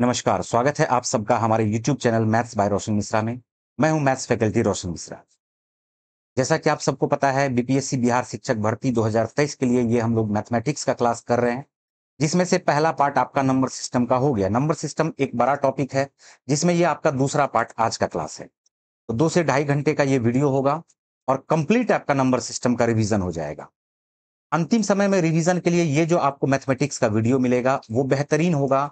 नमस्कार स्वागत है आप सबका हमारे YouTube channel maths by Roshan Mishra में मैं हूं मैथ्स फैकल्टी रोशन मिश्रा जैसा कि आप सबको पता है बीपीएससी बिहार शिक्षक भर्ती 2023 के लिए ये हम लोग मैथमेटिक्स का क्लास कर रहे हैं जिसमें से पहला पार्ट आपका नंबर सिस्टम का हो गया नंबर सिस्टम एक बड़ा टॉपिक है जिसमें ये आपका दूसरा पार्ट आज का क्लास है तो दो से ढाई घंटे का ये वीडियो होगा और कंप्लीट आपका नंबर सिस्टम का रिविजन हो जाएगा अंतिम समय में रिवीजन के लिए ये जो आपको मैथमेटिक्स का वीडियो मिलेगा वो बेहतरीन होगा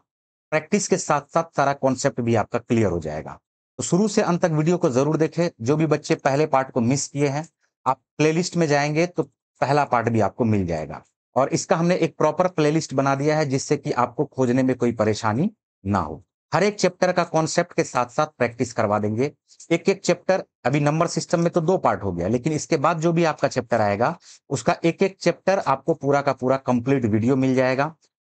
प्रैक्टिस के साथ साथ सारा कॉन्सेप्ट भी आपका क्लियर हो जाएगा तो शुरू से अंत तक वीडियो को जरूर देखें जो भी बच्चे पहले पार्ट को मिस किए हैं आप प्लेलिस्ट में जाएंगे तो पहला पार्ट भी आपको मिल जाएगा और इसका हमने एक प्रॉपर प्लेलिस्ट बना दिया है जिससे कि आपको खोजने में कोई परेशानी ना हो हर एक चैप्टर का कॉन्सेप्ट के साथ साथ प्रैक्टिस करवा देंगे एक एक चैप्टर अभी नंबर सिस्टम में तो दो पार्ट हो गया लेकिन इसके बाद जो भी आपका चैप्टर आएगा उसका एक एक चैप्टर आपको पूरा का पूरा कंप्लीट वीडियो मिल जाएगा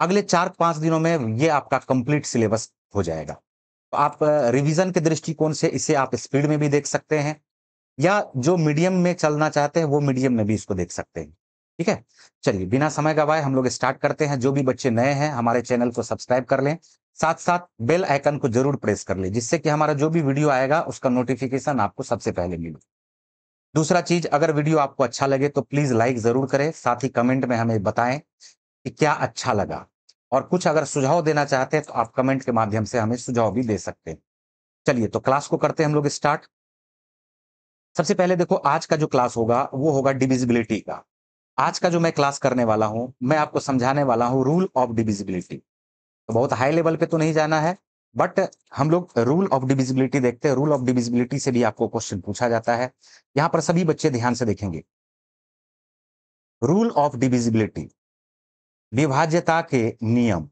अगले चार पांच दिनों में ये आपका कंप्लीट सिलेबस हो जाएगा तो आप रिवीजन के दृष्टिकोण से इसे आप स्पीड में भी देख सकते हैं या जो मीडियम में चलना चाहते हैं वो मीडियम में भी इसको देख सकते हैं ठीक है चलिए बिना समय गवाए हम लोग स्टार्ट करते हैं जो भी बच्चे नए हैं हमारे चैनल को सब्सक्राइब कर लें साथ साथ बेल आइकन को जरूर प्रेस कर लें जिससे कि हमारा जो भी वीडियो आएगा उसका नोटिफिकेशन आपको सबसे पहले मिले दूसरा चीज अगर वीडियो आपको अच्छा लगे तो प्लीज लाइक जरूर करें साथ ही कमेंट में हमें बताएं कि क्या अच्छा लगा और कुछ अगर सुझाव देना चाहते हैं तो आप कमेंट के माध्यम से हमें सुझाव भी दे सकते हैं चलिए तो क्लास को करते हैं हम लोग स्टार्ट सबसे पहले देखो आज का जो क्लास होगा वो होगा डिविजिबिलिटी का आज का जो मैं क्लास करने वाला हूं मैं आपको समझाने वाला हूं रूल ऑफ डिविजिबिलिटी तो बहुत हाई लेवल पे तो नहीं जाना है बट हम लोग रूल ऑफ डिविजिबिलिटी देखते हैं रूल ऑफ डिविजिबिलिटी से भी आपको क्वेश्चन पूछा जाता है यहां पर सभी बच्चे ध्यान से देखेंगे रूल ऑफ डिविजिबिलिटी विभाज्यता के नियम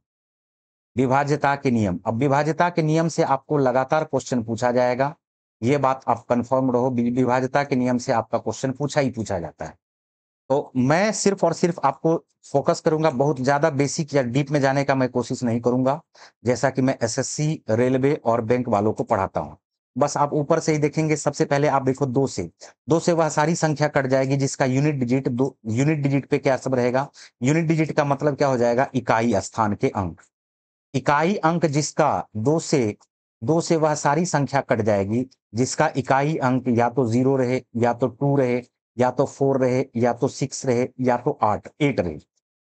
विभाज्यता के नियम अब विभाज्यता के नियम से आपको लगातार क्वेश्चन पूछा जाएगा ये बात आप कंफर्म रहो विभाज्यता के नियम से आपका क्वेश्चन पूछा ही पूछा जाता है तो मैं सिर्फ और सिर्फ आपको फोकस करूंगा बहुत ज्यादा बेसिक या डीप में जाने का मैं कोशिश नहीं करूंगा जैसा कि मैं एसएससी रेलवे और बैंक वालों को पढ़ाता हूं बस आप ऊपर से ही देखेंगे सबसे पहले आप देखो दो से दो से वह सारी संख्या कट जाएगी जिसका यूनिट डिजिट दो यूनिट डिजिट पे क्या सब रहेगा यूनिट डिजिट का मतलब क्या हो जाएगा इकाई स्थान के अंक इकाई अंक जिसका दो से दो से वह सारी संख्या कट जाएगी जिसका इकाई अंक या तो जीरो रहे या तो टू रहे या तो फोर रहे या तो सिक्स रहे या तो आठ एट रहे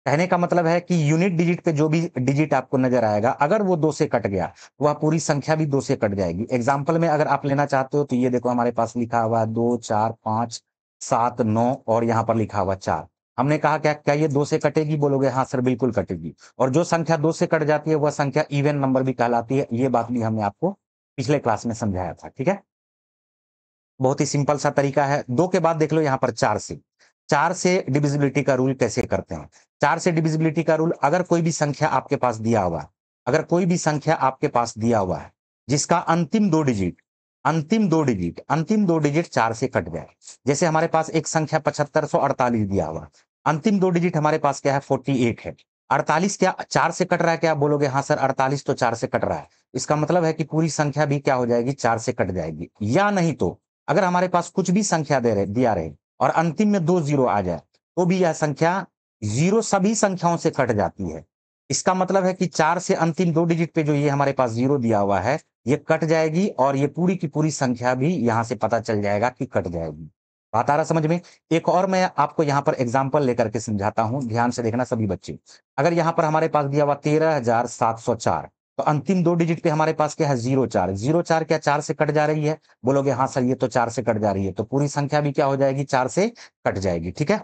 कहने का मतलब है कि यूनिट डिजिट पे जो भी डिजिट आपको नजर आएगा अगर वो दो से कट गया वह पूरी संख्या भी दो से कट जाएगी एग्जाम्पल में अगर आप लेना चाहते हो तो ये देखो हमारे पास लिखा हुआ दो चार पांच सात नौ और यहाँ पर लिखा हुआ चार हमने कहा क्या क्या ये दो से कटेगी बोलोगे हाँ सर बिल्कुल कटेगी और जो संख्या दो से कट जाती है वह संख्या इवेंट नंबर भी कहलाती है ये बात भी हमने आपको पिछले क्लास में समझाया था ठीक है बहुत ही सिंपल सा तरीका है दो के बाद देख लो यहाँ पर चार से चार से डिविजिबिलिटी का रूल कैसे करते हैं चार से डिविजिबिलिटी का रूल अगर कोई भी संख्या आपके पास दिया हुआ है अगर कोई भी संख्या आपके पास दिया हुआ है जिसका अंतिम दो डिजिट अंतिम दो डिजिट अंतिम दो डिजिट चार से कट जाए जैसे हमारे पास एक संख्या पचहत्तर दिया हुआ अंतिम दो डिजिट हमारे पास क्या है फोर्टी एट है अड़तालीस क्या चार से कट रहा है क्या आप बोलोगे हाँ सर अड़तालीस तो चार से कट रहा है इसका मतलब है कि पूरी संख्या भी क्या हो जाएगी चार से कट जाएगी या नहीं तो अगर हमारे पास कुछ भी संख्या दे रहे दिया रहे और अंतिम में दो जीरो आ जाए तो भी यह संख्या जीरो सभी संख्याओं से कट जाती है इसका मतलब है कि चार से अंतिम दो डिजिट पे जो ये हमारे पास जीरो दिया हुआ है ये कट जाएगी और ये पूरी की पूरी संख्या भी यहाँ से पता चल जाएगा कि कट जाएगी बात आ रहा समझ में एक और मैं आपको यहाँ पर एग्जाम्पल लेकर के समझाता हूँ ध्यान से देखना सभी बच्चे अगर यहाँ पर हमारे पास दिया हुआ तेरह हजार सात सौ चार तो अंतिम दो डिजिट पे हमारे पास क्या है जीरो चार जीरो चार क्या चार से कट जा रही है बोलोगे हाँ सर ये तो चार से कट जा रही है तो पूरी संख्या भी क्या हो जाएगी चार से कट जाएगी ठीक है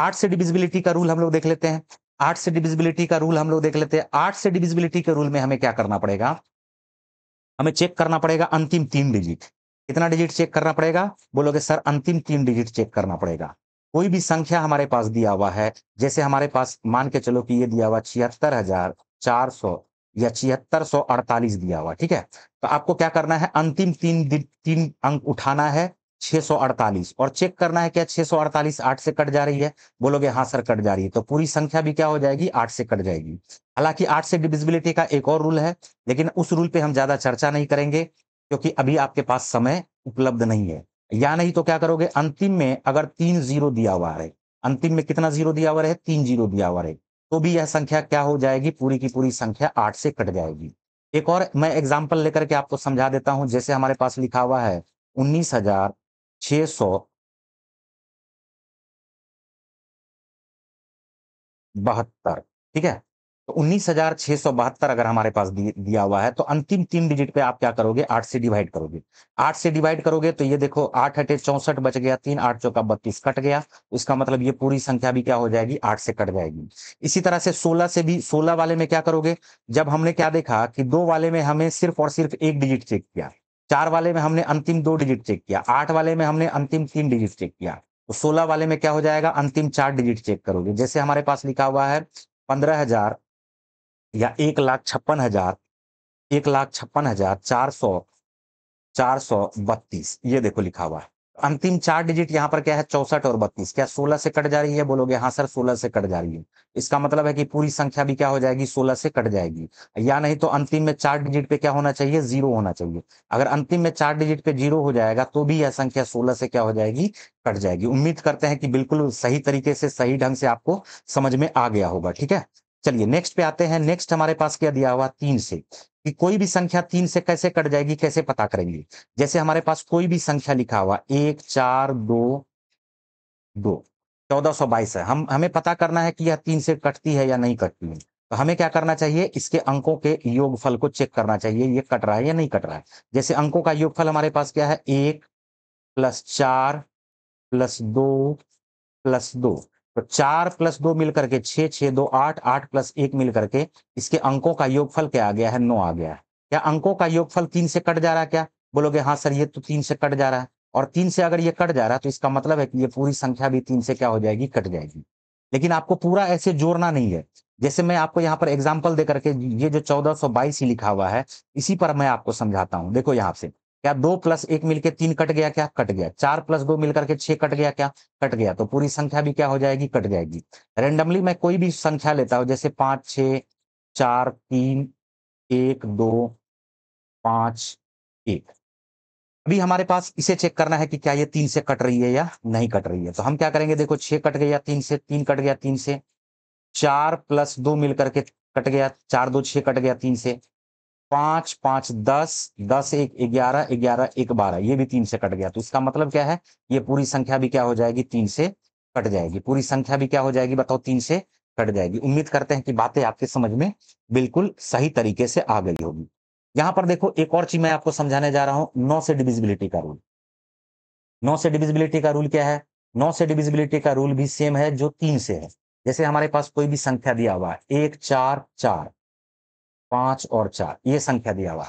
आठ से डिविजिबिलिटी का रूल हम लोग देख लेते हैं आठ से डिविजिबिलिटी का रूल हम लोग देख लेते हैं आठ से डिविजिबिलिटी के रूल में हमें क्या करना पड़ेगा हमें चेक करना पड़ेगा अंतिम तीन डिजिट कितना डिजिट चेक करना पड़ेगा बोलोगे सर अंतिम तीन डिजिट चेक करना पड़ेगा कोई भी संख्या हमारे पास दिया हुआ है जैसे हमारे पास मान के चलो कि ये दिया हुआ छिहत्तर हजार चार सौ या छिहत्तर सौ अड़तालीस दिया हुआ ठीक है तो आपको क्या करना है अंतिम तीन दिन तीन अंक उठाना है 648 और चेक करना है क्या 648 आठ से कट जा रही है बोलोगे हाँ सर कट जा रही है तो पूरी संख्या भी क्या हो जाएगी आठ से कट जाएगी हालांकि आठ से डिविजिबिलिटी का एक और रूल है लेकिन उस रूल पे हम ज्यादा चर्चा नहीं करेंगे क्योंकि अभी आपके पास समय उपलब्ध नहीं है या नहीं तो क्या करोगे अंतिम में अगर तीन जीरो दिया हुआ है अंतिम में कितना जीरो दिया हुआ है तीन जीरो दिया हुआ है तो भी यह संख्या क्या हो जाएगी पूरी की पूरी संख्या आठ से कट जाएगी एक और मैं एग्जाम्पल लेकर के आपको समझा देता हूं जैसे हमारे पास लिखा हुआ है उन्नीस हजार छ सौ बहत्तर ठीक है तो उन्नीस हजार छह सौ बहत्तर अगर हमारे पास दिया हुआ है तो अंतिम तीन डिजिट पे आप क्या करोगे आठ से डिवाइड करोगे आठ से डिवाइड करोगे तो ये देखो आठ हटे चौसठ बच गया तीन आठ चौका बत्तीस कट गया उसका मतलब ये पूरी संख्या भी क्या हो जाएगी आठ से कट जाएगी इसी तरह से सोलह से भी सोलह वाले में क्या करोगे जब हमने क्या देखा कि दो वाले में हमें सिर्फ और सिर्फ एक डिजिट चेक किया चार वाले में हमने अंतिम दो डिजिट चेक किया आठ वाले में हमने अंतिम तीन डिजिट चेक किया तो सोलह वाले में क्या हो जाएगा अंतिम चार डिजिट चेक करोगे जैसे हमारे पास लिखा हुआ है पंद्रह हजार या एक लाख छप्पन हजार एक लाख छप्पन हजार चार सौ चार सौ बत्तीस ये देखो लिखा हुआ है अंतिम चार डिजिट यहाँ पर क्या है चौसठ और बत्तीस क्या सोलह से कट जा रही है बोलोगे हाँ सर सोलह से कट जा रही है इसका मतलब है कि पूरी संख्या भी क्या हो जाएगी सोलह से कट जाएगी या नहीं तो अंतिम में चार डिजिट पे क्या होना चाहिए जीरो होना चाहिए अगर अंतिम में चार डिजिट पे जीरो हो जाएगा तो भी यह संख्या सोलह से क्या हो जाएगी कट जाएगी उम्मीद करते हैं कि बिल्कुल सही तरीके से सही ढंग से आपको समझ में आ गया होगा ठीक है चलिए नेक्स्ट पे आते हैं नेक्स्ट हमारे पास क्या दिया हुआ तीन से कि कोई भी संख्या तीन से कैसे कट जाएगी कैसे पता करेंगे जैसे हमारे पास कोई भी संख्या लिखा हुआ एक चार दो दो चौदह सौ बाईस है हम हमें पता करना है कि यह तीन से कटती है या नहीं कटती है तो हमें क्या करना चाहिए इसके अंकों के योगफल को चेक करना चाहिए ये कट रहा है या नहीं कट रहा है जैसे अंकों का योगफल हमारे पास क्या है एक प्लस चार प्लस दो प्लस दो तो चार प्लस दो मिल करके छह छह दो आठ आठ प्लस एक मिल करके इसके अंकों का योगफल क्या आ गया है नौ आ गया है क्या अंकों का योगफल तीन से कट जा रहा है क्या बोलोगे हाँ सर ये तो तीन से कट जा रहा है और तीन से अगर ये कट जा रहा है तो इसका मतलब है कि ये पूरी संख्या भी तीन से क्या हो जाएगी कट जाएगी लेकिन आपको पूरा ऐसे जोड़ना नहीं है जैसे मैं आपको यहाँ पर एग्जाम्पल दे करके ये जो चौदह सौ बाईस ही लिखा हुआ है इसी पर मैं आपको समझाता हूँ देखो यहाँ से क्या दो प्लस एक मिलकर तीन कट गया क्या कट गया चार प्लस दो मिलकर के छह कट गया क्या कट गया तो पूरी संख्या भी क्या हो जाएगी कट जाएगी रेंडमली मैं कोई भी संख्या लेता हूं जैसे पांच छ चार तीन एक दो पांच एक अभी हमारे पास इसे चेक करना है कि क्या ये तीन से कट रही है या नहीं कट रही है तो हम क्या करेंगे देखो छह कट गया तीन से तीन कट गया तीन से चार प्लस दो मिलकर के कट गया चार दो छह कट गया तीन से पांच पांच दस दस एक ग्यारह ग्यारह एक बारह ये भी तीन से कट गया तो इसका मतलब क्या है ये पूरी संख्या भी क्या हो जाएगी तीन से कट जाएगी पूरी संख्या भी क्या हो जाएगी बताओ तीन से कट जाएगी उम्मीद करते हैं कि बातें आपके समझ में बिल्कुल सही तरीके से आ गई होगी यहां पर देखो एक और चीज मैं आपको समझाने जा रहा हूं नौ से डिविजिबिलिटी का रूल नौ से डिविजिबिलिटी का रूल क्या है नौ से डिविजिबिलिटी का रूल भी सेम है जो तीन से है जैसे हमारे पास कोई भी संख्या दिया हुआ है एक चार चार पांच और चार ये संख्या दिया हुआ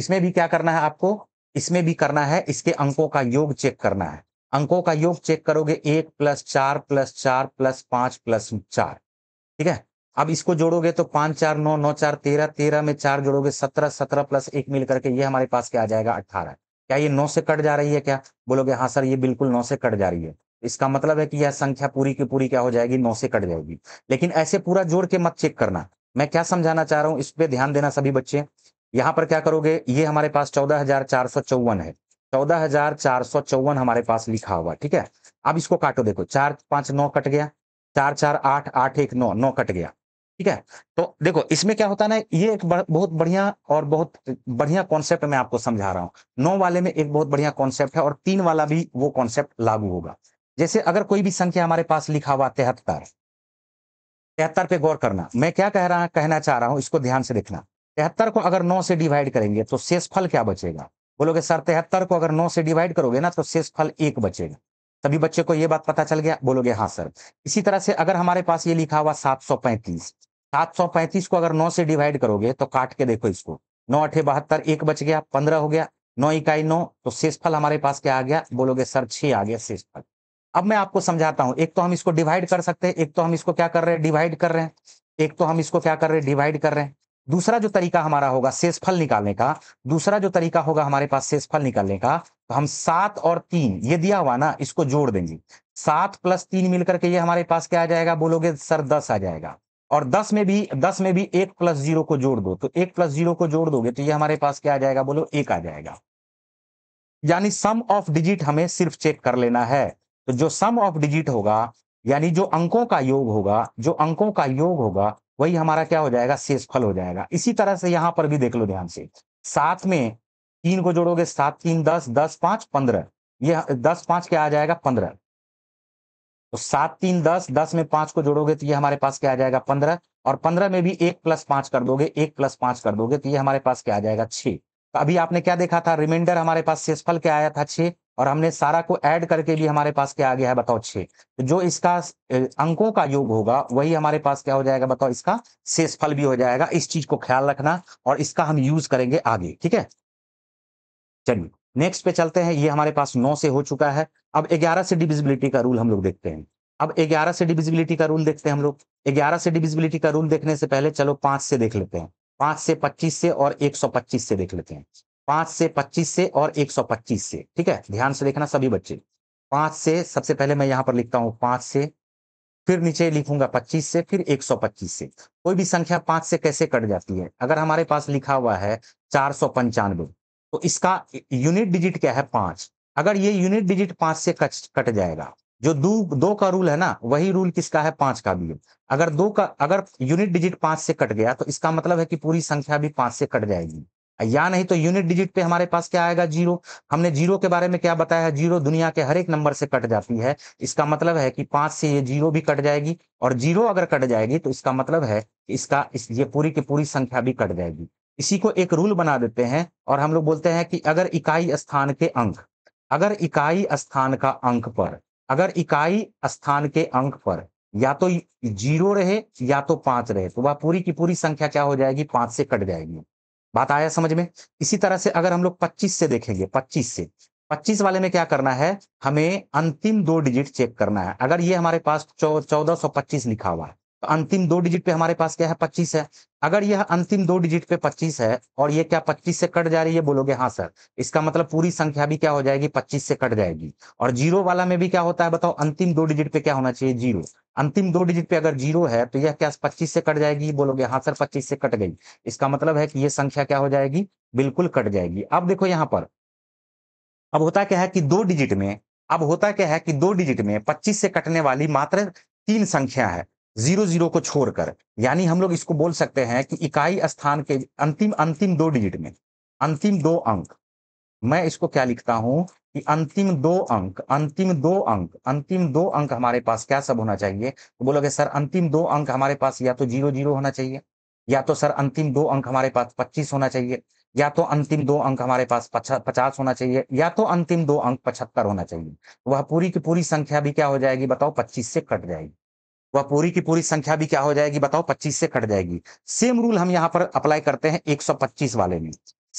इसमें भी क्या करना है आपको इसमें भी करना है इसके अंकों का योग चेक करना है अंकों का योग चेक करोगे एक प्लस चार प्लस चार प्लस पांच प्लस चार ठीक है अब इसको जोड़ोगे तो पांच चार नौ नौ चार तेरह तेरह में चार जोड़ोगे सत्रह सत्रह प्लस एक मिल करके ये हमारे पास क्या आ जाएगा अट्ठारह क्या ये नौ से कट जा रही है क्या बोलोगे हाँ सर ये बिल्कुल नौ से कट जा रही है इसका मतलब है कि यह संख्या पूरी की पूरी क्या हो जाएगी नौ से कट जाएगी लेकिन ऐसे पूरा जोड़ के मत चेक करना मैं क्या समझाना चाह रहा हूं इस पर ध्यान देना सभी बच्चे यहां पर क्या करोगे ये हमारे पास चौदह हजार चार सौ चौवन है चौदह हजार चार सौ चौवन हमारे पास लिखा हुआ ठीक है अब इसको काटो देखो चार पांच नौ कट गया चार चार आठ आठ एक नौ नौ कट गया ठीक है तो देखो इसमें क्या होता है ना ये एक बड़, बहुत बढ़िया और बहुत बढ़िया कॉन्सेप्ट मैं आपको समझा रहा हूँ नौ वाले में एक बहुत बढ़िया कॉन्सेप्ट है और तीन वाला भी वो कॉन्सेप्ट लागू होगा जैसे अगर कोई भी संख्या हमारे पास लिखा हुआ तिहत्तर तिहत्तर पे गौर करना मैं क्या कह रहा कहना चाह रहा हूं इसको ध्यान से देखना तिहत्तर को अगर नौ से डिवाइड करेंगे तो शेषफल क्या बचेगा बोलोगे सर तिहत्तर को अगर नौ से डिवाइड करोगे ना तो शेषफल एक बचेगा तभी बच्चे को ये बात पता चल गया बोलोगे हाँ सर इसी तरह से अगर हमारे पास ये लिखा हुआ सात सौ पैंतीस सात सौ पैंतीस को अगर नौ से डिवाइड करोगे तो काट के देखो इसको नौ अठे बहत्तर एक बच गया पंद्रह हो गया नौ इकाई नौ तो शेषफल हमारे पास क्या आ गया बोलोगे सर छह आ गया शेषफल अब मैं आपको समझाता हूं एक तो हम इसको डिवाइड कर सकते हैं एक तो हम इसको क्या कर रहे हैं डिवाइड कर रहे हैं एक तो हम इसको क्या कर रहे हैं डिवाइड कर रहे हैं दूसरा जो तरीका हमारा होगा शेषफल निकालने का दूसरा जो तरीका होगा हमारे पास शेषफल निकालने का तो हम सात और तीन ये दिया हुआ ना इसको जोड़ देंगे सात प्लस तीन मिलकर के ये हमारे पास क्या आ जाएगा बोलोगे सर दस आ जाएगा और दस में भी दस में भी एक प्लस जीरो को जोड़ दो तो एक प्लस जीरो को जोड़ दोगे तो ये हमारे पास क्या आ जाएगा बोलो एक आ जाएगा यानी सम ऑफ डिजिट हमें सिर्फ चेक कर लेना है तो जो सम ऑफ डिजिट होगा यानी जो अंकों का योग होगा जो अंकों का योग होगा वही हमारा क्या हो जाएगा शेषफल हो जाएगा इसी तरह से यहां पर भी देख लो ध्यान से सात में तीन को जोड़ोगे सात तीन दस दस पांच पंद्रह ये दस पांच क्या आ जाएगा पंद्रह तो सात तीन दस दस में पांच को जोड़ोगे तो ये हमारे पास क्या आ जाएगा पंद्रह और पंद्रह में भी एक प्लस पांच कर दोगे एक प्लस पांच कर दोगे तो ये हमारे पास क्या आ जाएगा छे तो अभी आपने क्या देखा था रिमाइंडर हमारे पास शेषफल क्या आया था छे और हमने सारा को ऐड करके भी हमारे पास क्या आ गया है बताओ छे तो जो इसका अंकों का योग होगा वही हमारे पास क्या हो जाएगा बताओ इसका शेषफल भी हो जाएगा इस चीज को ख्याल रखना और इसका हम यूज करेंगे आगे ठीक है चलिए नेक्स्ट पे चलते हैं ये हमारे पास नौ से हो चुका है अब ग्यारह से डिविजिबिलिटी का रूल हम लोग देखते हैं अब ग्यारह से डिविजिबिलिटी का रूल देखते हैं हम लोग ग्यारह से डिविजिबिलिटी का रूल देखने से पहले चलो पांच से देख लेते हैं पांच से पच्चीस से और एक सौ पच्चीस से देख लेते हैं पांच से पच्चीस से और एक सौ पच्चीस से ठीक है ध्यान से देखना सभी बच्चे पांच से सबसे पहले मैं यहां पर लिखता हूं पांच से फिर नीचे लिखूंगा पच्चीस से फिर एक सौ पच्चीस से कोई भी संख्या पांच से कैसे कट जाती है अगर हमारे पास लिखा हुआ है चार सौ पंचानवे तो इसका यूनिट डिजिट क्या है पांच अगर ये यूनिट डिजिट पांच से कट, कट जाएगा जो दो दो का रूल है ना वही रूल किसका है पांच का भी है अगर दो का अगर यूनिट डिजिट पांच से कट गया तो इसका मतलब है कि पूरी संख्या भी पांच से कट जाएगी या नहीं तो यूनिट डिजिट पे हमारे पास क्या आएगा जीरो हमने जीरो के बारे में क्या बताया है जीरो दुनिया के हर एक नंबर से कट जाती है इसका मतलब है कि पांच से ये जीरो भी कट जाएगी और जीरो अगर कट जाएगी तो इसका मतलब है कि इसका इस ये पूरी की पूरी संख्या भी कट जाएगी इसी को एक रूल बना देते हैं और हम लोग बोलते हैं कि अगर इकाई स्थान के अंक अगर इकाई स्थान का अंक पर अगर इकाई स्थान के अंक पर या तो जीरो रहे या तो पांच रहे तो वह पूरी की पूरी संख्या क्या हो जाएगी पांच से कट जाएगी बात आया समझ में इसी तरह से अगर हम लोग 25 से देखेंगे 25 से 25 वाले में क्या करना है हमें अंतिम दो डिजिट चेक करना है अगर ये हमारे पास सौ पच्चीस लिखा हुआ है अंतिम दो डिजिट पे हमारे पास क्या है पच्चीस है अगर यह अंतिम दो डिजिट पे पच्चीस है और ये क्या पच्चीस से कट जा रही है बोलोगे हाँ सर इसका मतलब पूरी संख्या भी क्या हो जाएगी पच्चीस से कट जाएगी और जीरो वाला में भी क्या होता है बताओ अंतिम दो डिजिट पे क्या होना चाहिए जीरो अंतिम दो डिजिट पे अगर जीरो है तो यह क्या पच्चीस से कट जाएगी बोलोगे हाँ सर पच्चीस से कट गई इसका मतलब है कि यह संख्या क्या हो जाएगी बिल्कुल कट जाएगी अब देखो यहाँ पर अब होता क्या है कि दो डिजिट में अब होता क्या है कि दो डिजिट में पच्चीस से कटने वाली मात्र तीन संख्या है जीरो जीरो को छोड़कर यानी हम लोग इसको बोल सकते हैं कि इकाई स्थान के अंतिम अंतिम दो डिजिट में अंतिम दो अंक मैं इसको क्या लिखता हूं कि अंतिम दो अंक अंतिम दो अंक अंतिम दो अंक हमारे पास क्या सब होना चाहिए तो बोलोगे सर अंतिम दो अंक हमारे पास या तो जीरो जीरो होना चाहिए या तो सर अंतिम दो अंक हमारे पास पच्चीस होना चाहिए या तो अंतिम दो अंक हमारे पास पचास होना चाहिए या तो अंतिम दो अंक पचहत्तर होना चाहिए वह पूरी की पूरी संख्या भी क्या हो जाएगी बताओ पच्चीस से कट जाएगी वह पूरी की पूरी संख्या भी क्या हो जाएगी बताओ 25 से कट जाएगी सेम रूल हम यहाँ पर अप्लाई करते हैं 125 वाले में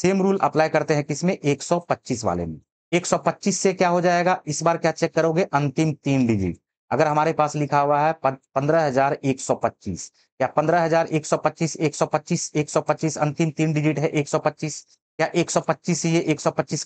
सेम रूल अप्लाई करते हैं किसमें 125 वाले में 125 से क्या हो जाएगा इस बार क्या चेक करोगे अंतिम तीन डिजिट अगर हमारे पास लिखा हुआ है पंद्रह हजार एक सौ पच्चीस या पंद्रह हजार एक सौ पच्चीस एक सौ पच्चीस एक सौ पच्चीस अंतिम तीन डिजिट है एक सौ पच्चीस क्या 125 से ये एक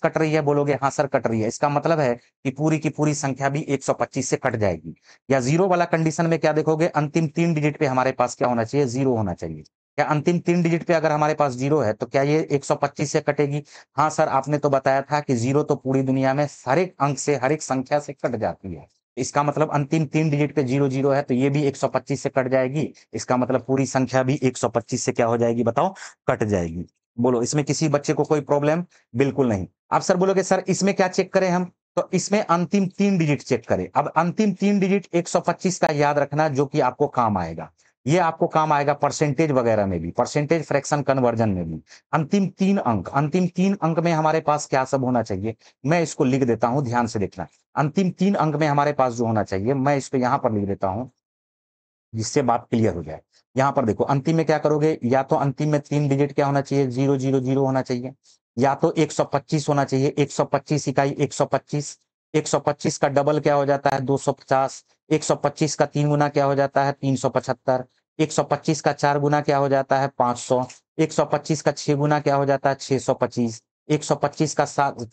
कट रही है बोलोगे हाँ सर कट रही है इसका मतलब है कि पूरी की पूरी संख्या भी 125 से कट जाएगी या जीरो वाला कंडीशन में क्या देखोगे अंतिम तीन डिजिट पे हमारे पास क्या होना चाहिए जीरो होना चाहिए क्या अंतिम तीन डिजिट पे अगर हमारे पास जीरो है तो क्या ये 125 से कटेगी हाँ सर आपने तो बताया था कि जीरो तो पूरी दुनिया में हर एक अंक से हर एक संख्या से कट जाती है इसका मतलब अंतिम तीन डिजिट पे जीरो जीरो है तो ये भी 125 से कट जाएगी इसका मतलब पूरी संख्या भी 125 से क्या हो जाएगी बताओ कट जाएगी बोलो इसमें किसी बच्चे को कोई प्रॉब्लम बिल्कुल नहीं आप सर बोलोगे सर इसमें क्या चेक करें हम तो इसमें अंतिम तीन डिजिट चेक करें अब अंतिम तीन डिजिट 125 का याद रखना जो कि आपको काम आएगा ये आपको काम आएगा परसेंटेज वगैरह में भी परसेंटेज फ्रैक्शन कन्वर्जन में भी अंतिम तीन अंक अंतिम तीन अंक में हमारे पास क्या सब होना चाहिए मैं इसको लिख देता हूं ध्यान से देखना अंतिम तीन अंक में हमारे पास जो होना चाहिए मैं इसको यहां पर लिख देता हूं जिससे बात क्लियर हो जाए यहां पर देखो अंतिम में क्या करोगे या तो अंतिम में तीन डिजिट क्या होना चाहिए जीरो जीरो जीरो होना चाहिए या तो एक सौ पच्चीस होना चाहिए एक सौ पच्चीस इकाई एक एक सौ पच्चीस सौ पच्चीस का डबल क्या हो जाता है दो सौ पचास एक सौ पच्चीस का तीन गुना क्या हो जाता है तीन सौ पचहत्तर एक सौ पच्चीस का चार गुना क्या हो जाता है सौ एक सौ पच्चीस का छह गुना क्या हो जाता है छह सौ पच्चीस एक सौ पच्चीस का सात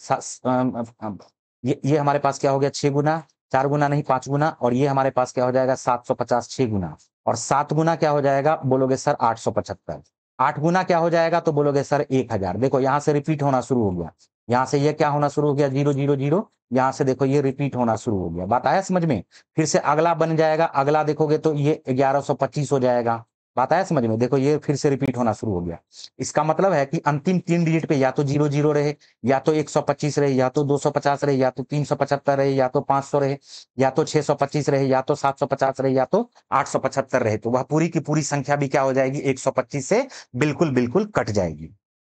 ये हमारे पास क्या हो गया छह गुना चार गुना नहीं पांच गुना और ये हमारे पास क्या हो जाएगा सात सौ पचास छह गुना और सात गुना क्या हो जाएगा बोलोगे सर आठ सौ पचहत्तर आठ गुना क्या हो जाएगा तो बोलोगे सर एक हजार देखो यहाँ से रिपीट होना शुरू हो गया यहाँ से ये क्या होना शुरू हो गया जीरो जीरो जीरो यहाँ से देखो ये रिपीट होना शुरू हो गया बात आया समझ में फिर से अगला बन जाएगा अगला देखोगे तो ये ग्यारह सौ पच्चीस हो जाएगा बात आया समझ में देखो ये फिर से रिपीट होना शुरू हो गया इसका मतलब है कि अंतिम तीन डिजिट पे या तो जीरो जीरो रहे या तो एक सौ पच्चीस रहे या तो दो सौ पचास रहे या तो तीन सौ पचहत्तर रहे या तो पांच सौ रहे या तो छह सौ पच्चीस रहे या तो सात सौ पचास रहे या तो आठ सौ पचहत्तर रहे तो वह पूरी की पूरी संख्या भी क्या हो जाएगी पच्चीस से बिल्कुल बिल्कुल कट जाएगी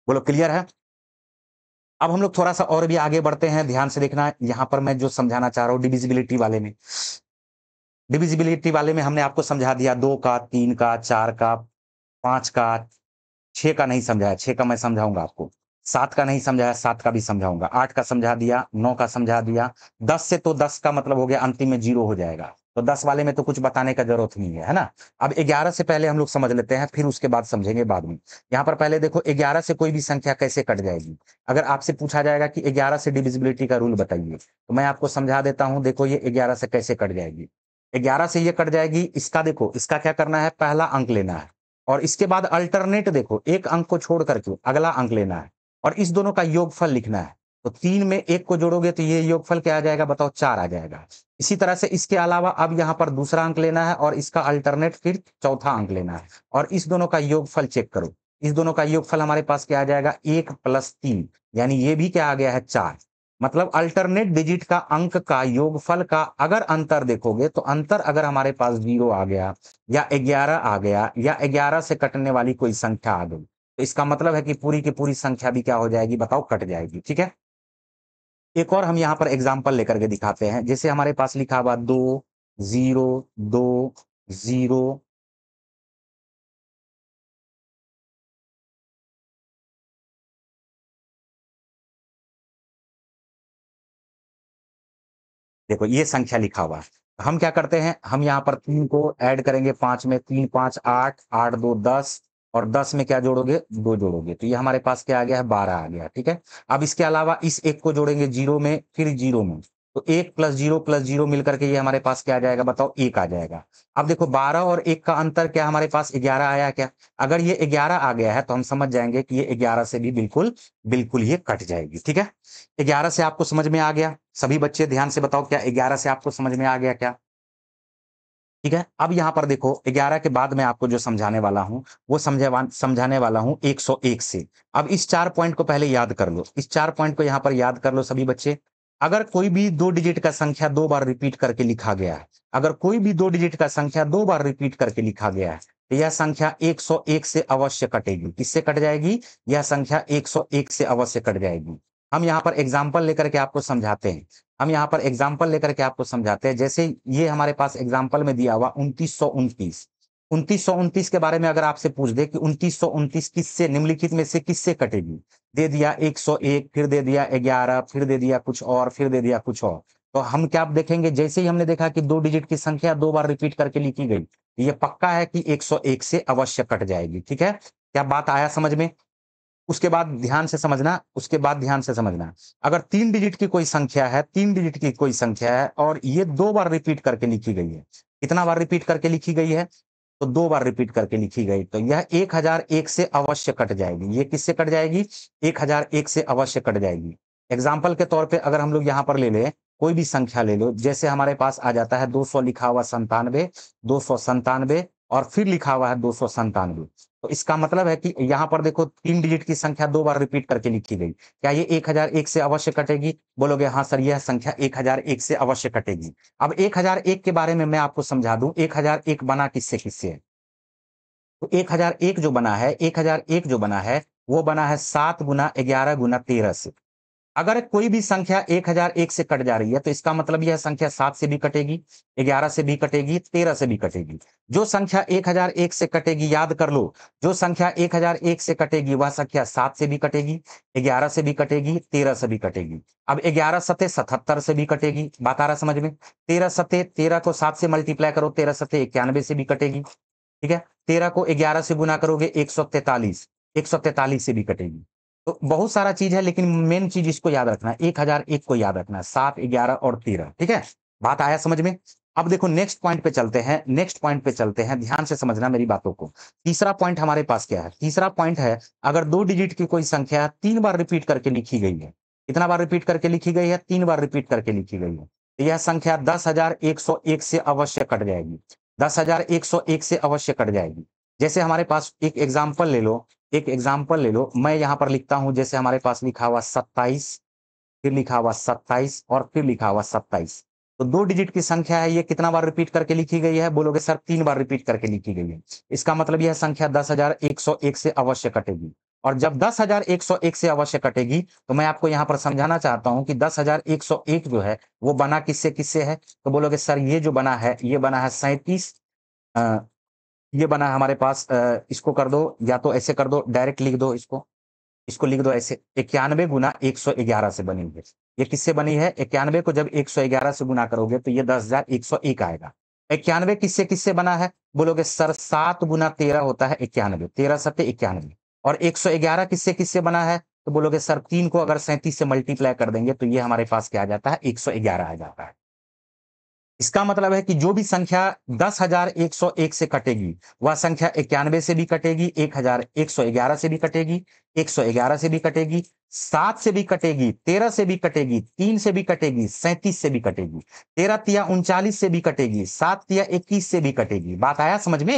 बोलो क्लियर है अब हम लोग थोड़ा सा और भी आगे बढ़ते हैं ध्यान से देखना यहाँ पर मैं जो समझाना चाह रहा हूँ डिविजिबिलिटी वाले में डिविजिबिलिटी वाले में हमने आपको समझा दिया दो का तीन का चार का पांच का छः का नहीं समझाया छह का मैं समझाऊंगा आपको सात का नहीं समझाया सात का भी समझाऊंगा आठ का समझा दिया नौ का समझा दिया दस से तो दस का मतलब हो गया अंतिम में जीरो हो जाएगा तो दस वाले में तो कुछ बताने का जरूरत नहीं है है ना अब ग्यारह से पहले हम लोग समझ लेते हैं फिर उसके बाद समझेंगे बाद में यहाँ पर पहले देखो ग्यारह से कोई भी संख्या कैसे कट जाएगी अगर आपसे पूछा जाएगा कि ग्यारह से डिविजिबिलिटी का रूल बताइए तो मैं आपको समझा देता हूँ देखो ये ग्यारह से कैसे कट जाएगी ग्यारह से ये कट जाएगी इसका देखो इसका क्या करना है पहला अंक लेना है और इसके बाद अल्टरनेट देखो एक अंक को छोड़ करके अगला अंक लेना है और इस दोनों का योगफल लिखना है तो तीन में एक को जोड़ोगे तो ये योगफल क्या आ जाएगा बताओ चार आ जाएगा इसी तरह से इसके अलावा अब यहाँ पर दूसरा अंक लेना है और इसका अल्टरनेट फिर चौथा अंक लेना है और इस दोनों का योगफल चेक करो इस दोनों का योगफल हमारे पास क्या आ जाएगा एक प्लस तीन यानी ये भी क्या आ गया है चार मतलब अल्टरनेट डिजिट का अंक का योगफल का अगर अंतर देखोगे तो अंतर अगर हमारे पास जीरो आ गया या ग्यारह आ गया या ग्यारह से कटने वाली कोई संख्या आ गई तो इसका मतलब है कि पूरी की पूरी संख्या भी क्या हो जाएगी बताओ कट जाएगी ठीक है एक और हम यहाँ पर एग्जाम्पल लेकर के दिखाते हैं जैसे हमारे पास लिखा हुआ दो जीरो दो जीरो देखो ये संख्या लिखा हुआ है हम क्या करते हैं हम यहाँ पर तीन को ऐड करेंगे पांच में तीन पांच आठ आठ दो दस और दस में क्या जोड़ोगे दो जोड़ोगे तो ये हमारे पास क्या आ गया है बारह आ गया ठीक है अब इसके अलावा इस एक को जोड़ेंगे जीरो में फिर जीरो में तो एक प्लस जीरो प्लस जीरो मिलकर के ये हमारे पास क्या आ जाएगा बताओ एक आ जाएगा अब देखो बारह और एक का अंतर क्या हमारे पास ग्यारह आया क्या अगर ये ग्यारह आ गया है तो हम समझ जाएंगे कि ये ग्यारह से भी बिल्कुल बिल्कुल ये कट जाएगी ठीक है ग्यारह से आपको समझ में आ गया सभी बच्चे ध्यान से बताओ क्या ग्यारह से आपको समझ में आ गया क्या ठीक है अब यहाँ पर देखो ग्यारह के बाद मैं आपको जो समझाने वाला हूँ वो समझाने वाला हूँ 101 से अब इस चार पॉइंट को पहले याद कर लो इस चार पॉइंट को यहाँ पर याद कर लो सभी बच्चे अगर कोई भी दो डिजिट का संख्या दो बार रिपीट करके लिखा गया है अगर कोई भी दो डिजिट का संख्या दो बार रिपीट करके लिखा गया है तो यह संख्या 101 से अवश्य कटेगी किससे कट जाएगी यह संख्या 101 से अवश्य कट जाएगी हम यहाँ पर एग्जाम्पल लेकर के आपको समझाते हैं हम यहाँ पर एग्जाम्पल लेकर के आपको समझाते हैं जैसे ये हमारे पास एग्जाम्पल में दिया हुआ उनतीस सौ उनतीस उनतीस सौ उनतीस के बारे में अगर आपसे पूछ दे कि उनतीस सौ किससे निम्नलिखित में से किससे कटेगी दे दिया एक सौ एक फिर दे दिया ग्यारह फिर दे दिया कुछ और फिर दे दिया कुछ और तो हम क्या आप देखेंगे जैसे ही हमने देखा कि दो डिजिट की संख्या दो बार रिपीट करके लिखी गई ये पक्का है कि 101 से अवश्य कट जाएगी ठीक है क्या बात आया समझ में उसके बाद ध्यान से समझना उसके बाद ध्यान से समझना अगर तीन डिजिट की कोई संख्या है तीन डिजिट की कोई संख्या है और ये दो बार रिपीट करके लिखी गई है कितना बार रिपीट करके लिखी गई है तो दो बार रिपीट करके लिखी गई तो यह एक हजार एक से अवश्य कट जाएगी ये किससे कट जाएगी एक हजार एक से अवश्य कट जाएगी एग्जाम्पल के तौर पे अगर हम लोग यहाँ पर ले लें कोई भी संख्या ले लो जैसे हमारे पास आ जाता है 200 लिखा हुआ संतानवे दो सौ संतानवे और फिर लिखा हुआ है दो सौ संतानवे तो इसका मतलब है कि यहाँ पर देखो तीन डिजिट की संख्या दो बार रिपीट करके लिखी गई क्या ये एक हजार एक से अवश्य कटेगी बोलोगे हाँ सर यह संख्या एक हजार एक से अवश्य कटेगी अब एक हजार एक के बारे में मैं आपको समझा दू एक हजार एक बना किससे किससे है तो एक हजार एक जो बना है एक हजार एक जो बना है वो बना है सात गुना ग्यारह गुना तेरह से अगर कोई भी संख्या 1001 से कट जा रही है तो इसका मतलब यह संख्या सात से भी कटेगी ग्यारह से भी कटेगी तेरह से भी कटेगी जो संख्या 1001 से कटेगी याद कर लो जो संख्या 1001 से कटेगी वह संख्या सात से भी कटेगी ग्यारह से भी कटेगी तेरह से भी कटेगी अब ग्यारह सते सतहत्तर से भी कटेगी बात आ रहा समझ में तेरह सते तेरह को सात से मल्टीप्लाई करो तेरह सते इक्यानवे से भी कटेगी ठीक है तेरह को ग्यारह से गुना करोगे एक सौ तैतालीस एक सौ तैतालीस से भी कटेगी बहुत सारा चीज है लेकिन मेन चीज इसको याद रखना है एक हजार एक को याद रखना है सात ग्यारह और तेरह ठीक है बात आया समझ में अब देखो नेक्स्ट पॉइंट पे चलते हैं नेक्स्ट पॉइंट पे चलते हैं ध्यान से समझना मेरी बातों को तीसरा पॉइंट हमारे पास क्या है तीसरा पॉइंट है अगर दो डिजिट की कोई संख्या तीन बार रिपीट करके लिखी गई है कितना बार रिपीट करके लिखी गई है तीन बार रिपीट करके लिखी गई है तो यह संख्या दस हजार एक सौ एक से अवश्य कट जाएगी दस हजार एक सौ एक से अवश्य कट जाएगी जैसे हमारे पास एक एग्जाम्पल ले लो एक एग्जाम्पल ले लो मैं यहाँ पर लिखता हूँ जैसे हमारे पास लिखा हुआ सत्ताईस फिर लिखा हुआ सत्ताईस और फिर लिखा हुआ सत्ताईस तो दो डिजिट की संख्या है ये कितना बार रिपीट करके लिखी गई है बोलोगे सर तीन बार रिपीट करके लिखी गई है इसका मतलब यह संख्या दस हजार एक सौ एक से अवश्य कटेगी और जब दस हजार एक सौ एक से अवश्य कटेगी तो मैं आपको यहाँ पर समझाना चाहता हूँ कि दस हजार एक सौ एक जो है वो बना किससे किससे है तो बोलोगे सर ये जो बना है ये बना है सैतीस ये बना हमारे पास इसको कर दो या तो ऐसे कर दो डायरेक्ट लिख दो इसको इसको लिख दो ऐसे इक्यानवे गुना एक सौ ग्यारह से बनी है ये किससे बनी है इक्यानवे को जब एक सौ ग्यारह से गुना करोगे तो ये दस हजार एक सौ एक आएगा इक्यानवे किससे किससे बना है बोलोगे सर सात गुना तेरह होता है इक्यानवे तेरह सत्य इक्यानवे और एक सौ ग्यारह किससे किससे बना है तो बोलोगे सर तीन को अगर सैंतीस से मल्टीप्लाई कर देंगे तो ये हमारे पास क्या आ जाता है एक सौ ग्यारह आ जाता है इसका मतलब है कि जो भी संख्या दस हजार एक सौ एक से कटेगी वह संख्या इक्यानवे से भी कटेगी एक हजार एक सौ ग्यारह से भी कटेगी एक सौ ग्यारह से भी कटेगी सात से भी कटेगी तेरह से भी कटेगी तीन से भी कटेगी सैंतीस से भी कटेगी तेरह तिया उनचालीस से भी कटेगी सात तिया इक्कीस से भी कटेगी बात आया समझ में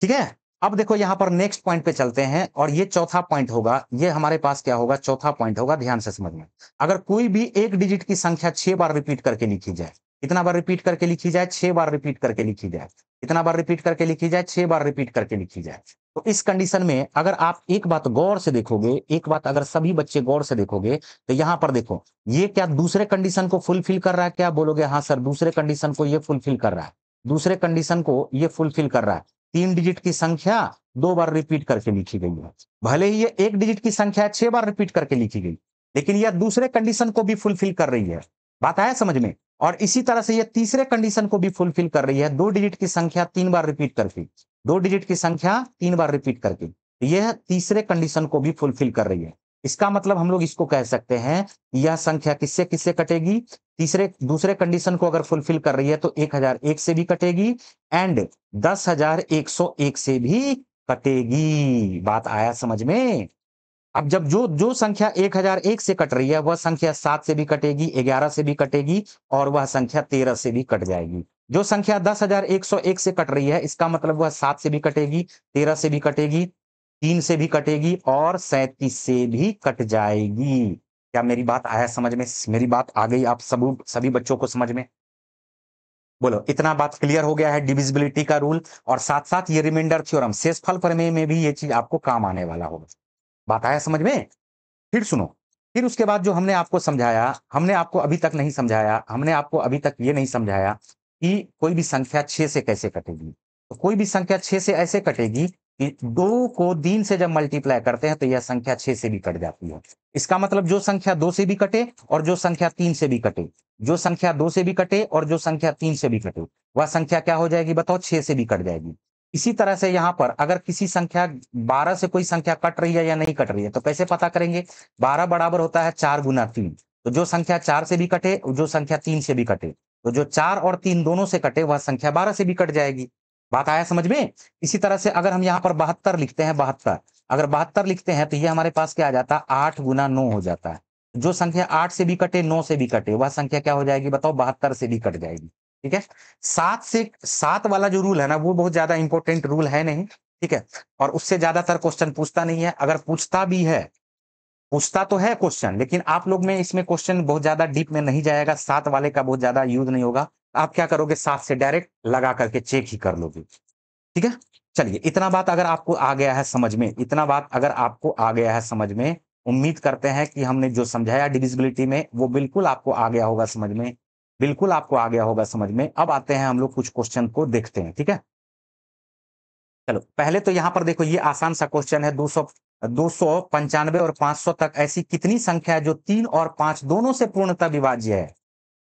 ठीक है अब देखो यहां पर नेक्स्ट पॉइंट पे चलते हैं और ये चौथा पॉइंट होगा ये हमारे पास क्या होगा चौथा पॉइंट होगा ध्यान से समझ में अगर कोई भी एक डिजिट की संख्या छह बार रिपीट करके लिखी जाए कितना बार रिपीट करके लिखी जाए छह बार रिपीट करके लिखी जाए इतना बार रिपीट करके लिखी जाए छह बार रिपीट करके लिखी जाए तो इस कंडीशन में अगर आप एक बात गौर से देखोगे एक बात अगर सभी बच्चे गौर से देखोगे तो यहाँ पर देखो ये क्या दूसरे कंडीशन को फुलफिल कर रहा है क्या बोलोगे हाँ सर दूसरे कंडीशन को ये फुलफिल कर रहा है दूसरे कंडीशन को ये फुलफिल कर रहा है तीन डिजिट की संख्या दो बार रिपीट करके लिखी गई है भले ही ये एक डिजिट की संख्या छह बार रिपीट करके लिखी गई लेकिन यह दूसरे कंडीशन को भी फुलफिल कर रही है बात आया समझ में और इसी तरह से ये तीसरे कंडीशन को भी फुलफिल कर रही है दो डिजिट की संख्या तीन बार रिपीट करके दो डिजिट की संख्या तीन बार रिपीट करके यह तीसरे कंडीशन को भी फुलफिल कर रही है इसका मतलब हम लोग इसको कह सकते हैं यह संख्या किससे किससे कटेगी तीसरे दूसरे कंडीशन को अगर फुलफिल कर रही है तो एक हजार एक से भी कटेगी एंड दस हजार एक सौ एक से भी कटेगी बात आया समझ में अब जब जो जो संख्या 1001 से कट रही है वह संख्या सात से भी कटेगी ग्यारह से भी कटेगी और वह संख्या तेरह से भी कट जाएगी जो संख्या 10,101 से कट रही है इसका मतलब वह सात से भी कटेगी तेरह से भी कटेगी तीन से भी कटेगी और सैतीस से भी कट जाएगी क्या मेरी बात आया समझ में मेरी बात आ गई आप सब सभी बच्चों को समझ में बोलो इतना बात क्लियर हो गया है डिविजिबिलिटी का रूल और साथ साथ ये रिमाइंडर थ्योरम शेष फल में भी ये चीज आपको काम आने वाला होगा बात आया समझ में फिर सुनो फिर उसके बाद जो हमने आपको समझाया हमने आपको अभी तक नहीं समझाया हमने आपको अभी तक ये नहीं समझाया कि कोई भी संख्या छह से कैसे कटेगी तो कोई भी संख्या छह से ऐसे कटेगी कि दो को तीन से जब मल्टीप्लाई करते हैं तो यह संख्या छह से भी कट जाती है इसका मतलब जो संख्या दो से भी कटे और जो संख्या तीन से भी कटे जो संख्या दो से भी कटे और जो संख्या तीन से भी कटे वह संख्या क्या हो जाएगी बताओ छह से भी कट जाएगी इसी तरह से यहां पर अगर किसी संख्या 12 से कोई संख्या कट रही है या नहीं कट रही है तो कैसे पता करेंगे 12 बराबर होता है चार गुना तीन तो जो संख्या चार से भी कटे जो संख्या तीन से भी कटे तो जो चार और तीन दोनों से कटे वह संख्या बारह से भी कट जाएगी बात आया समझ में इसी तरह से अगर हम यहाँ पर बहत्तर लिखते हैं बहत्तर अगर बहत्तर लिखते हैं तो ये हमारे पास क्या आ जाता है आठ गुना नौ हो जाता है जो संख्या आठ से भी कटे नौ से भी कटे वह संख्या क्या हो जाएगी बताओ बहत्तर से भी कट जाएगी ठीक है सात से सात वाला जो रूल है ना वो बहुत ज्यादा इंपॉर्टेंट रूल है नहीं ठीक है और उससे ज्यादातर क्वेश्चन पूछता नहीं है अगर पूछता भी है पूछता तो है क्वेश्चन लेकिन आप लोग में इसमें क्वेश्चन बहुत ज्यादा डीप में नहीं जाएगा सात वाले का बहुत ज्यादा यूज नहीं होगा आप क्या करोगे सात से डायरेक्ट लगा करके चेक ही कर लोगे ठीक है चलिए इतना बात अगर आपको आ गया है समझ में इतना बात अगर आपको आ गया है समझ में उम्मीद करते हैं कि हमने जो समझाया डिविजिबिलिटी में वो बिल्कुल आपको आ गया होगा समझ में बिल्कुल आपको आ गया होगा समझ में अब आते हैं हम लोग कुछ क्वेश्चन को देखते हैं ठीक है चलो पहले तो यहाँ पर देखो ये आसान सा क्वेश्चन है दो सौ दो सौ पंचानवे और पांच सौ तक ऐसी कितनी संख्या है जो तीन और पांच दोनों से पूर्णता विभाज्य है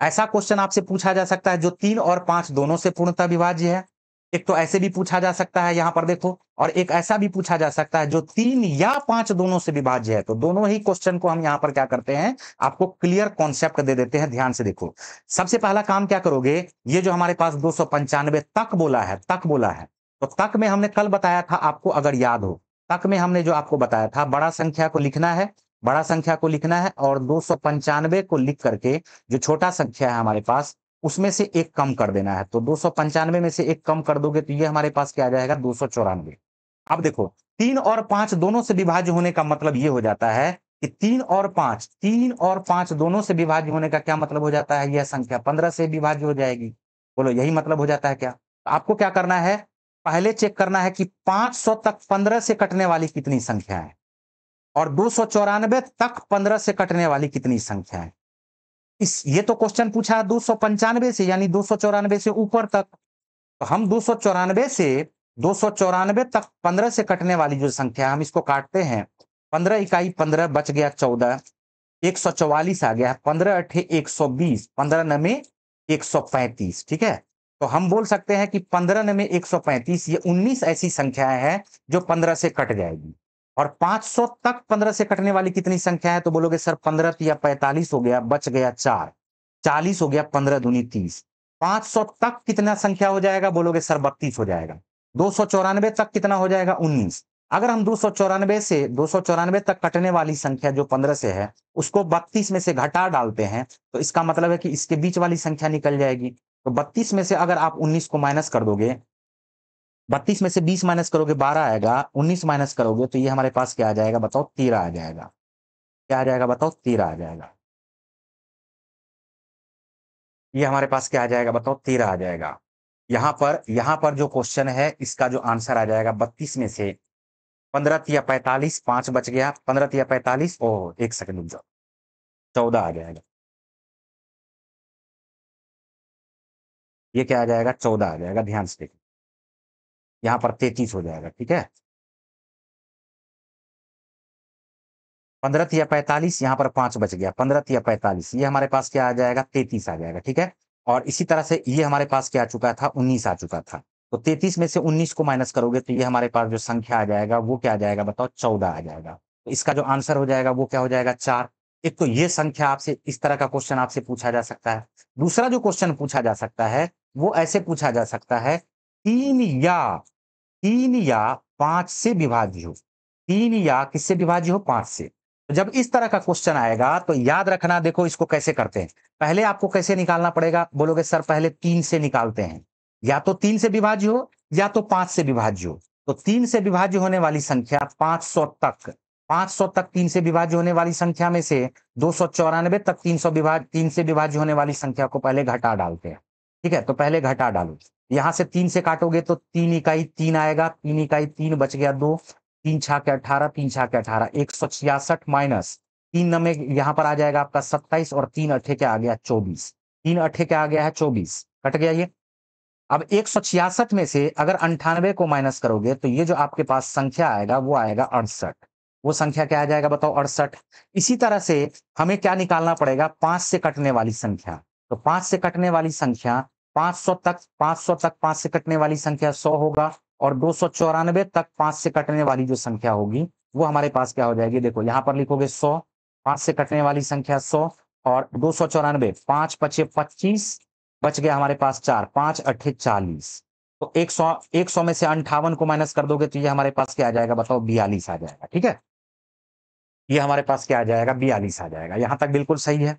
ऐसा क्वेश्चन आपसे पूछा जा सकता है जो तीन और पांच दोनों से पूर्णता विभाज्य है एक तो ऐसे भी पूछा जा सकता है यहां पर देखो और एक ऐसा भी पूछा जा सकता है जो तीन या पांच दोनों से विभाज्य है तो दोनों ही क्वेश्चन को हम यहां पर क्या करते हैं आपको क्लियर कॉन्सेप्ट दे देते हैं ध्यान से देखो सबसे पहला काम क्या करोगे ये जो हमारे पास दो तक बोला है तक बोला है तो तक में हमने कल बताया था आपको अगर याद हो तक में हमने जो आपको बताया था बड़ा संख्या को लिखना है बड़ा संख्या को लिखना है और दो को लिख करके जो छोटा संख्या है हमारे पास उसमें से एक कम कर देना है तो दो में से एक कम कर दोगे तो ये हमारे पास क्या आ जाएगा दो अब देखो तीन और पांच दोनों से विभाज्य होने का मतलब ये हो जाता है कि तीन और पांच तीन और पांच दोनों से विभाज्य होने का क्या मतलब हो जाता है यह संख्या पंद्रह से विभाज्य हो जाएगी बोलो यही मतलब हो जाता है क्या तो आपको क्या करना है पहले चेक करना है कि पांच सौ तक पंद्रह से कटने वाली कितनी संख्या है और दो सौ तक पंद्रह से कटने वाली कितनी संख्या है इस ये तो क्वेश्चन पूछा दो सौ पंचानवे से यानी दो सौ चौरानवे से ऊपर तक तो हम दो सौ चौरानवे से दो सौ चौरानवे तक पंद्रह से कटने वाली जो संख्या हम इसको काटते हैं पंद्रह इकाई पंद्रह बच गया चौदह एक सौ चौवालीस आ गया पंद्रह अठे एक सौ बीस पंद्रह नमे एक सौ पैंतीस ठीक है तो हम बोल सकते हैं कि पंद्रह नमे एक सौ पैंतीस ये उन्नीस ऐसी संख्याएं हैं जो पंद्रह से कट जाएगी और 500 तक 15 से कटने वाली कितनी संख्या है तो बोलोगे सर 15 तो या 45 हो गया बच गया चार 40 हो गया 15 दूनी 30 500 तक कितना संख्या हो जाएगा बोलोगे सर बत्तीस हो जाएगा दो तक कितना हो जाएगा उन्नीस अगर हम दो से दो तक कटने वाली संख्या जो 15 से है उसको 32 में से घटा डालते हैं तो इसका मतलब है कि इसके बीच वाली संख्या निकल जाएगी तो 32 में से अगर आप 19 को माइनस कर दोगे बत्तीस में से बीस माइनस करोगे बारह आएगा उन्नीस माइनस करोगे तो ये हमारे पास क्या आ जाएगा बताओ तेरह आ जाएगा क्या आ जाएगा बताओ तेरह आ जाएगा ये हमारे पास क्या आ जाएगा बताओ तेरह आ जाएगा यहाँ पर यहाँ पर जो क्वेश्चन है इसका जो आंसर आ जाएगा बत्तीस में से पंद्रह या पैंतालीस पांच बच गया पंद्रह या पैंतालीस ओ एक सेकंड रुक जाओ चौदह आ जाएगा ये क्या आ जाएगा चौदह आ जाएगा ध्यान से देखो यहां पर तैतीस हो जाएगा ठीक है पंद्रह या पैंतालीस यहां पर पांच बच गया पंद्रह या पैंतालीस ये हमारे पास क्या आ जाएगा तैतीस आ जाएगा ठीक है और इसी तरह से ये हमारे पास क्या आ चुका था उन्नीस आ चुका था तो तैतीस में से उन्नीस को माइनस करोगे तो ये हमारे पास जो संख्या आ जाएगा वो क्या आ जाएगा बताओ चौदह आ जाएगा तो इसका जो आंसर हो जाएगा वो क्या हो जाएगा चार एक तो ये संख्या आपसे इस तरह का क्वेश्चन आपसे पूछा जा सकता है दूसरा जो क्वेश्चन पूछा जा सकता है वो ऐसे पूछा जा सकता है तीन या तीन या पांच से विभाज्य हो तीन या किससे विभाज्य हो पांच से तो जब इस तरह का क्वेश्चन आएगा तो याद रखना देखो इसको कैसे करते हैं पहले आपको कैसे निकालना पड़ेगा बोलोगे सर पहले तीन से निकालते हैं या तो तीन से विभाज्य हो या तो पांच से विभाज्य हो तो तीन से विभाज्य होने वाली संख्या पांच सौ तक पांच सौ तक तीन से विभाज्य होने वाली संख्या में से दो सौ चौरानवे तक तीन सौ विभाज तीन से विभाज्य होने वाली संख्या को पहले घटा डालते हैं ठीक है तो पहले घटा डालो यहां से तीन से काटोगे तो तीन इकाई तीन आएगा तीन इकाई तीन बच गया दो तीन छा के अठारह तीन छा के अठारह एक सौ छियासठ माइनस तीन नमे यहाँ पर आ जाएगा आपका सत्ताईस और तीन अठे क्या आ गया चौबीस तीन अठे क्या आ गया है चौबीस कट गया ये अब एक सौ छियासठ में से अगर अंठानवे को माइनस करोगे तो ये जो आपके पास संख्या आएगा वो आएगा अड़सठ वो संख्या क्या आ जाएगा बताओ अड़सठ इसी तरह से हमें क्या निकालना पड़ेगा पांच से कटने वाली संख्या तो पांच से कटने वाली संख्या 500 तक 500 तक 5 से कटने वाली संख्या 100 होगा और दो तक 5 से कटने वाली जो संख्या होगी वो हमारे पास क्या हो जाएगी देखो यहाँ पर लिखोगे 100 5 से कटने वाली संख्या 100 और दो सौ चौरानबे पांच पचे पच्चीस बच गया हमारे पास चार पांच अट्ठे चालीस तो एक सौ एक सौ में से अंठावन को माइनस कर दोगे तो ये हमारे पास क्या आ जाएगा बताओ बयालीस आ जाएगा ठीक है ये हमारे पास क्या आ जाएगा बयालीस आ जाएगा यहां तक बिल्कुल सही है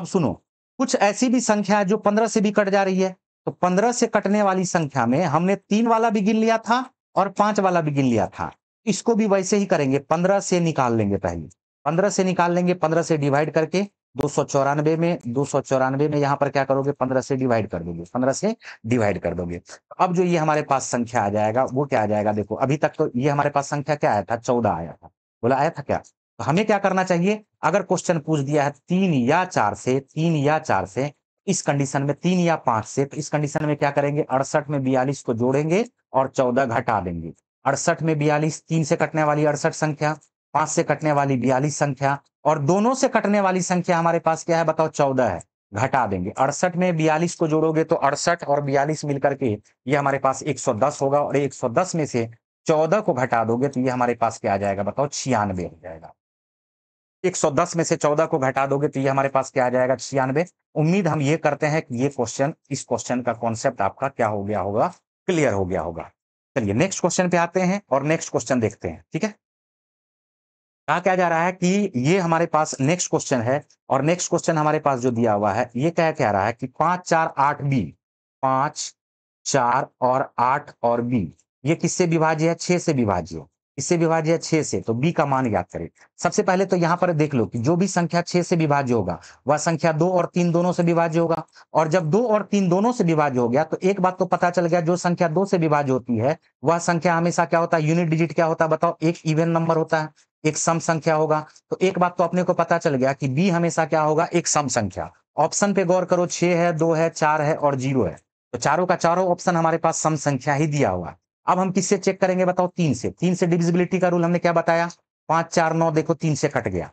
अब सुनो कुछ ऐसी भी संख्या है जो पंद्रह से भी कट जा रही है तो पंद्रह से कटने वाली संख्या में हमने तीन वाला भी गिन लिया था और पांच वाला भी गिन लिया था इसको भी वैसे ही करेंगे पंद्रह से निकाल लेंगे पहले पंद्रह से निकाल लेंगे पंद्रह से डिवाइड करके दो सौ चौरानवे में दो सौ चौरानवे में यहां पर क्या करोगे पंद्रह से डिवाइड कर दोगे पंद्रह से डिवाइड कर दोगे अब जो ये हमारे पास संख्या आ जाएगा वो क्या आ जाएगा देखो अभी तक तो ये हमारे पास संख्या क्या आया था चौदह आया था बोला आया था क्या तो हमें क्या करना चाहिए अगर क्वेश्चन पूछ दिया है तीन या चार से तीन या चार से इस कंडीशन में तीन या पांच से तो इस कंडीशन में क्या करेंगे अड़सठ में बयालीस को जोड़ेंगे और चौदह घटा देंगे अड़सठ में बयालीस तीन से कटने वाली अड़सठ संख्या पांच से कटने वाली बयालीस संख्या और दोनों से कटने वाली संख्या हमारे पास क्या है बताओ चौदह है घटा देंगे अड़सठ में बयालीस को जोड़ोगे तो अड़सठ और बयालीस मिलकर के ये हमारे पास 110 होगा और 110 में से 14 को घटा दोगे तो ये हमारे पास क्या आ जाएगा बताओ छियानवे हो जाएगा 110 में से 14 को घटा दोगे तो ये हमारे पास क्या आ जाएगा छियानवे उम्मीद हम ये करते हैं कि ये क्वेश्चन इस क्वेश्चन का कॉन्सेप्ट आपका क्या हो गया होगा क्लियर हो गया होगा चलिए नेक्स्ट क्वेश्चन पे आते हैं और नेक्स्ट क्वेश्चन देखते हैं ठीक है कहा क्या जा रहा है कि ये हमारे पास नेक्स्ट क्वेश्चन है और नेक्स्ट क्वेश्चन हमारे पास जो दिया हुआ है ये क्या कह रहा है कि पांच चार आठ बी पांच चार और आठ और बी ये किससे विभाज्य है छह से विभाज्य इससे विभाज्य छह से तो बी का मान याद करें सबसे पहले तो यहाँ पर देख लो कि जो भी संख्या छह से विभाज्य होगा वह संख्या दो और तीन दोनों से विभाज्य होगा और जब दो और तीन दोनों से विभाज्य हो गया तो एक बात तो पता चल गया जो संख्या दो से विभाज्य होती है वह संख्या हमेशा क्या होता है यूनिट डिजिट क्या होता है बताओ एक इवेंट नंबर होता है एक सम संख्या होगा तो एक बात तो अपने को पता चल गया कि बी हमेशा क्या होगा एक सम संख्या ऑप्शन पे गौर करो छह है दो है चार है और जीरो है तो चारों का चारों ऑप्शन हमारे पास सम संख्या ही दिया हुआ अब हम किससे चेक करेंगे बताओ तीन से तीन से डिविजिबिलिटी का रूल हमने क्या बताया पांच चार नौ देखो तीन से कट गया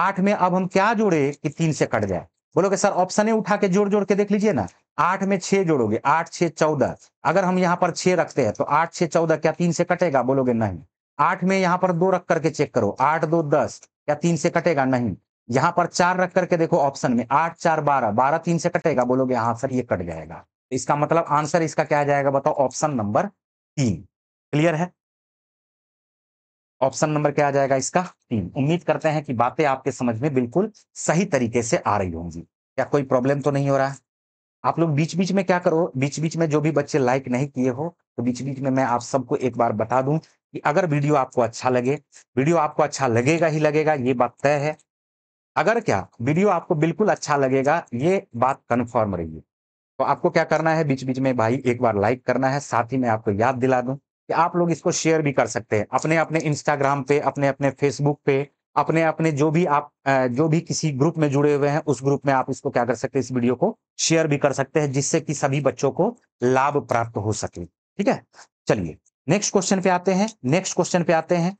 आठ में अब हम क्या जोड़े कि तीन से कट जाए बोलोगे सर ऑप्शन उठा के जोड़ जोड़ के देख लीजिए ना आठ में छह जोड़ोगे आठ छह चौदह अगर हम यहाँ पर छह रखते हैं तो आठ छह चौदह क्या तीन से कटेगा बोलोगे नहीं आठ में यहाँ पर दो रख करके चेक करो आठ दो दस क्या तीन से कटेगा नहीं यहाँ पर चार रख करके देखो ऑप्शन में आठ चार बारह बारह तीन से कटेगा बोलोगे हाँ सर ये कट जाएगा इसका मतलब आंसर इसका क्या जाएगा बताओ ऑप्शन नंबर तीन क्लियर है ऑप्शन नंबर क्या आ जाएगा इसका तीन उम्मीद करते हैं कि बातें आपके समझ में बिल्कुल सही तरीके से आ रही होंगी क्या कोई प्रॉब्लम तो नहीं हो रहा है आप लोग बीच बीच में क्या करो बीच बीच में जो भी बच्चे लाइक नहीं किए हो तो बीच बीच में मैं आप सबको एक बार बता दूं कि अगर वीडियो आपको अच्छा लगे वीडियो आपको अच्छा लगेगा ही लगेगा ये बात तय है अगर क्या वीडियो आपको बिल्कुल अच्छा लगेगा ये बात कन्फर्म रही है तो आपको क्या करना है बीच बीच में भाई एक बार लाइक करना है साथ ही मैं आपको याद दिला दूं कि आप लोग इसको शेयर भी कर सकते हैं अपने अपने इंस्टाग्राम पे अपने अपने फेसबुक पे अपने अपने जो भी आप जो भी किसी ग्रुप में जुड़े हुए हैं उस ग्रुप में आप इसको क्या कर सकते हैं इस वीडियो को शेयर भी कर सकते हैं जिससे कि सभी बच्चों को लाभ प्राप्त हो सके ठीक है चलिए नेक्स्ट क्वेश्चन पे आते हैं नेक्स्ट क्वेश्चन पे आते हैं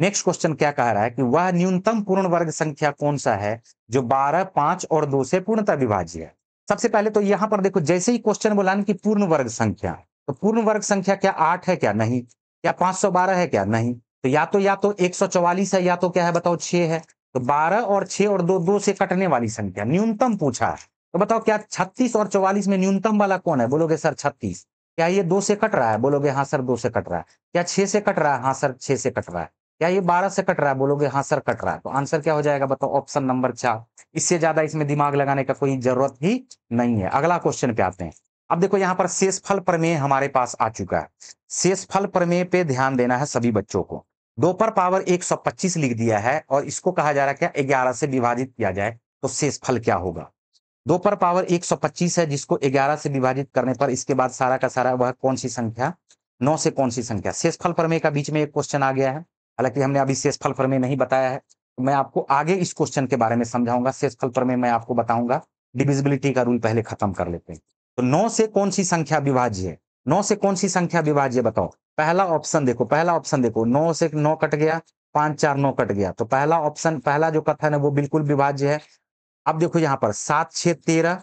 नेक्स्ट क्वेश्चन क्या कह रहा है कि वह न्यूनतम पूर्ण वर्ग संख्या कौन सा है जो बारह पांच और दो से पूर्णता विभाज्य है सबसे पहले तो यहां पर देखो जैसे ही क्वेश्चन बोला कि पूर्ण वर्ग संख्या तो पूर्ण वर्ग संख्या क्या आठ है क्या नहीं क्या पांच सौ बारह है क्या नहीं तो या तो या तो एक सौ चौवालीस है या तो क्या है बताओ छह है तो बारह और छह और दो दो से कटने वाली संख्या न्यूनतम पूछा है तो बताओ क्या छत्तीस और चौवालीस में न्यूनतम वाला कौन है बोलोगे सर छत्तीस क्या ये दो से कट रहा है बोलोगे हाँ सर दो से कट रहा है क्या छह से कट रहा है हाँ सर छह से कट रहा है क्या ये बारह से कट रहा है बोलोगे हाँ सर कट रहा है तो आंसर क्या हो जाएगा बताओ ऑप्शन नंबर चार इससे ज्यादा इसमें दिमाग लगाने का कोई जरूरत ही नहीं है अगला क्वेश्चन पे आते हैं अब देखो यहाँ पर शेषफल प्रमेय हमारे पास आ चुका है शेषफल प्रमेय पे ध्यान देना है सभी बच्चों को दो पर पावर 125 लिख दिया है और इसको कहा जा रहा है क्या ग्यारह से विभाजित किया जाए तो शेषफल क्या होगा दो पर पावर 125 है जिसको ग्यारह से विभाजित करने पर इसके बाद सारा का सारा वह कौन सी संख्या नौ से कौन सी संख्या शेषफल प्रमेय का बीच में एक क्वेश्चन आ गया है हालांकि हमने अभी शेषफल प्रमेय नहीं बताया है तो मैं आपको आगे इस क्वेश्चन के बारे में समझाऊंगा शेषफल प्रमेय मैं आपको बताऊंगा डिविजिबिलिटी का रूल पहले खत्म कर लेते हैं तो नौ से कौन सी संख्या विभाज्य है नौ से कौन सी संख्या विभाज्य बताओ पहला ऑप्शन देखो पहला ऑप्शन देखो नौ से नौ कट गया पांच चार नौ कट गया तो पहला ऑप्शन पहला जो कथन है वो बिल्कुल विभाज्य है अब देखो यहाँ पर सात छह तेरह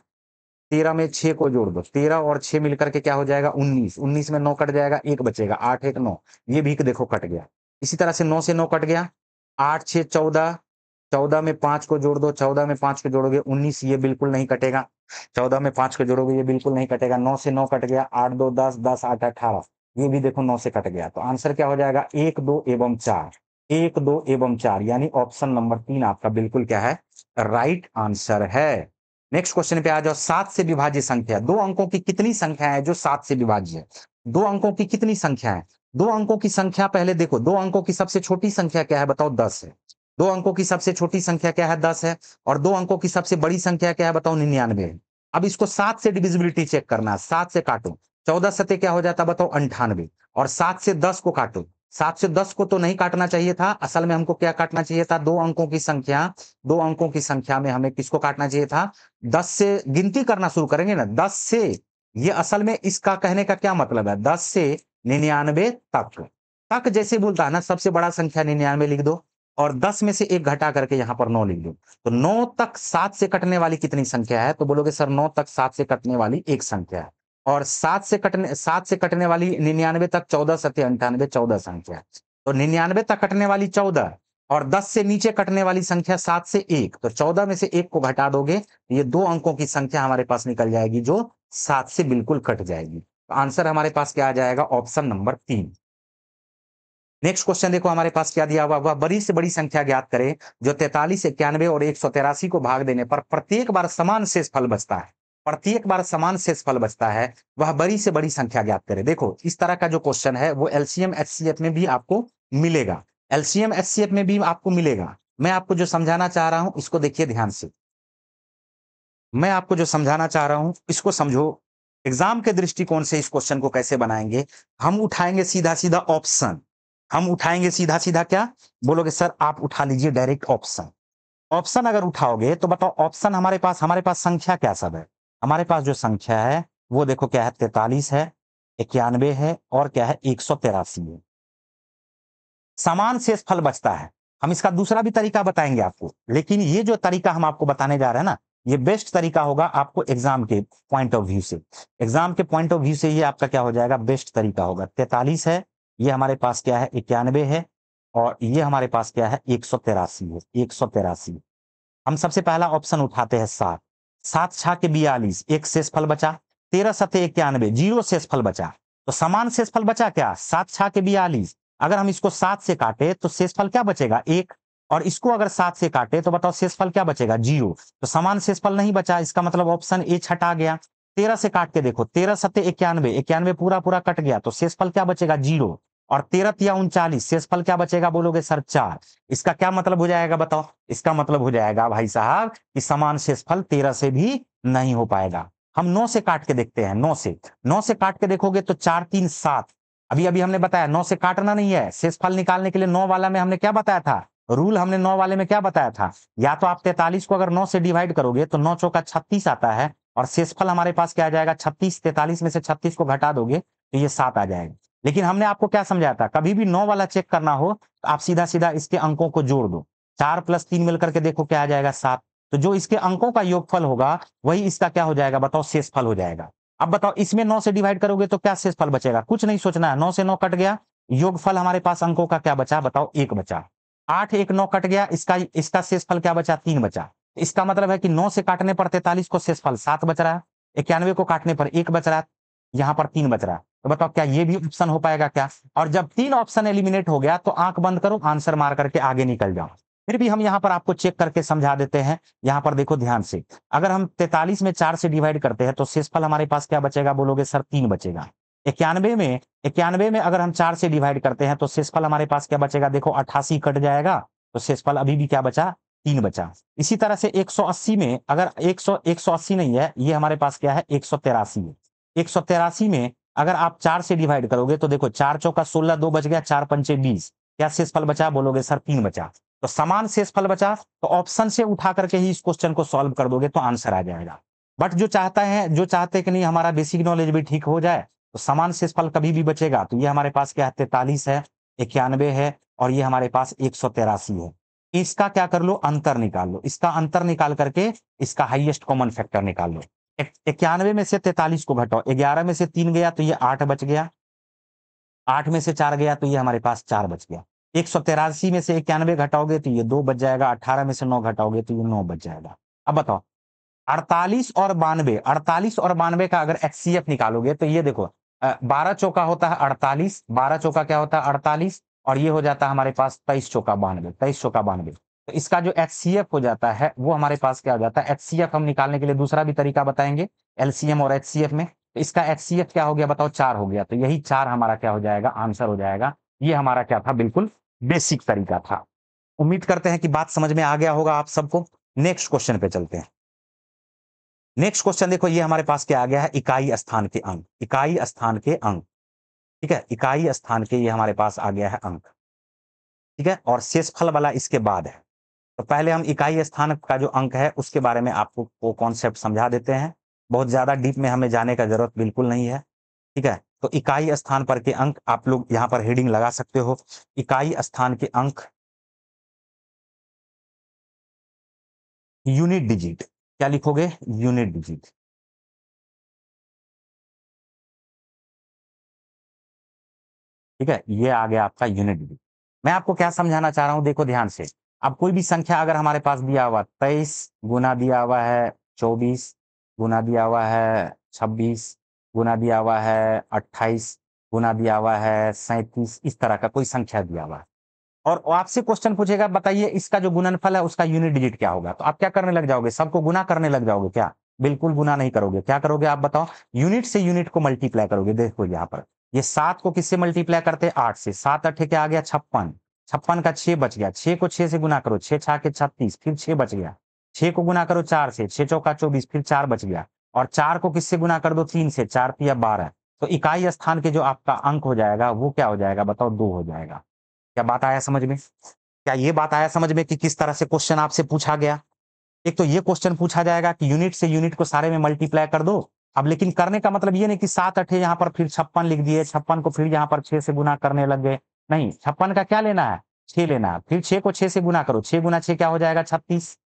तेरह में छह को जोड़ दो तेरह और छह मिलकर के क्या हो जाएगा उन्नीस उन्नीस में नौ कट जाएगा एक बचेगा आठ एक नौ ये भी देखो कट गया इसी तरह से नौ से नौ कट गया आठ छह चौदह चौदह में पांच को जोड़ दो चौदह में पांच को जोड़ोगे उन्नीस ये बिल्कुल नहीं कटेगा चौदह में पांच को जोड़ोगे ये बिल्कुल नहीं कटेगा नौ से नौ कट गया आठ दो दस दस आठ अठारह ये भी देखो नौ से कट गया तो आंसर क्या हो जाएगा एक दो एवं चार एक दो एवं चार यानी ऑप्शन नंबर तीन आपका बिल्कुल क्या है राइट आंसर है नेक्स्ट क्वेश्चन पे आ जाओ सात से विभाज्य संख्या दो अंकों की कितनी संख्या है जो सात से विभाज्य है दो अंकों की कितनी संख्या है दो अंकों की संख्या पहले देखो दो अंकों की सबसे छोटी संख्या क्या है बताओ दस है दो अंकों की सबसे छोटी संख्या क्या है दस है और दो अंकों की सबसे बड़ी संख्या क्या है बताओ निन्यानवे अब इसको सात से डिविजिबिलिटी चेक करना है सात से काटो चौदह सत्य क्या हो जाता बताओ अंठानवे और सात से दस को काटो सात से दस को तो नहीं काटना चाहिए था असल में हमको क्या काटना चाहिए था दो अंकों की संख्या दो अंकों की संख्या में हमें किसको काटना चाहिए था दस से गिनती करना शुरू करेंगे ना दस से ये असल में इसका कहने का क्या मतलब है दस से निन्यानवे तक तक जैसे बोलता है ना सबसे बड़ा संख्या निन्यानवे लिख दो और दस में से एक घटा करके यहां पर नौ लिख दो तो नौ तक सात से कटने वाली कितनी संख्या है तो बोलोगे सर नौ तक सात से कटने वाली एक संख्या है और सात से कटने सात से कटने वाली निन्यानवे तक चौदह सत्य अंठानवे चौदह संख्या है तो निन्यानवे तक कटने वाली चौदह और दस से नीचे कटने वाली संख्या सात से एक तो चौदह में से एक को घटा दोगे तो ये दो अंकों की संख्या हमारे पास निकल जाएगी जो सात से बिल्कुल कट जाएगी आंसर हमारे पास क्या आ जाएगा ऑप्शन नंबर तीन नेक्स्ट क्वेश्चन देखो हमारे पास क्या दिया हुआ वह बड़ी से बड़ी संख्या ज्ञात करें जो तैतालीस इक्यानवे और एक को भाग देने पर प्रत्येक बार समान शेष फल बचता है प्रत्येक बार समान शेष फल बचता है वह बड़ी से बड़ी संख्या ज्ञात करें देखो इस तरह का जो क्वेश्चन है वो एलसीएम एच में भी आपको मिलेगा एलसीएम एच में भी आपको मिलेगा मैं आपको जो समझाना चाह रहा हूं इसको देखिए ध्यान से मैं आपको जो समझाना चाह रहा हूं इसको समझो एग्जाम के दृष्टिकोण से इस क्वेश्चन को कैसे बनाएंगे हम उठाएंगे सीधा सीधा ऑप्शन हम उठाएंगे सीधा सीधा क्या बोलोगे सर आप उठा लीजिए डायरेक्ट ऑप्शन ऑप्शन अगर उठाओगे तो बताओ ऑप्शन हमारे पास हमारे पास संख्या क्या सब है हमारे पास जो संख्या है वो देखो क्या है तैतालीस है इक्यानवे है और क्या है एक सौ तेरासी है समान शेष फल बचता है हम इसका दूसरा भी तरीका बताएंगे आपको लेकिन ये जो तरीका हम आपको बताने जा रहे हैं ना ये बेस्ट तरीका होगा आपको एग्जाम के पॉइंट ऑफ व्यू से एग्जाम के पॉइंट ऑफ व्यू से ये आपका क्या हो जाएगा बेस्ट तरीका होगा तैतालीस है ये हमारे पास क्या है इक्यानवे है और ये हमारे पास क्या है एक सौ तेरासी है एक सौ तेरासी हम सबसे पहला ऑप्शन उठाते हैं सात सात छा के बयालीस एक शेष फल बचा तेरह सत्य इक्यानवे जीरो शेष फल बचा तो समान शेष फल बचा क्या सात छा के बयालीस अगर हम इसको सात से काटे तो शेष फल क्या बचेगा एक और इसको अगर सात से काटे तो बताओ शेषफल क्या बचेगा जीरो तो समान शेषफल नहीं बचा इसका मतलब ऑप्शन ए छटा गया तेरह से काट के देखो तेरह सत्य इक्यानवे इक्यानवे पूरा पूरा कट गया तो शेषफल क्या बचेगा जीरो और तेरह या उनचालीस शेषफल क्या बचेगा बोलोगे सर चार इसका क्या मतलब हो जाएगा बताओ इसका मतलब हो जाएगा भाई साहब कि समान शेषफल तेरह से भी नहीं हो पाएगा हम नौ से काट के देखते हैं नौ से नौ से काट के देखोगे तो चार तीन सात अभी अभी हमने बताया नौ से काटना नहीं है शेषफल निकालने के लिए नौ वाला में हमने क्या बताया था रूल हमने नौ वाले में क्या बताया था या तो आप तैतालीस को अगर नौ से डिवाइड करोगे तो नौ चौका छत्तीस आता है और शेषफल हमारे पास क्या आ जाएगा छत्तीस तैतालीस में से छत्तीस को घटा दोगे तो ये सात आ जाएगा लेकिन हमने आपको क्या समझाया था कभी भी नौ वाला चेक करना हो तो आप सीधा सीधा इसके अंकों को जोड़ दो चार प्लस तीन मिलकर के देखो क्या आ जाएगा सात तो जो इसके अंकों का योगफल होगा वही इसका क्या हो जाएगा बताओ शेषफल हो जाएगा अब बताओ इसमें नौ से डिवाइड करोगे तो क्या शेषफल बचेगा कुछ नहीं सोचना है नौ से नौ कट गया योगफल हमारे पास अंकों का क्या बचा बताओ एक बचा आठ एक नौ कट गया इसका इसका शेषफल क्या बचा तीन बचा इसका मतलब है कि नौ से काटने पर तैतालीस को शेषफल सात बच रहा है इक्यानवे को काटने पर एक बच रहा है यहाँ पर तीन बच रहा है तो बताओ क्या ये भी ऑप्शन हो पाएगा क्या और जब तीन ऑप्शन एलिमिनेट हो गया तो आंख बंद करो आंसर मार करके आगे निकल जाओ फिर भी हम यहाँ पर आपको चेक करके समझा देते हैं यहाँ पर देखो ध्यान से अगर हम तैतालीस में चार से डिवाइड करते हैं तो शेषफल हमारे पास क्या बचेगा बोलोगे सर तीन बचेगा इक्यानवे में इक्यानवे में अगर हम चार से डिवाइड करते हैं तो शेषफल हमारे पास क्या बचेगा देखो अट्ठासी कट जाएगा तो शेषफल अभी भी क्या बचा तीन बचा इसी तरह से 180 में अगर 100 180 नहीं है ये हमारे पास क्या है एक सौ तेरासी में एक सौ तेरासी में अगर आप चार से डिवाइड करोगे तो देखो चार चौका सोलह दो बच गया चार पंचे बीस क्या शेषफल बचा बोलोगे सर तीन बचा तो समान शेषफल बचा तो ऑप्शन से उठा करके ही इस क्वेश्चन को सॉल्व कर दोगे तो आंसर आ जाएगा बट जो चाहता है जो चाहते कि नहीं हमारा बेसिक नॉलेज भी ठीक हो जाए तो समान शेषफल कभी भी बचेगा तो ये हमारे पास क्या है तैतालीस है इक्यानवे है और ये हमारे पास एक सौ तेरासी है इसका क्या कर लो अंतर निकाल लो इसका अंतर निकाल करके इसका हाइएस्ट कॉमन फैक्टर निकाल लो इक्यानवे में से तैतालीस को घटाओ ग्यारह में से तीन गया तो ये आठ बच गया आठ में से चार गया तो ये हमारे पास चार बच गया एक सौ तेरासी में से इक्यानवे घटाओगे तो ये दो बच जाएगा अट्ठारह में से नौ घटाओगे तो ये नौ बच जाएगा अब बताओ अड़तालीस और बानवे अड़तालीस और बानवे का अगर एच निकालोगे तो ये देखो बारह चौका होता है अड़तालीस बारह चौका क्या होता है अड़तालीस और ये हो जाता है हमारे पास तेईस चौका बानवे तेईस चौका बानवे तो इसका जो एच हो जाता है वो हमारे पास क्या हो जाता है एच हम निकालने के लिए दूसरा भी तरीका बताएंगे एलसीएम और एच में तो इसका एच क्या हो गया बताओ चार हो गया तो यही चार हमारा क्या हो जाएगा आंसर हो जाएगा ये हमारा क्या था बिल्कुल बेसिक तरीका था उम्मीद करते हैं कि बात समझ में आ गया होगा आप सबको नेक्स्ट क्वेश्चन पे चलते हैं नेक्स्ट क्वेश्चन देखो ये हमारे पास क्या आ गया है इकाई स्थान के अंक इकाई स्थान के अंक ठीक है इकाई स्थान के ये हमारे पास आ गया है अंक ठीक है और शेषफल वाला इसके बाद है तो पहले हम इकाई स्थान का जो अंक है उसके बारे में आपको वो कॉन्सेप्ट समझा देते हैं बहुत ज्यादा डीप में हमें जाने का जरूरत बिल्कुल नहीं है ठीक है तो इकाई स्थान पर के अंक आप लोग यहाँ पर हेडिंग लगा सकते हो इकाई स्थान के अंक यूनिट डिजिट क्या लिखोगे यूनिट डिजिट ठीक है ये आ गया आपका यूनिट डिजिट मैं आपको क्या समझाना चाह रहा हूं देखो ध्यान से अब कोई भी संख्या अगर हमारे पास दिया हुआ तेईस गुना दिया हुआ है चौबीस गुना दिया हुआ है छब्बीस गुना दिया हुआ है अट्ठाईस गुना दिया हुआ है सैंतीस इस तरह का कोई संख्या दिया हुआ है और आपसे क्वेश्चन पूछेगा बताइए इसका जो गुणनफल है उसका यूनिट डिजिट क्या होगा तो आप क्या करने लग जाओगे सबको गुना करने लग जाओगे क्या बिल्कुल गुना नहीं करोगे क्या करोगे आप बताओ यूनिट से यूनिट को मल्टीप्लाई करोगे देखो यहाँ पर ये सात को किससे मल्टीप्लाई करते हैं आठ से सात अठे क्या आ गया छप्पन छप्पन का छह बच गया छह को छह से गुना करो छह छा के छत्तीस फिर छह बच गया छह को गुना करो चार से छह चौका चौबीस फिर चार बच गया और चार को किससे गुना कर दो तीन से चार पिया बारह तो इकाई स्थान के जो आपका अंक हो जाएगा वो क्या हो जाएगा बताओ दो हो जाएगा क्या बात आया समझ में क्या ये बात आया समझ में कि किस तरह से क्वेश्चन आपसे पूछा गया एक तो ये क्वेश्चन पूछा जाएगा कि यूनिट से यूनिट को सारे में मल्टीप्लाई कर दो अब लेकिन करने का मतलब ये नहीं कि सात अठे यहाँ पर फिर छप्पन लिख दिए छप्पन को फिर यहाँ पर छह से गुना करने लग गए नहीं छप्पन का क्या लेना है छह लेना है फिर छह को छह से गुना करो छह गुना छह क्या हो जाएगा छत्तीस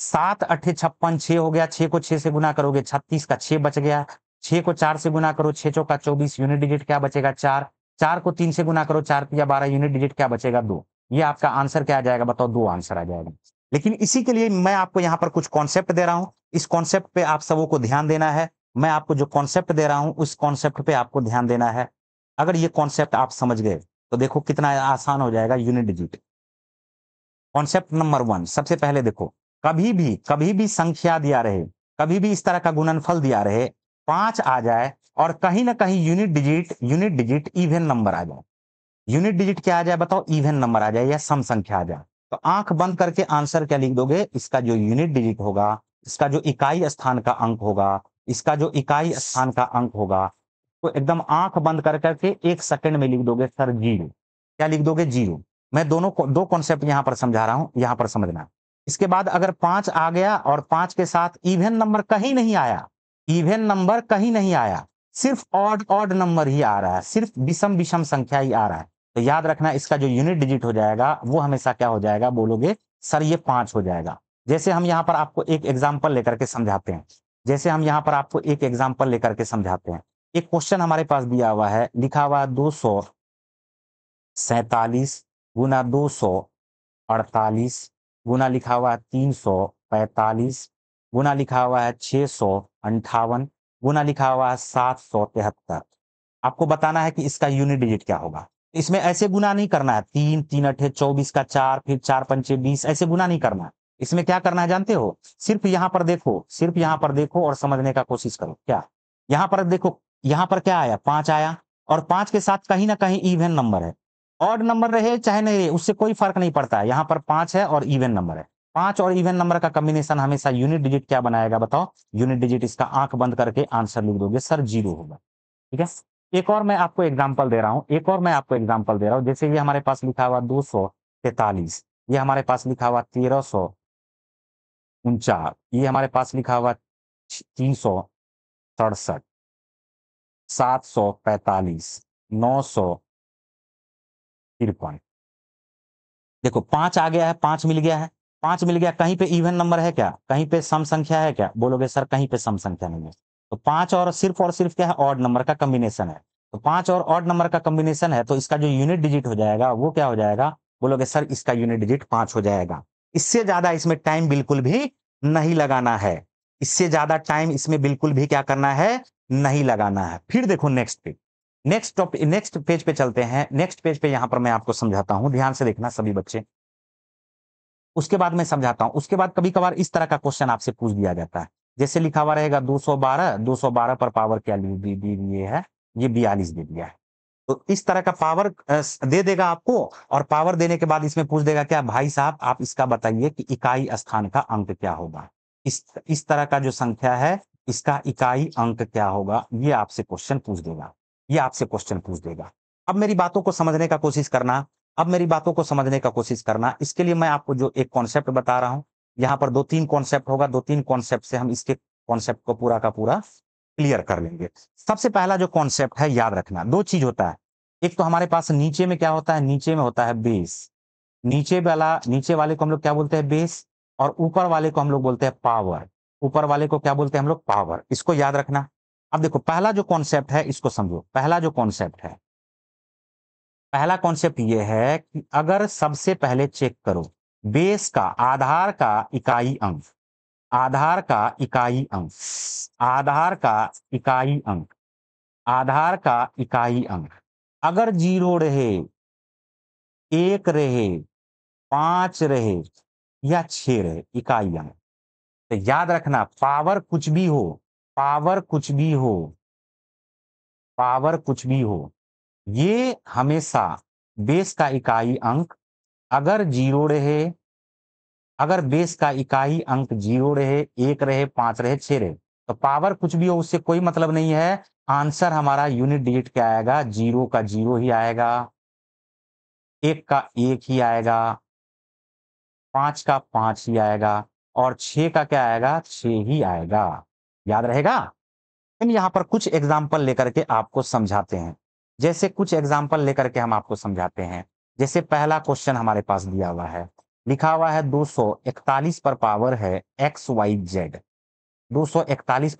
सात अठे छप्पन छह हो गया छह को छह से गुना करोगे छत्तीस का छह बच गया छह को चार से गुना करो छह चौका चौबीस यूनिट डिजिट क्या बचेगा चार चार को तीन से गुना करो चार या बारह यूनिट डिजिट क्या बचेगा दो ये आपका आंसर क्या आ जाएगा बताओ दो आंसर आ जाएगा लेकिन इसी के लिए मैं आपको यहाँ पर कुछ कॉन्सेप्ट दे रहा हूँ इस कॉन्सेप्ट पे आप सबों को ध्यान देना है मैं आपको जो कॉन्सेप्ट दे रहा हूँ उस कॉन्सेप्ट पे आपको ध्यान देना है अगर ये कॉन्सेप्ट आप समझ गए तो देखो कितना आसान हो जाएगा unit digit concept number one सबसे पहले देखो कभी भी कभी भी संख्या दिया रहे कभी भी इस तरह का गुणनफल दिया रहे पांच आ जाए और कहीं ना कहीं unit digit unit digit even number आ जाए यूनिट डिजिट क्या आ जाए बताओ इवन नंबर आ जाए या सम संख्या आ जाए तो आंख बंद करके आंसर क्या लिख दोगे इसका जो यूनिट डिजिट होगा इसका जो इकाई स्थान का अंक होगा इसका जो इकाई स्थान का अंक होगा तो एकदम आंख बंद कर करके एक सेकंड में लिख दोगे सर जीरो क्या लिख दोगे जीरो मैं दोनों को, दो कॉन्सेप्ट यहाँ पर समझा रहा हूँ यहाँ पर समझना इसके बाद अगर पांच आ गया और पांच के साथ इवेन नंबर कहीं नहीं आया इवेन नंबर कहीं नहीं आया सिर्फ ऑड ऑड नंबर ही आ रहा है सिर्फ विषम विषम संख्या ही आ रहा है तो याद रखना इसका जो यूनिट डिजिट हो जाएगा वो हमेशा क्या हो जाएगा बोलोगे सर ये पांच हो जाएगा जैसे हम यहाँ पर आपको एक एग्जाम्पल लेकर के समझाते हैं जैसे हम यहाँ पर आपको एक एग्जाम्पल लेकर के समझाते हैं एक क्वेश्चन हमारे पास दिया हुआ है लिखा हुआ दो सौ सैतालीस गुना दो सौ अड़तालीस गुना लिखा हुआ है तीन सौ पैतालीस गुना लिखा हुआ है छ सौ अंठावन गुना लिखा हुआ है सात सौ तिहत्तर आपको बताना है कि इसका यूनिट डिजिट क्या होगा इसमें ऐसे गुना नहीं करना है तीन तीन अठे चौबीस का चार फिर चार पंचे बीस ऐसे गुना नहीं करना है इसमें क्या करना है जानते हो सिर्फ यहाँ पर देखो सिर्फ यहाँ पर देखो और समझने का कोशिश करो क्या यहाँ पर देखो यहाँ पर क्या आया पांच आया और पांच के साथ कहीं ना कहीं इवेन नंबर है ऑड नंबर रहे चाहे नहीं रहे उससे कोई फर्क नहीं पड़ता है यहाँ पर पांच है और इवेन नंबर है पांच और इवन नंबर का कॉम्बिनेशन हमेशा यूनिट डिजिट क्या बनाएगा बताओ यूनिट डिजिट इसका आंख बंद करके आंसर लिख दोगे सर जीरो होगा ठीक है एक और मैं आपको एग्जाम्पल दे रहा हूँ एक और मैं आपको एग्जाम्पल दे रहा हूँ जैसे ये हमारे पास लिखा हुआ दो सौ तैतालीस ये हमारे पास लिखा हुआ तेरह सौ उनचास ये हमारे पास लिखा हुआ तीन सौ सड़सठ सात सौ पैतालीस नौ सौ तिरपन देखो पांच आ गया है पांच मिल गया है पांच मिल गया कहीं पे इवन नंबर है क्या कहीं पे सम संख्या है क्या बोलोगे सर कहीं पे सम संख्या नहीं है तो पांच और सिर्फ और सिर्फ क्या है ऑड नंबर का कम्बिनेशन है तो पांच और ऑड नंबर का कम्बिनेशन है तो इसका जो यूनिट डिजिट हो जाएगा वो क्या हो जाएगा बोलोगे सर इसका यूनिट डिजिट पांच हो जाएगा इससे ज्यादा इसमें टाइम बिल्कुल भी नहीं लगाना है इससे ज्यादा टाइम इसमें बिल्कुल भी क्या करना है नहीं लगाना है फिर देखो नेक्स्ट पे नेक्स्ट टॉपिक नेक्स्ट पेज पे चलते हैं नेक्स्ट पेज पे यहाँ पर मैं आपको समझाता हूं ध्यान से देखना सभी बच्चे उसके बाद मैं समझाता हूँ उसके बाद कभी कभार इस तरह का क्वेश्चन आपसे पूछ दिया जाता है जैसे लिखा हुआ रहेगा 212 212 पर पावर क्या दी हुई है ये बयालीस दे दिया है तो इस तरह का पावर दे देगा आपको और पावर देने के बाद इसमें पूछ देगा क्या भाई साहब आप इसका बताइए कि इकाई स्थान का अंक क्या होगा इस इस तरह का जो संख्या है इसका इकाई अंक क्या होगा ये आपसे क्वेश्चन पूछ देगा ये आपसे क्वेश्चन पूछ देगा अब मेरी बातों को समझने का कोशिश करना अब मेरी बातों को समझने का कोशिश करना इसके लिए मैं आपको जो एक कॉन्सेप्ट बता रहा हूं यहाँ पर दो तीन कॉन्सेप्ट होगा दो तीन कॉन्सेप्ट से हम इसके कॉन्सेप्ट को पूरा का पूरा क्लियर कर लेंगे सबसे पहला जो कॉन्सेप्ट है याद रखना दो चीज होता है एक तो हमारे पास नीचे में क्या होता है नीचे में होता है बेस नीचे वाला नीचे वाले को हम लोग क्या बोलते हैं बेस और ऊपर वाले को हम लोग बोलते हैं पावर ऊपर वाले को क्या बोलते हैं हम लोग पावर इसको याद रखना अब देखो पहला जो कॉन्सेप्ट है इसको समझो पहला जो कॉन्सेप्ट है पहला कॉन्सेप्ट ये है कि अगर सबसे पहले चेक करो बेस का आधार का इकाई अंक आधार का इकाई अंक आधार का इकाई अंक आधार का इकाई अंक अगर जीरो रहे एक रहे पांच रहे या छ रहे इकाई अंक तो याद रखना पावर कुछ भी हो पावर कुछ भी हो पावर कुछ भी हो ये हमेशा बेस का इकाई अंक अगर जीरो रहे अगर बेस का इकाई अंक जीरो रहे एक रहे पांच रहे छह रहे तो पावर कुछ भी हो उससे कोई मतलब नहीं है आंसर हमारा यूनिट डिजिट क्या आएगा जीरो का जीरो ही आएगा एक का एक ही आएगा पांच का पांच ही आएगा और छ का क्या आएगा छ ही आएगा याद रहेगा यहाँ पर कुछ एग्जाम्पल लेकर के आपको समझाते हैं जैसे कुछ एग्जाम्पल लेकर के हम आपको समझाते हैं जैसे पहला क्वेश्चन हमारे पास दिया हुआ है लिखा हुआ है 241 पर पावर है एक्स वाई जेड दो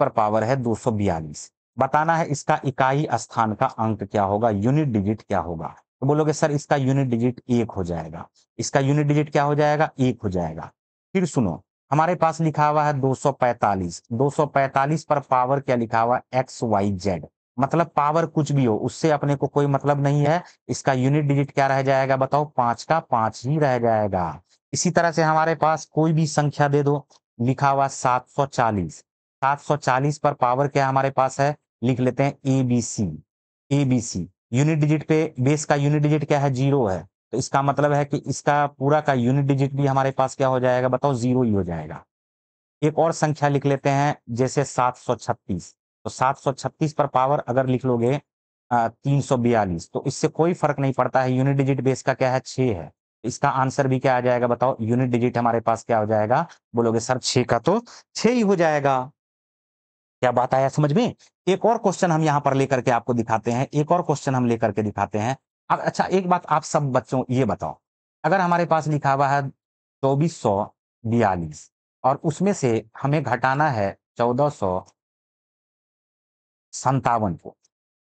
पर पावर है 242 बताना है इसका इकाई स्थान का अंक क्या होगा यूनिट डिजिट क्या होगा तो बोलोगे सर इसका यूनिट डिजिट एक हो जाएगा इसका यूनिट डिजिट क्या हो जाएगा एक हो जाएगा फिर सुनो हमारे पास लिखा हुआ है 245 245 पर पावर क्या लिखा हुआ एक्स वाई जेड मतलब पावर कुछ भी हो उससे अपने को कोई मतलब नहीं है इसका यूनिट डिजिट क्या रह जाएगा बताओ पांच का पांच ही रह जाएगा इसी तरह से हमारे पास कोई भी संख्या दे दो लिखा हुआ 740 740 पर पावर क्या हमारे पास है लिख लेते हैं A B C A B C unit digit पे बेस का यूनिट डिजिट क्या है जीरो है तो इसका मतलब है कि इसका पूरा का यूनिट डिजिट भी हमारे पास क्या हो जाएगा बताओ जीरो ही हो जाएगा एक और संख्या लिख लेते हैं जैसे सात सौ छत्तीस तो 736 पर पावर अगर लिख लोगे तीन सौ बयालीस तो इससे कोई फर्क नहीं पड़ता है यूनिट डिजिट बेस का क्या है छः है इसका आंसर भी क्या आ जाएगा बताओ यूनिट डिजिट हमारे पास क्या हो जाएगा बोलोगे सर छ का तो छ ही हो जाएगा क्या बात आया समझ में एक और क्वेश्चन हम यहाँ पर लेकर के आपको दिखाते हैं एक और क्वेश्चन हम लेकर के दिखाते हैं अब अच्छा एक बात आप सब बच्चों ये बताओ अगर हमारे पास लिखा हुआ है चौबीस सौ बयालीस और उसमें से हमें घटाना है चौदह सौ संतावन को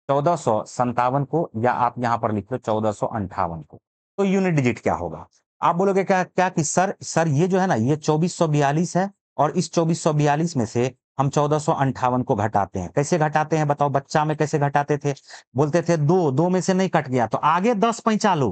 चौदह सौ संतावन को या आप यहां पर लिख लो चौदह सौ अंठावन को तो यूनिट डिजिट क्या होगा आप बोलोगे क्या क्या कि सर सर ये जो है ना ये चौबीस सौ बयालीस है और इस चौबीस सौ बयालीस में से हम चौदह सौ अंठावन को घटाते हैं कैसे घटाते हैं बताओ बच्चा में कैसे घटाते थे बोलते थे दो दो में से नहीं कट गया तो आगे दस पैंचालो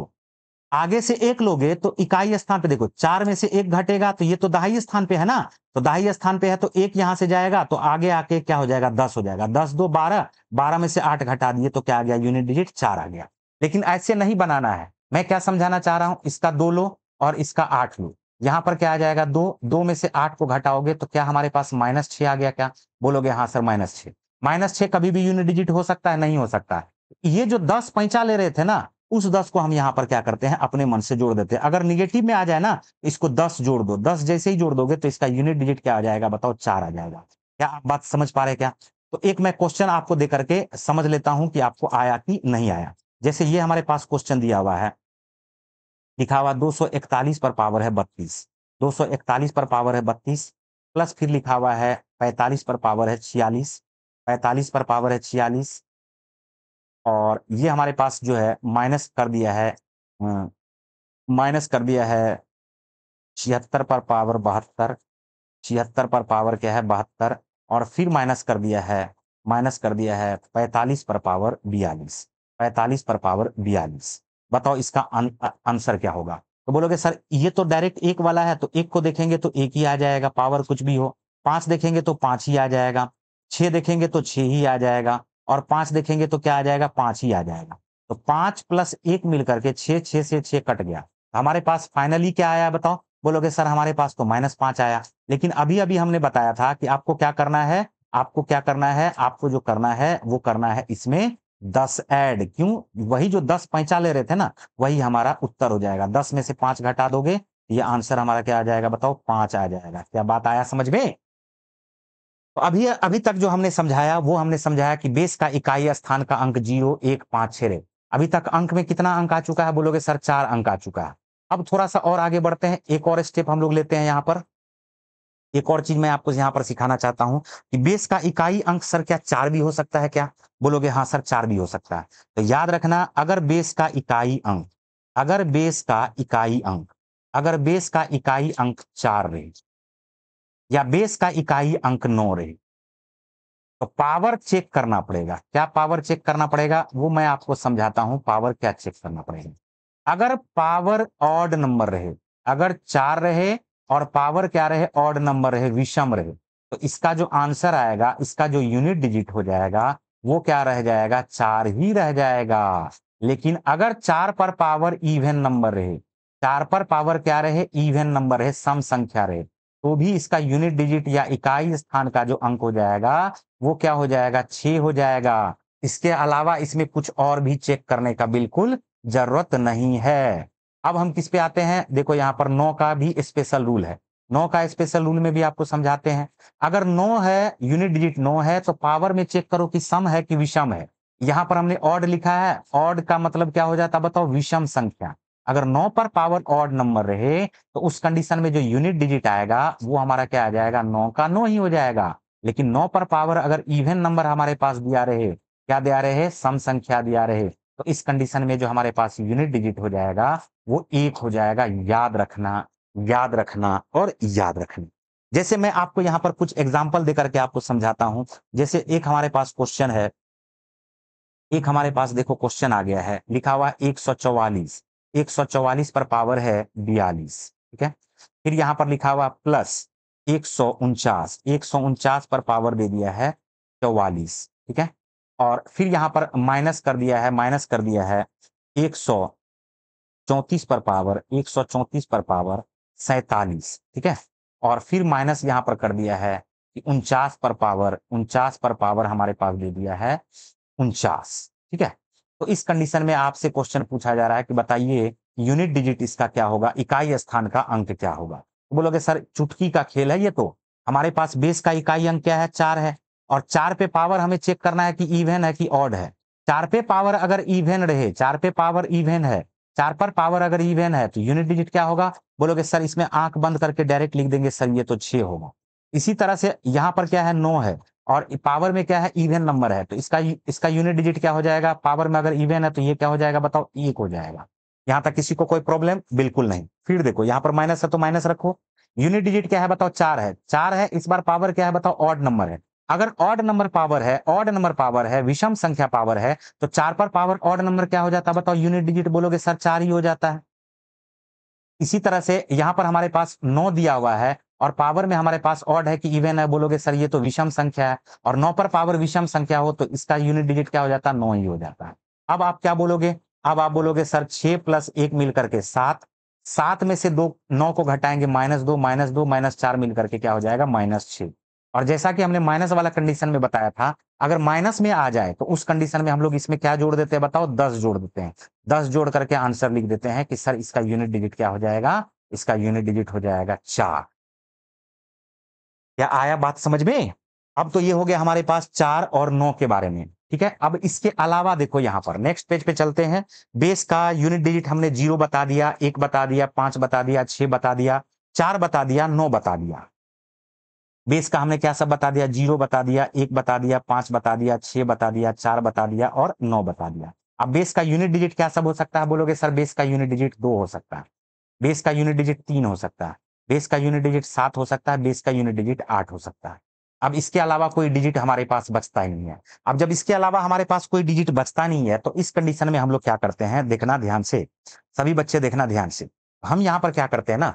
आगे से एक लोगे तो इकाई स्थान पे देखो चार में से एक घटेगा तो ये तो दहाई स्थान पे है ना तो दहाई स्थान पे है तो एक यहां से जाएगा तो आगे आके क्या हो जाएगा दस हो जाएगा दस दो बारह बारह में से आठ घटा दिए तो क्या आ गया यूनिट डिजिट चार आ गया लेकिन ऐसे नहीं बनाना है मैं क्या समझाना चाह रहा हूं इसका दो लो और इसका आठ लो यहां पर क्या आ जाएगा दो दो में से आठ को घटाओगे तो क्या हमारे पास माइनस छ आ गया क्या बोलोगे हाँ सर माइनस छे माइनस छ कभी भी यूनिट डिजिट हो सकता है नहीं हो सकता है ये जो दस पैंचा ले रहे थे ना उस दस को हम यहाँ पर क्या करते हैं अपने मन से जोड़ देते हैं अगर निगेटिव में आ जाए ना इसको दस जोड़ दो दस जैसे ही जोड़ दोगे तो इसका यूनिट डिजिट क्या आ जाएगा बताओ चार आ जाएगा क्या आप बात समझ पा रहे क्या तो एक मैं क्वेश्चन आपको दे करके समझ लेता हूं कि आपको आया कि नहीं आया जैसे ये हमारे पास क्वेश्चन दिया हुआ है लिखा हुआ 241 पर पावर है 32 241 पर पावर है 32 प्लस फिर लिखा हुआ है 45 पर पावर है 46 45 पर पावर है और ये हमारे पास जो है माइनस कर दिया है हाँ, माइनस कर दिया है छिहत्तर पर पावर बहत्तर छिहत्तर पर पावर क्या है बहत्तर और फिर माइनस कर दिया है माइनस कर दिया है पैंतालीस पर पावर बयालीस पैंतालीस पर पावर बयालीस बताओ इसका अं-, आंसर क्या होगा तो बोलोगे सर ये तो डायरेक्ट एक वाला है तो एक को देखेंगे तो एक ही आ जाएगा पावर कुछ भी हो पांच देखेंगे तो पांच ही आ जाएगा छह देखेंगे तो छह ही आ जाएगा और पांच देखेंगे तो क्या आ जाएगा पांच ही आ जाएगा तो पांच प्लस एक मिलकर के छह छह से छह कट गया तो हमारे पास फाइनली क्या आया बताओ बोलोगे सर हमारे पास तो माइनस पांच आया लेकिन अभी अभी हमने बताया था कि आपको क्या करना है आपको क्या करना है आपको जो करना है वो करना है इसमें दस ऐड क्यों वही जो दस पैंचा ले रहे थे ना वही हमारा उत्तर हो जाएगा दस में से पांच घटा दोगे ये आंसर हमारा क्या आ जाएगा बताओ पांच आ जाएगा क्या बात आया समझ में तो अभी अभी तक जो हमने समझाया वो हमने समझाया कि बेस का इकाई स्थान का अंक जीरो एक पांच छह अभी तक अंक में कितना अंक आ चुका है बोलोगे सर चार अंक आ चुका है अब थोड़ा सा और आगे बढ़ते हैं एक और स्टेप हम लोग लेते हैं यहाँ पर एक और चीज मैं आपको यहाँ पर सिखाना चाहता हूँ कि बेस का इकाई अंक सर क्या चार भी हो सकता है क्या बोलोगे हाँ सर चार भी हो सकता है तो याद रखना अगर बेस का इकाई अंक अगर बेस का इकाई अंक अगर बेस का इकाई अंक चार रहे या बेस का इकाई अंक नौ रहे तो पावर चेक करना पड़ेगा क्या पावर चेक करना पड़ेगा वो मैं आपको समझाता हूं पावर क्या चेक करना पड़ेगा अगर पावर ऑड नंबर रहे अगर चार रहे और पावर क्या रहे ऑड नंबर रहे विषम रहे तो इसका जो आंसर आएगा इसका जो यूनिट डिजिट हो जाएगा वो क्या रह जाएगा चार ही रह जाएगा लेकिन अगर चार पर पावर इवेन नंबर रहे चार पर पावर क्या रहे इवेन नंबर रहे सम संख्या रहे तो भी इसका यूनिट डिजिट या इकाई स्थान का जो अंक हो जाएगा वो क्या हो जाएगा छ हो जाएगा इसके अलावा इसमें कुछ और भी चेक करने का बिल्कुल जरूरत नहीं है अब हम किस पे आते हैं देखो यहाँ पर नौ का भी स्पेशल रूल है नौ का स्पेशल रूल में भी आपको समझाते हैं अगर नौ है यूनिट डिजिट नौ है तो पावर में चेक करो कि सम है कि विषम है यहाँ पर हमने ऑड लिखा है ऑड का मतलब क्या हो जाता बताओ विषम संख्या अगर नौ पर पावर ऑड नंबर रहे तो उस कंडीशन में जो यूनिट डिजिट आएगा वो हमारा क्या आ जाएगा नौ का नौ ही हो जाएगा लेकिन नौ पर पावर अगर इवन नंबर हमारे पास दिया रहे क्या दिया रहे सम संख्या दिया रहे तो इस कंडीशन में जो हमारे पास यूनिट डिजिट हो जाएगा वो एक हो जाएगा याद रखना याद रखना और याद रखना जैसे मैं आपको यहाँ पर कुछ एग्जाम्पल देकर के आपको समझाता हूँ जैसे एक हमारे पास क्वेश्चन है एक हमारे पास देखो क्वेश्चन आ गया है लिखा हुआ एक सौ चौवालीस 144 पर पावर है बयालीस ठीक है फिर यहाँ पर लिखा हुआ प्लस एक सौ उनचास एक सौ उनचास पर पावर दे दिया है चौवालीस ठीक है और फिर यहाँ पर माइनस कर दिया है माइनस कर दिया है एक सौ चौंतीस पर पावर एक सौ चौंतीस पर पावर सैतालीस ठीक है और फिर माइनस यहाँ पर कर दिया है कि उनचास पर पावर उनचास पर पावर हमारे पास दे दिया है उनचास ठीक है तो इस कंडीशन में आपसे क्वेश्चन पूछा जा रहा है कि बताइए यूनिट डिजिट इसका क्या होगा इकाई स्थान का अंक क्या होगा तो बोलोगे सर चुटकी का खेल है ये तो हमारे पास बेस का इकाई अंक क्या है चार है और चार पे पावर हमें चेक करना है कि इवेन है कि ऑड है चार पे पावर अगर इवेन रहे चार पे पावर इवेन है चार पर पावर अगर इवेन है तो यूनिट डिजिट क्या होगा बोलोगे सर इसमें आंख बंद करके डायरेक्ट लिख देंगे सर ये तो छे होगा इसी तरह से यहाँ पर क्या है नो है और पावर में क्या है इवेन नंबर है तो इसका इसका यूनिट डिजिट क्या हो जाएगा पावर में अगर इवेन है तो ये क्या हो जाएगा बताओ एक हो जाएगा यहां तक किसी को कोई प्रॉब्लम बिल्कुल नहीं फिर देखो यहाँ पर माइनस है तो माइनस रखो यूनिट डिजिट क्या है बताओ चार है चार है इस बार पावर क्या है बताओ ऑड नंबर है अगर ऑड नंबर पावर है ऑड नंबर पावर है विषम संख्या पावर है तो चार पर पावर ऑड नंबर क्या हो जाता है बताओ यूनिट डिजिट बोलोगे सर चार ही हो जाता है इसी तरह से यहाँ पर हमारे पास नौ दिया हुआ है और पावर में हमारे पास ऑड है कि इवन है बोलोगे सर ये तो विषम संख्या है और नौ पर पावर विषम संख्या हो तो इसका यूनिट डिजिट क्या हो जाता है नौ ही हो जाता है अब आप क्या बोलोगे अब आप बोलोगे सर छह प्लस एक मिलकर के सात सात में से दो नौ को घटाएंगे माइनस दो माइनस दो माइनस चार मिल करके क्या हो जाएगा माइनस छ और जैसा कि हमने माइनस वाला कंडीशन में बताया था अगर माइनस में आ जाए तो उस कंडीशन में हम लोग इसमें क्या जोड़ देते हैं बताओ दस जोड़ देते हैं दस जोड़ करके आंसर लिख देते हैं कि सर इसका यूनिट डिजिट क्या हो जाएगा इसका यूनिट डिजिट हो जाएगा चार क्या आया बात समझ में अब तो ये हो गया हमारे पास चार और नौ के बारे में ठीक है अब इसके अलावा देखो यहाँ पर नेक्स्ट पेज पे चलते हैं बेस का यूनिट डिजिट हमने जीरो बता दिया एक बता दिया पांच बता दिया छह बता दिया चार बता दिया नौ बता दिया बेस का हमने क्या सब बता दिया जीरो बता दिया एक बता दिया पांच बता दिया छह बता दिया चार बता दिया और नौ बता दिया अब बेस का यूनिट डिजिट क्या सब हो सकता है बोलोगे सर बेस का यूनिट डिजिट दो हो सकता है बेस का यूनिट डिजिट तीन हो सकता है बेस का यूनिट डिजिट सात हो सकता है बेस का यूनिट डिजिट आठ हो सकता है अब इसके अलावा कोई डिजिट हमारे पास बचता ही नहीं है अब जब इसके अलावा हमारे पास कोई डिजिट बचता नहीं है तो इस कंडीशन में हम लोग क्या करते हैं देखना ध्यान से सभी बच्चे देखना ध्यान से हम यहाँ पर क्या करते हैं ना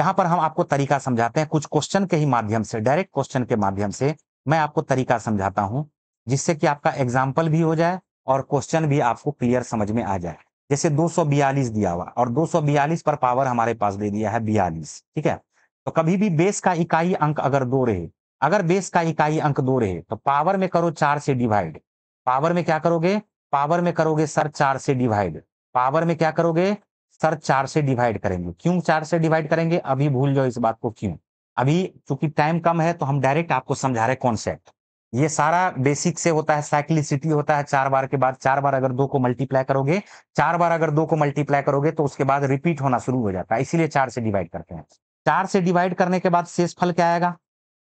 यहाँ पर हम आपको तरीका समझाते हैं कुछ क्वेश्चन के ही माध्यम से डायरेक्ट क्वेश्चन के माध्यम से मैं आपको तरीका समझाता हूँ जिससे कि आपका एग्जाम्पल भी हो जाए और क्वेश्चन भी आपको क्लियर समझ में आ जाए जैसे बयालीस दिया हुआ और बयालीस पर पावर हमारे पास दे दिया है बयालीस ठीक है तो कभी भी बेस का इकाई अंक अगर दो रहे अगर बेस का इकाई अंक दो रहे तो पावर में करो चार से डिवाइड पावर में क्या करोगे पावर में करोगे सर चार से डिवाइड पावर में क्या करोगे सर चार से डिवाइड करेंगे क्यों चार से डिवाइड करेंगे अभी भूल जाओ इस बात को क्यों अभी चूंकि टाइम कम है तो हम डायरेक्ट आपको समझा रहे कॉन्सेप्ट ये सारा बेसिक से होता है साइक्लिसिटी होता है चार बार के बाद चार बार अगर दो को मल्टीप्लाई करोगे चार बार अगर दो को मल्टीप्लाई करोगे तो उसके बाद रिपीट होना शुरू हो जाता है इसीलिए चार से डिवाइड करते हैं चार से डिवाइड करने के बाद शेष फल क्या आएगा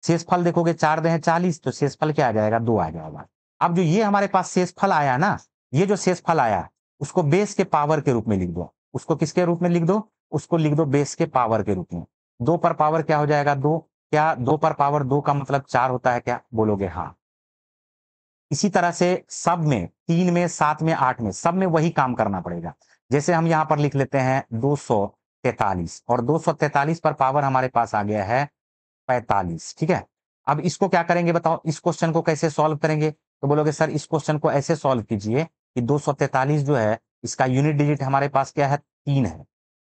शेष फल देखोगे चार दे चालीस तो शेष फल क्या आ जाएगा दो आ जाएगा अब जो ये हमारे पास शेष फल आया ना ये जो शेष फल आया उसको बेस के पावर के रूप में लिख दो उसको किसके रूप में लिख दो उसको लिख दो बेस के पावर के रूप में दो पर पावर क्या हो जाएगा दो क्या दो पर पावर दो का मतलब चार होता है क्या बोलोगे हाँ इसी तरह से सब में तीन में सात में आठ में सब में वही काम करना पड़ेगा जैसे हम यहां पर लिख लेते हैं दो सौ तैतालीस और दो सौ तैतालीस पर पावर हमारे पास आ गया है पैतालीस ठीक है अब इसको क्या करेंगे बताओ इस क्वेश्चन को कैसे सॉल्व करेंगे तो बोलोगे सर इस क्वेश्चन को ऐसे सॉल्व कीजिए कि दो जो है इसका यूनिट डिजिट हमारे पास क्या है तीन है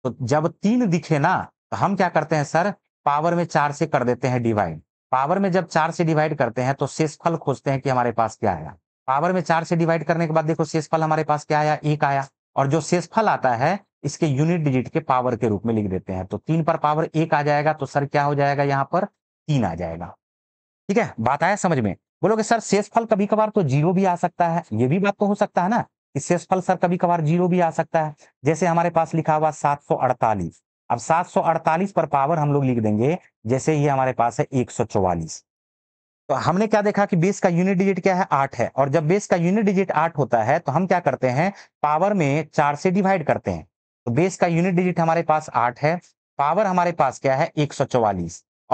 तो जब तीन दिखे ना तो हम क्या करते हैं सर पावर में चार से कर देते हैं डिवाइड पावर में जब चार से डिवाइड करते हैं तो शेषफल खोजते हैं कि हमारे पास क्या आया पावर में चार से डिवाइड करने के बाद देखो शेषफल हमारे पास क्या आया एक आया और जो शेषफल आता है इसके यूनिट डिजिट के पावर के रूप में लिख देते हैं तो तीन पर पावर एक आ जाएगा तो सर क्या हो जाएगा यहाँ पर तीन आ जाएगा ठीक है बात आया समझ में बोलोगे सर शेषफल कभी कभार तो जीरो भी आ सकता है ये भी बात तो हो सकता है ना कि शेषफल सर कभी कभार जीरो भी आ सकता है जैसे हमारे पास लिखा हुआ सात सौ अड़तालीस अब 748 पर पावर हम लोग लिख देंगे जैसे ये हमारे पास है 144 तो हमने क्या देखा कि बेस का यूनिट डिजिट क्या है आठ है और जब बेस का यूनिट डिजिट आठ होता है तो हम क्या करते हैं पावर में चार से डिवाइड करते हैं तो बेस का यूनिट डिजिट हमारे पास आठ है पावर हमारे पास क्या है एक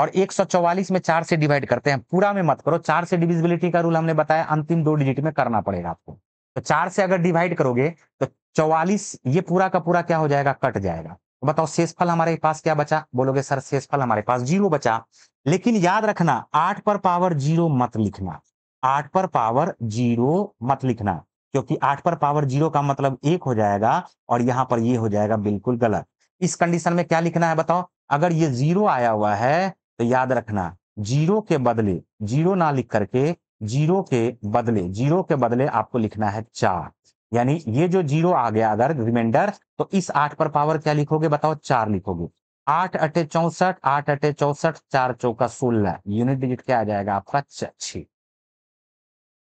और 144 में चार से डिवाइड करते हैं पूरा में मत करो चार से डिविजिबिलिटी का रूल हमने बताया अंतिम दो डिजिट में करना पड़ेगा आपको तो चार से अगर डिवाइड करोगे तो चौवालीस ये पूरा का पूरा क्या हो जाएगा कट जाएगा बताओ शेषफल हमारे पास क्या बचा बोलोगे सर शेषफल हमारे पास जीरो बचा लेकिन याद रखना आठ पर पावर जीरो मत लिखना आठ पर पावर जीरो मत लिखना क्योंकि आठ पर पावर जीरो का मतलब एक हो जाएगा और यहां पर ये हो जाएगा बिल्कुल गलत इस कंडीशन में क्या लिखना है बताओ अगर ये जीरो आया हुआ है तो याद रखना जीरो के बदले जीरो ना लिख करके जीरो के बदले जीरो के बदले आपको लिखना है चार यानी ये जो जीरो आ गया अगर रिमाइंडर तो इस आठ पर पावर क्या लिखोगे बताओ चार लिखोगे आठ अटे चौसठ आठ अटे चौसठ चार चौका सोलह यूनिट डिजिट क्या आ जाएगा आपका छी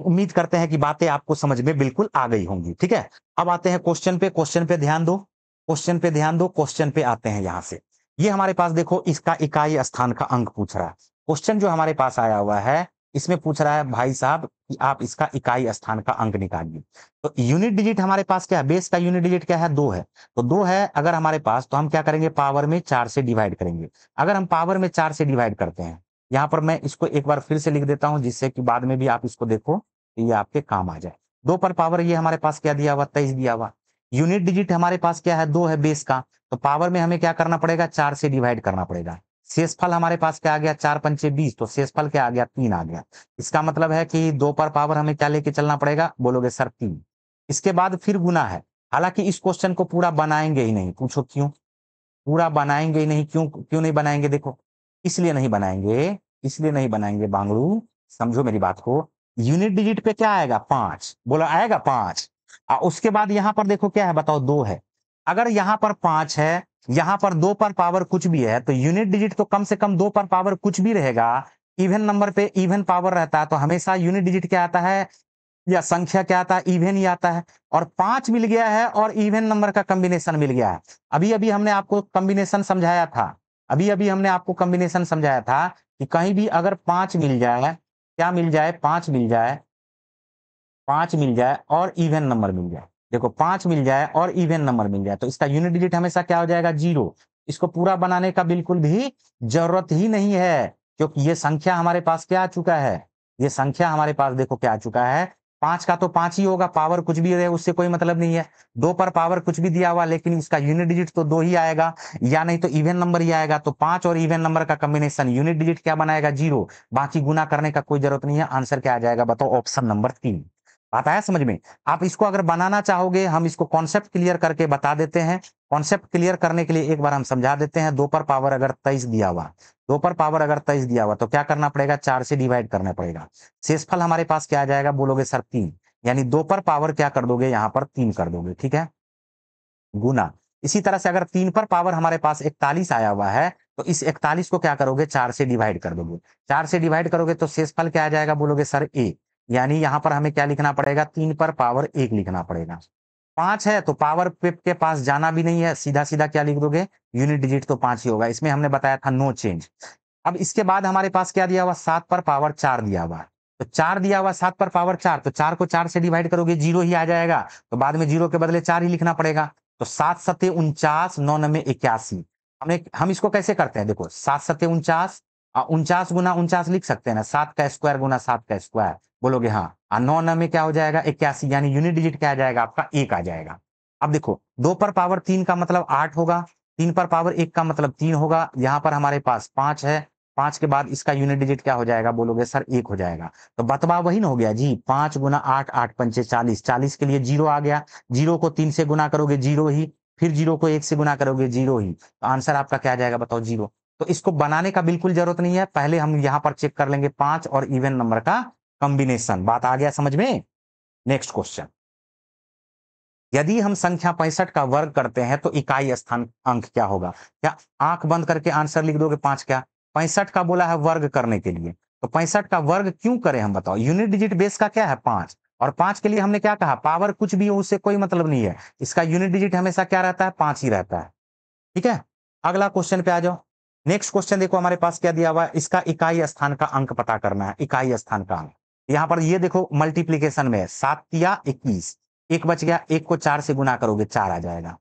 उम्मीद करते हैं कि बातें आपको समझ में बिल्कुल आ गई होंगी ठीक है अब आते हैं क्वेश्चन पे क्वेश्चन पे ध्यान दो क्वेश्चन पे ध्यान दो क्वेश्चन पे आते हैं यहाँ से ये हमारे पास देखो इसका इकाई स्थान का अंक पूछ रहा है क्वेश्चन जो हमारे पास आया हुआ है इसमें पूछ रहा है भाई साहब कि आप इसका इकाई स्थान का अंक निकालिए तो यूनिट डिजिट हमारे पास क्या है बेस का यूनिट डिजिट क्या है दो है तो दो है अगर हमारे पास तो हम क्या करेंगे पावर में चार से डिवाइड करेंगे अगर हम पावर में चार से डिवाइड करते हैं यहाँ पर मैं इसको एक बार फिर से लिख देता हूँ जिससे कि बाद में भी आप इसको देखो तो ये आपके काम आ जाए दो पर पावर ये हमारे पास क्या दिया हुआ तेईस दिया हुआ यूनिट डिजिट हमारे पास क्या है दो है बेस का तो पावर में हमें क्या करना पड़ेगा चार से डिवाइड करना पड़ेगा शेषफल हमारे पास क्या आ गया चार पंचे बीस तो शेषफल क्या आ गया तीन आ गया इसका मतलब है कि दो पर पावर हमें क्या लेके चलना पड़ेगा बोलोगे सर तीन इसके बाद फिर गुना है हालांकि इस क्वेश्चन को पूरा बनाएंगे ही नहीं पूछो क्यों पूरा बनाएंगे ही नहीं क्यों क्यों नहीं बनाएंगे देखो इसलिए नहीं बनाएंगे इसलिए नहीं बनाएंगे बांगड़ू समझो मेरी बात को यूनिट डिजिट पे क्या आएगा पांच बोला आएगा पांच और उसके बाद यहाँ पर देखो क्या है बताओ दो है अगर यहाँ पर पांच है यहां पर दो पर पावर कुछ भी है तो यूनिट डिजिट तो कम से कम दो पर पावर कुछ भी रहेगा इवन नंबर पे इवन पावर रहता है तो हमेशा यूनिट डिजिट क्या आता है या संख्या क्या आता है इवन ही आता है और पांच मिल गया है और इवन नंबर का कम्बिनेशन मिल गया है अभी अभी हमने आपको कॉम्बिनेशन समझाया था अभी अभी हमने आपको कम्बिनेशन समझाया था कि कहीं भी अगर पांच मिल जाए क्या मिल जाए पांच मिल जाए पांच मिल जाए और इवन नंबर मिल जाए देखो पांच मिल जाए और इवेन नंबर मिल जाए तो इसका यूनिट डिजिट हमेशा क्या हो जाएगा जीरो इसको पूरा बनाने का बिल्कुल भी जरूरत ही नहीं है क्योंकि ये संख्या हमारे पास क्या आ चुका है ये संख्या हमारे पास देखो क्या आ चुका है पांच का तो पांच ही होगा पावर कुछ भी है उससे कोई मतलब नहीं है दो पर पावर कुछ भी दिया हुआ लेकिन इसका यूनिट डिजिट तो दो ही आएगा या नहीं तो इवेंट नंबर ही आएगा तो पांच और इवेंट नंबर का कॉम्बिनेशन यूनिट डिजिट क्या बनाएगा जीरो बाकी गुना करने का कोई जरूरत नहीं है आंसर क्या आ जाएगा बताओ ऑप्शन नंबर तीन बात आया समझ में आप इसको अगर बनाना चाहोगे हम इसको कॉन्सेप्ट क्लियर करके बता देते हैं कॉन्सेप्ट क्लियर करने के लिए एक बार हम समझा देते हैं दो पर पावर अगर तेईस दिया हुआ दो पर पावर अगर तेईस दिया हुआ तो क्या करना पड़ेगा चार से डिवाइड करना पड़ेगा शेषफल हमारे पास क्या आ जाएगा बोलोगे सर तीन यानी दो पर पावर क्या कर दोगे यहाँ पर तीन कर दोगे ठीक है गुना इसी तरह से अगर तीन पर पावर हमारे पास इकतालीस आया हुआ है तो इस इकतालीस को क्या करोगे चार से डिवाइड कर दोगे चार से डिवाइड करोगे तो शेषफल क्या आ जाएगा बोलोगे सर एक यानी यहां पर हमें क्या लिखना पड़ेगा तीन पर पावर एक लिखना पड़ेगा पांच है तो पावर पिप के पास जाना भी नहीं है सीधा सीधा क्या लिख दोगे यूनिट डिजिट तो पांच ही होगा इसमें हमने बताया था नो चेंज अब इसके बाद हमारे पास क्या दिया हुआ सात पर पावर चार दिया हुआ तो चार दिया हुआ सात पर पावर चार तो चार को चार से डिवाइड करोगे जीरो ही आ जाएगा तो बाद में जीरो के बदले चार ही लिखना पड़ेगा तो सात सत्य उनचास नौ नब्बे इक्यासी हमने हम इसको कैसे करते हैं देखो सात सत्य उनचास उनचास गुना उनचास लिख सकते हैं ना सात का स्क्वायर गुना सात का स्क्वायर बोलोगे हाँ नौ नौ में क्या हो जाएगा इक्यासी यानी यूनिट डिजिट क्या आ जाएगा आपका एक आ जाएगा अब देखो दो पर पावर तीन का मतलब आठ होगा तीन पर पावर एक का मतलब तीन होगा यहाँ पर हमारे पास पांच है पांच के बाद इसका यूनिट डिजिट क्या हो जाएगा बोलोगे सर एक हो जाएगा तो बतवा वही ना हो गया जी पांच गुना आठ आठ पंचे चालीस चालीस के लिए जीरो आ गया जीरो को तीन से गुना करोगे जीरो ही फिर जीरो को एक से गुना करोगे जीरो ही तो आंसर आपका क्या आ जाएगा बताओ जीरो तो इसको बनाने का बिल्कुल जरूरत नहीं है पहले हम यहाँ पर चेक कर लेंगे पांच और इवन नंबर का कॉम्बिनेशन बात आ गया समझ में नेक्स्ट क्वेश्चन यदि हम संख्या पैंसठ का वर्ग करते हैं तो इकाई स्थान अंक क्या होगा क्या आंख बंद करके आंसर लिख दोगे पांच क्या पैंसठ का बोला है वर्ग करने के लिए तो पैंसठ का वर्ग क्यों करें हम बताओ यूनिट डिजिट बेस का क्या है पांच और पांच के लिए हमने क्या कहा पावर कुछ भी हो उससे कोई मतलब नहीं है इसका यूनिट डिजिट हमेशा क्या रहता है पांच ही रहता है ठीक है अगला क्वेश्चन पे आ जाओ नेक्स्ट क्वेश्चन देखो हमारे पास क्या दिया हुआ है इसका इकाई स्थान का अंक पता करना है इकाई स्थान का अंक यहां पर ये देखो मल्टीप्लीकेशन में सात या इक्कीस एक बच गया एक को चार से गुना करोगे चार आ जाएगा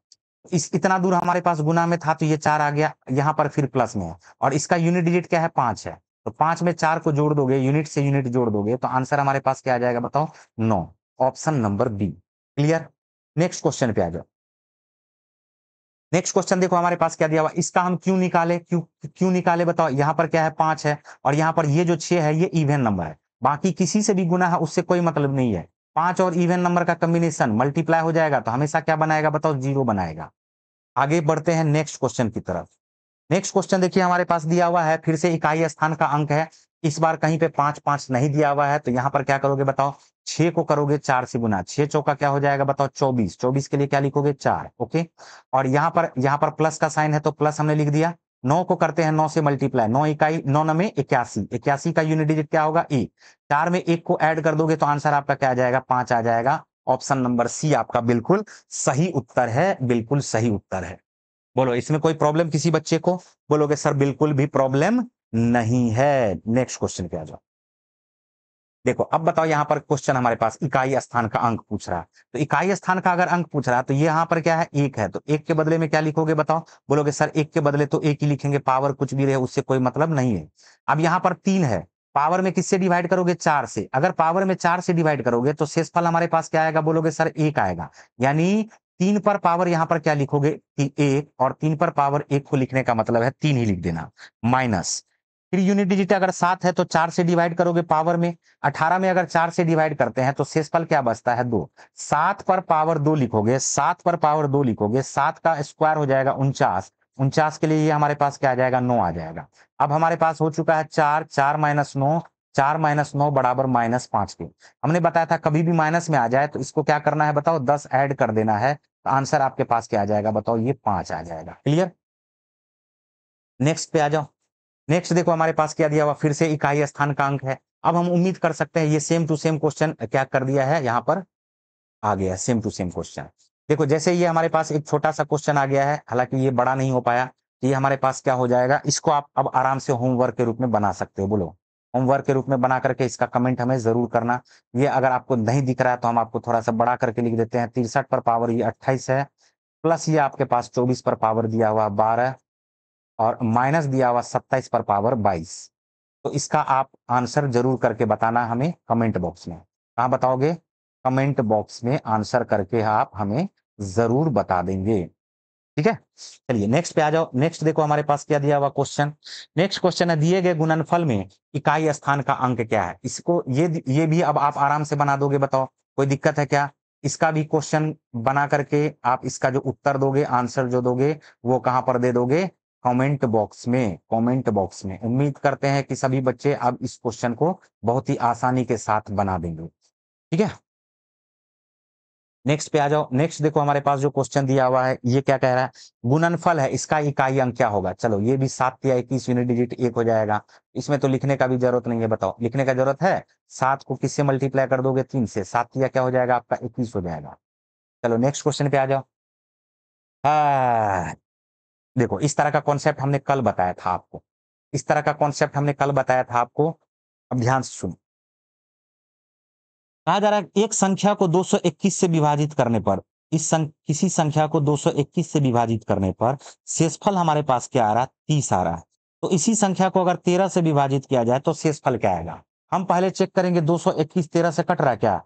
इस इतना दूर हमारे पास गुना में था तो ये चार आ गया यहाँ पर फिर प्लस में और इसका यूनिट डिजिट क्या है पांच है तो पांच में चार को जोड़ दोगे यूनिट से यूनिट जोड़ दोगे तो आंसर हमारे पास क्या आ जाएगा बताओ नौ option number B clear next question पे आ जाओ नेक्स्ट क्वेश्चन देखो हमारे पास क्या दिया हुआ इसका हम क्यों निकाले क्यों क्यों निकाले बताओ यहाँ पर क्या है पांच है और यहाँ पर ये जो छह है ये इवेन नंबर है बाकी किसी से भी गुना है उससे कोई मतलब नहीं है पांच और इवन नंबर का कम्बिनेशन मल्टीप्लाई हो जाएगा तो हमेशा क्या बनाएगा बताओ जीरो बनाएगा आगे बढ़ते हैं नेक्स्ट क्वेश्चन की तरफ नेक्स्ट क्वेश्चन देखिए हमारे पास दिया हुआ है फिर से इकाई स्थान का अंक है इस बार कहीं पे पांच पांच नहीं दिया हुआ है तो यहाँ पर क्या करोगे बताओ छह को करोगे चार से गुना छह चौका क्या हो जाएगा बताओ चौबीस चौबीस के लिए क्या लिखोगे चार ओके और यहाँ पर यहाँ पर प्लस का साइन है तो प्लस हमने लिख दिया नौ को करते हैं नौ से मल्टीप्लाई नौ इकाई नौ नमे इक्यासी इक्यासी का यूनिट डिजिट क्या होगा ए e। चार में एक को ऐड कर दोगे तो आंसर आपका क्या आ जाएगा पांच आ जाएगा ऑप्शन नंबर सी आपका बिल्कुल सही उत्तर है बिल्कुल सही उत्तर है बोलो इसमें कोई प्रॉब्लम किसी बच्चे को बोलोगे सर बिल्कुल भी प्रॉब्लम नहीं है नेक्स्ट क्वेश्चन पे आ जाओ देखो अब बताओ यहाँ पर क्वेश्चन हमारे पास इकाई स्थान का अंक पूछ रहा है तो इकाई स्थान का अगर अंक पूछ रहा है तो ये यहाँ पर क्या है एक है तो एक के बदले में क्या लिखोगे बताओ बोलोगे सर एक के बदले तो एक ही लिखेंगे पावर कुछ भी रहे उससे कोई मतलब नहीं है अब यहाँ पर तीन है पावर में किससे डिवाइड करोगे चार से अगर पावर में चार से डिवाइड करोगे तो शेषफल हमारे पास क्या आएगा बोलोगे सर एक आएगा यानी तीन पर पावर यहाँ पर क्या लिखोगे एक और तीन पर पावर एक को लिखने का मतलब है तीन ही लिख देना माइनस फिर यूनिट डिजिट अगर सात है तो चार से डिवाइड करोगे पावर में अठारह में अगर चार से डिवाइड करते हैं तो शेषफल क्या बचता है दो सात पर पावर दो लिखोगे सात पर पावर दो लिखोगे सात का स्क्वायर हो जाएगा उनचास उनचास के लिए ये हमारे पास क्या आ जाएगा नौ आ जाएगा अब हमारे पास हो चुका है चार चार माइनस नौ चार माइनस नौ बराबर माइनस पांच के हमने बताया था कभी भी माइनस में आ जाए तो इसको क्या करना है बताओ दस ऐड कर देना है तो आंसर आपके पास क्या आ जाएगा बताओ ये पांच आ जाएगा क्लियर नेक्स्ट पे आ जाओ नेक्स्ट देखो हमारे पास क्या दिया हुआ फिर से इकाई स्थान का अंक है अब हम उम्मीद कर सकते हैं ये सेम टू सेम क्वेश्चन क्या कर दिया है यहाँ पर आ गया सेम टू सेम क्वेश्चन देखो जैसे ये हमारे पास एक छोटा सा क्वेश्चन आ गया है हालांकि ये बड़ा नहीं हो पाया तो ये हमारे पास क्या हो जाएगा इसको आप अब आराम से होमवर्क के रूप में बना सकते हो बोलो होमवर्क के रूप में बना करके इसका कमेंट हमें जरूर करना ये अगर आपको नहीं दिख रहा है तो हम आपको थोड़ा सा बड़ा करके लिख देते हैं तिरसठ पर पावर ये अट्ठाईस है प्लस ये आपके पास चौबीस पर पावर दिया हुआ बारह और माइनस दिया हुआ सत्ताईस पर पावर बाईस तो इसका आप आंसर जरूर करके बताना हमें कमेंट बॉक्स में कहा बताओगे कमेंट बॉक्स में आंसर करके आप हमें जरूर बता देंगे ठीक है चलिए नेक्स्ट पे आ जाओ नेक्स्ट देखो हमारे पास क्या दिया हुआ क्वेश्चन नेक्स्ट क्वेश्चन है दिए गए गुणनफल में इकाई स्थान का अंक क्या है इसको ये ये भी अब आप आराम से बना दोगे बताओ कोई दिक्कत है क्या इसका भी क्वेश्चन बना करके आप इसका जो उत्तर दोगे आंसर जो दोगे वो कहां पर दे दोगे कमेंट बॉक्स में कमेंट बॉक्स में उम्मीद करते हैं कि सभी बच्चे अब इस क्वेश्चन को बहुत ही आसानी के साथ बना देंगे ठीक है नेक्स्ट पे आ जाओ नेक्स्ट देखो हमारे पास जो क्वेश्चन दिया हुआ है ये क्या कह रहा है गुणनफल है इसका इकाई अंक क्या होगा चलो ये भी सात या इक्कीस यूनिट डिजिट एक हो जाएगा इसमें तो लिखने का भी जरूरत नहीं है बताओ लिखने का जरूरत है सात को किससे मल्टीप्लाई कर दोगे तीन से सात या क्या हो जाएगा आपका इक्कीस हो जाएगा चलो नेक्स्ट क्वेश्चन पे आ जाओ हाँ देखो इस तरह का कॉन्सेप्ट हमने कल बताया था आपको इस तरह का कॉन्सेप्ट हमने कल बताया था आपको अब ध्यान से सुनो कहा जा रहा है एक संख्या को 221 से विभाजित करने पर इस सं, किसी संख्या को 221 से विभाजित करने पर शेषफल हमारे पास क्या आ रहा है तीस आ रहा है तो इसी संख्या को अगर तेरह से विभाजित किया जाए तो शेषफल क्या आएगा हम पहले चेक करेंगे 221 सौ से कट रहा क्या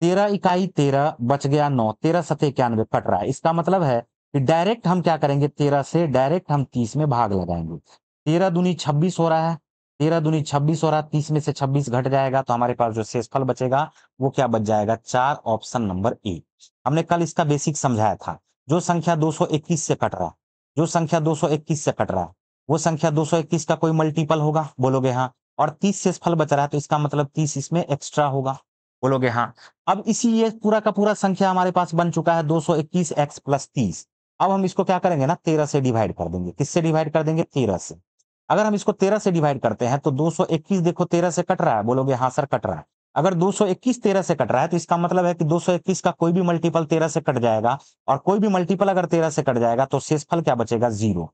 तेरह इकाई तेरह बच गया नौ तेरह सतह इक्यानवे कट रहा है इसका मतलब है डायरेक्ट हम क्या करेंगे तेरह से डायरेक्ट हम तीस में भाग लगाएंगे तेरह दुनी छब्बीस हो रहा है तेरह दुनी छब्बीस हो रहा है तीस में से छब्बीस घट जाएगा तो हमारे पास जो शेषफल बचेगा वो क्या बच जाएगा चार ऑप्शन नंबर ए हमने कल इसका बेसिक समझाया था जो संख्या इक्कीस से कट रहा जो संख्या इक्कीस से कट रहा है वो संख्या इक्कीस का कोई मल्टीपल होगा बोलोगे हाँ और तीस शेषफल बच रहा है तो इसका मतलब तीस इसमें एक्स्ट्रा होगा बोलोगे हाँ अब इसी ये पूरा का पूरा संख्या हमारे पास बन चुका है दो सौ इक्कीस एक्स प्लस तीस अब हम इसको क्या करेंगे ना तेरह से डिवाइड कर देंगे किससे डिवाइड कर देंगे तेरह से अगर हम इसको तेरह से डिवाइड करते हैं तो दो देखो तेरह से कट रहा है बोलोगे हाँ सर कट रहा है अगर 221 तेरह से कट रहा है तो इसका मतलब है कि 221 का कोई भी मल्टीपल तेरह से कट जाएगा और कोई भी मल्टीपल अगर तेरह से कट जाएगा तो शेषफल क्या बचेगा जीरो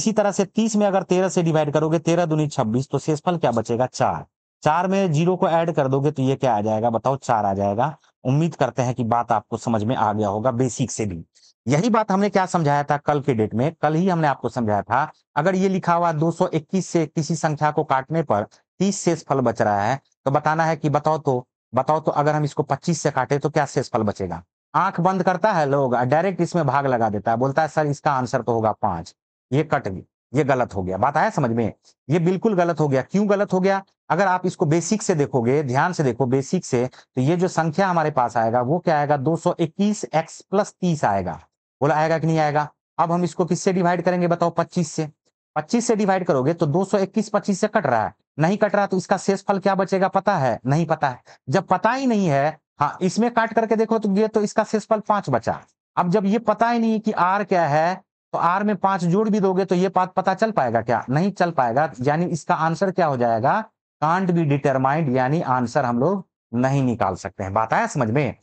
इसी तरह से 30 में अगर तेरह से डिवाइड करोगे तेरह दुनी 26 तो शेषफल क्या बचेगा चार चार में जीरो को ऐड कर दोगे तो ये क्या आ जाएगा बताओ चार आ जाएगा उम्मीद करते हैं कि बात आपको समझ में आ गया होगा बेसिक से भी यही बात हमने क्या समझाया था कल के डेट में कल ही हमने आपको समझाया था अगर ये लिखा हुआ 221 से किसी संख्या को काटने पर 30 शेष फल बच रहा है तो बताना है कि बताओ तो बताओ तो अगर हम इसको 25 से काटे तो क्या शेष फल बचेगा आंख बंद करता है लोग डायरेक्ट इसमें भाग लगा देता है बोलता है सर इसका आंसर तो होगा पांच ये कट भी ये गलत हो गया बात आया समझ में ये बिल्कुल गलत हो गया क्यों गलत हो गया अगर आप इसको बेसिक से देखोगे ध्यान से देखो बेसिक से तो ये जो संख्या हमारे पास आएगा वो क्या आएगा 221 एक्स प्लस तीस आएगा बोला आएगा कि नहीं आएगा अब हम इसको किससे डिवाइड करेंगे बताओ पच्चीस से पच्चीस से डिवाइड करोगे तो दो सौ इक्कीस पच्चीस से कट रहा है नहीं कट रहा तो इसका शेष फल क्या बचेगा पता है नहीं पता है जब पता ही नहीं है हाँ इसमें काट करके देखो तो ये तो इसका शेष फल पांच बचा अब जब ये पता ही नहीं कि आर क्या है तो आर में पांच जोड़ भी दोगे तो ये बात पता चल पाएगा क्या नहीं चल पाएगा यानी इसका आंसर क्या हो जाएगा कांट बी डिटरमाइंड यानी आंसर हम लोग नहीं निकाल सकते हैं बात आया समझ में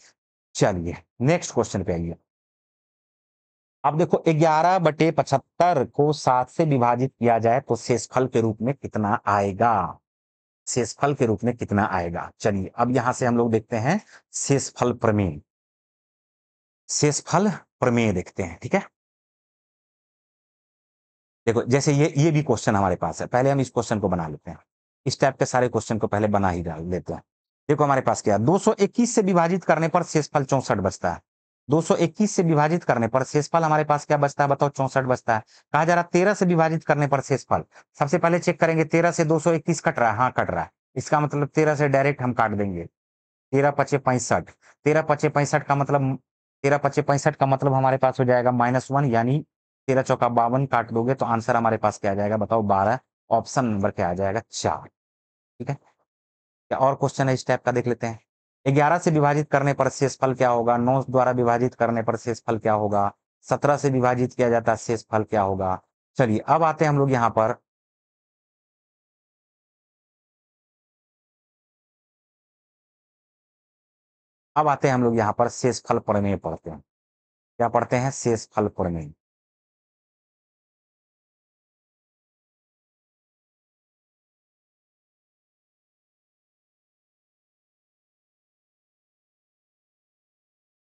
चलिए नेक्स्ट क्वेश्चन पे आइए अब देखो ग्यारह बटे पचहत्तर को सात से विभाजित किया जाए तो शेषफल के रूप में कितना आएगा शेषफल के रूप में कितना आएगा चलिए अब यहां से हम लोग देखते हैं शेषफल प्रमेय शेषफल प्रमेय देखते हैं ठीक है देखो जैसे ये ये भी क्वेश्चन हमारे पास है पहले हम इस क्वेश्चन को बना लेते हैं इस टाइप के सारे क्वेश्चन को पहले बना ही डाल लेते हैं देखो हमारे पास क्या दो से विभाजित करने पर शेषफल चौसठ बचता है 221 से विभाजित करने पर शेषफल हमारे पास क्या बचता है बताओ चौसठ बचता है कहा जा रहा है तेरह से विभाजित करने पर शेषफल सबसे पहले चेक करेंगे तेरह से 221 कट रहा है हाँ कट रहा है इसका मतलब तेरह से डायरेक्ट हम काट देंगे तेरह पचे पैंसठ तेरह पचे पैंसठ का मतलब तेरह पचे पैंसठ का मतलब हमारे पास हो जाएगा माइनस वन यानी तेरह चौका बावन काट दोगे तो आंसर हमारे पास क्या आ जाएगा बताओ बारह ऑप्शन नंबर क्या आ जाएगा चार ठीक है क्या और क्वेश्चन है इस टाइप का देख लेते हैं ग्यारह से विभाजित करने पर शेषफल क्या होगा नौ द्वारा विभाजित करने पर शेषफल क्या होगा सत्रह से विभाजित किया जाता है शेषफल क्या होगा चलिए अब आते हैं हम लोग यहाँ पर अब आते हैं हम लोग यहाँ पर शेषफल प्रमेय पढ़ते हैं क्या पढ़ते हैं शेषफल प्रमेय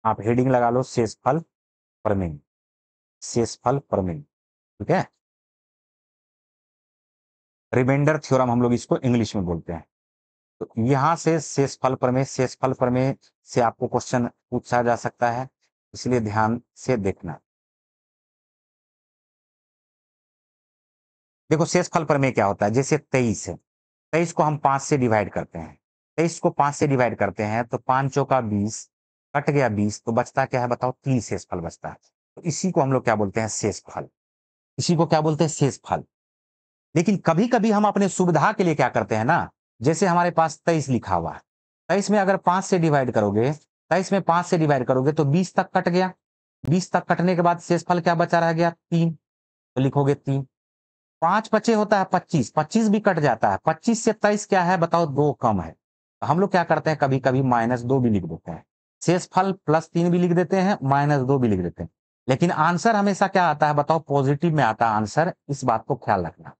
आप हेडिंग लगा लो शेष फल परमिंग शेष फल परमिंग ठीक है रिमाइंडर थ्योरम हम लोग इसको इंग्लिश में बोलते हैं तो यहां से शेष फल शेषफल शेष फल प्रमेय से आपको क्वेश्चन पूछा जा सकता है इसलिए ध्यान से देखना देखो शेष फल प्रमेय क्या होता है जैसे तेईस है तेईस को हम पांच से डिवाइड करते हैं तेईस को पांच से डिवाइड करते हैं तो पांचों का बीस कट गया बीस तो बचता क्या है बताओ तीन शेष फल बचता है तो इसी को हम लोग क्या बोलते हैं शेष फल इसी को क्या बोलते हैं शेष फल लेकिन कभी कभी हम अपने सुविधा के लिए क्या करते हैं ना जैसे हमारे पास तेईस लिखा हुआ है तेईस में अगर पांच से डिवाइड करोगे तेईस में पांच से डिवाइड करोगे तो बीस तक कट गया बीस तक कटने के बाद शेष फल क्या बचा रह गया तीन तो लिखोगे तीन पांच पचे होता है पच्चीस पच्चीस भी कट जाता है पच्चीस से तेईस क्या है बताओ दो कम है तो हम लोग क्या करते हैं कभी कभी माइनस दो भी लिख देते हैं शेषफल प्लस तीन भी लिख देते हैं माइनस दो भी लिख देते हैं लेकिन आंसर हमेशा क्या आता है बताओ पॉजिटिव में आता है आंसर इस बात को ख्याल रखना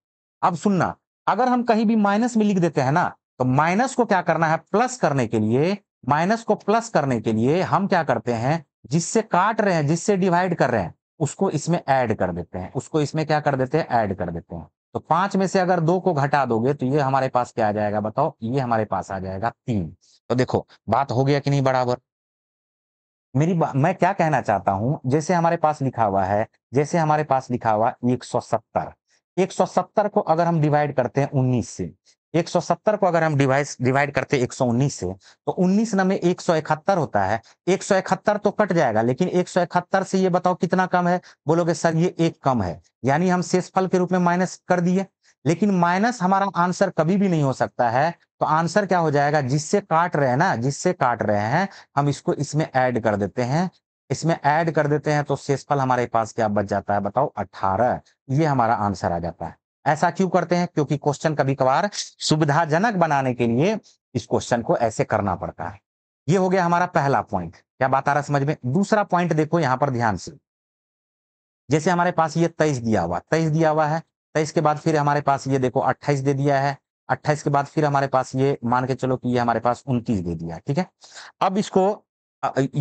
अब सुनना अगर हम कहीं भी माइनस में लिख देते हैं ना तो माइनस को क्या करना है प्लस करने के लिए माइनस को प्लस करने के लिए हम क्या करते हैं जिससे काट रहे हैं जिससे डिवाइड कर रहे हैं उसको इसमें ऐड कर देते हैं उसको इसमें क्या कर देते हैं ऐड कर देते हैं तो पांच में से अगर दो को घटा दोगे तो ये हमारे पास क्या आ जाएगा बताओ ये हमारे पास आ जाएगा तीन तो देखो बात हो गया कि नहीं बराबर मेरी मैं क्या कहना चाहता हूं जैसे हमारे पास लिखा हुआ है जैसे हमारे पास लिखा हुआ एक एक सौ सत्तर सौ सत्तर को अगर हम डिवाइड करते हैं उन्नीस से सत्तर को अगर हम डिवाइस डिवाइड करते उन्नीस से तो एक सौ इकहत्तर होता है एक सौ इकहत्तर तो कट जाएगा लेकिन एक सौ इकहत्तर से ये बताओ कितना कम है बोलोगे सर ये एक कम है यानी हम शेषफल के रूप में माइनस कर दिए लेकिन माइनस हमारा आंसर कभी भी नहीं हो सकता है तो आंसर क्या हो जाएगा जिससे काट रहे हैं ना जिससे काट रहे हैं हम इसको इसमें ऐड कर देते हैं इसमें ऐड कर देते हैं तो शेषफल हमारे पास क्या बच जाता है बताओ अठारह ये हमारा आंसर आ जाता है ऐसा क्यों करते हैं क्योंकि क्वेश्चन कभी कभार सुविधाजनक बनाने के लिए इस क्वेश्चन को ऐसे करना पड़ता है ये हो गया हमारा पहला पॉइंट क्या बात आ रहा समझ में दूसरा पॉइंट देखो यहां पर ध्यान से जैसे हमारे पास ये तेईस दिया हुआ तेईस दिया हुआ है तेईस के बाद फिर हमारे पास ये देखो अट्ठाईस दे दिया है अट्ठाइस के बाद फिर हमारे पास ये मान के चलो कि ये हमारे पास उनतीस दे दिया ठीक है अब इसको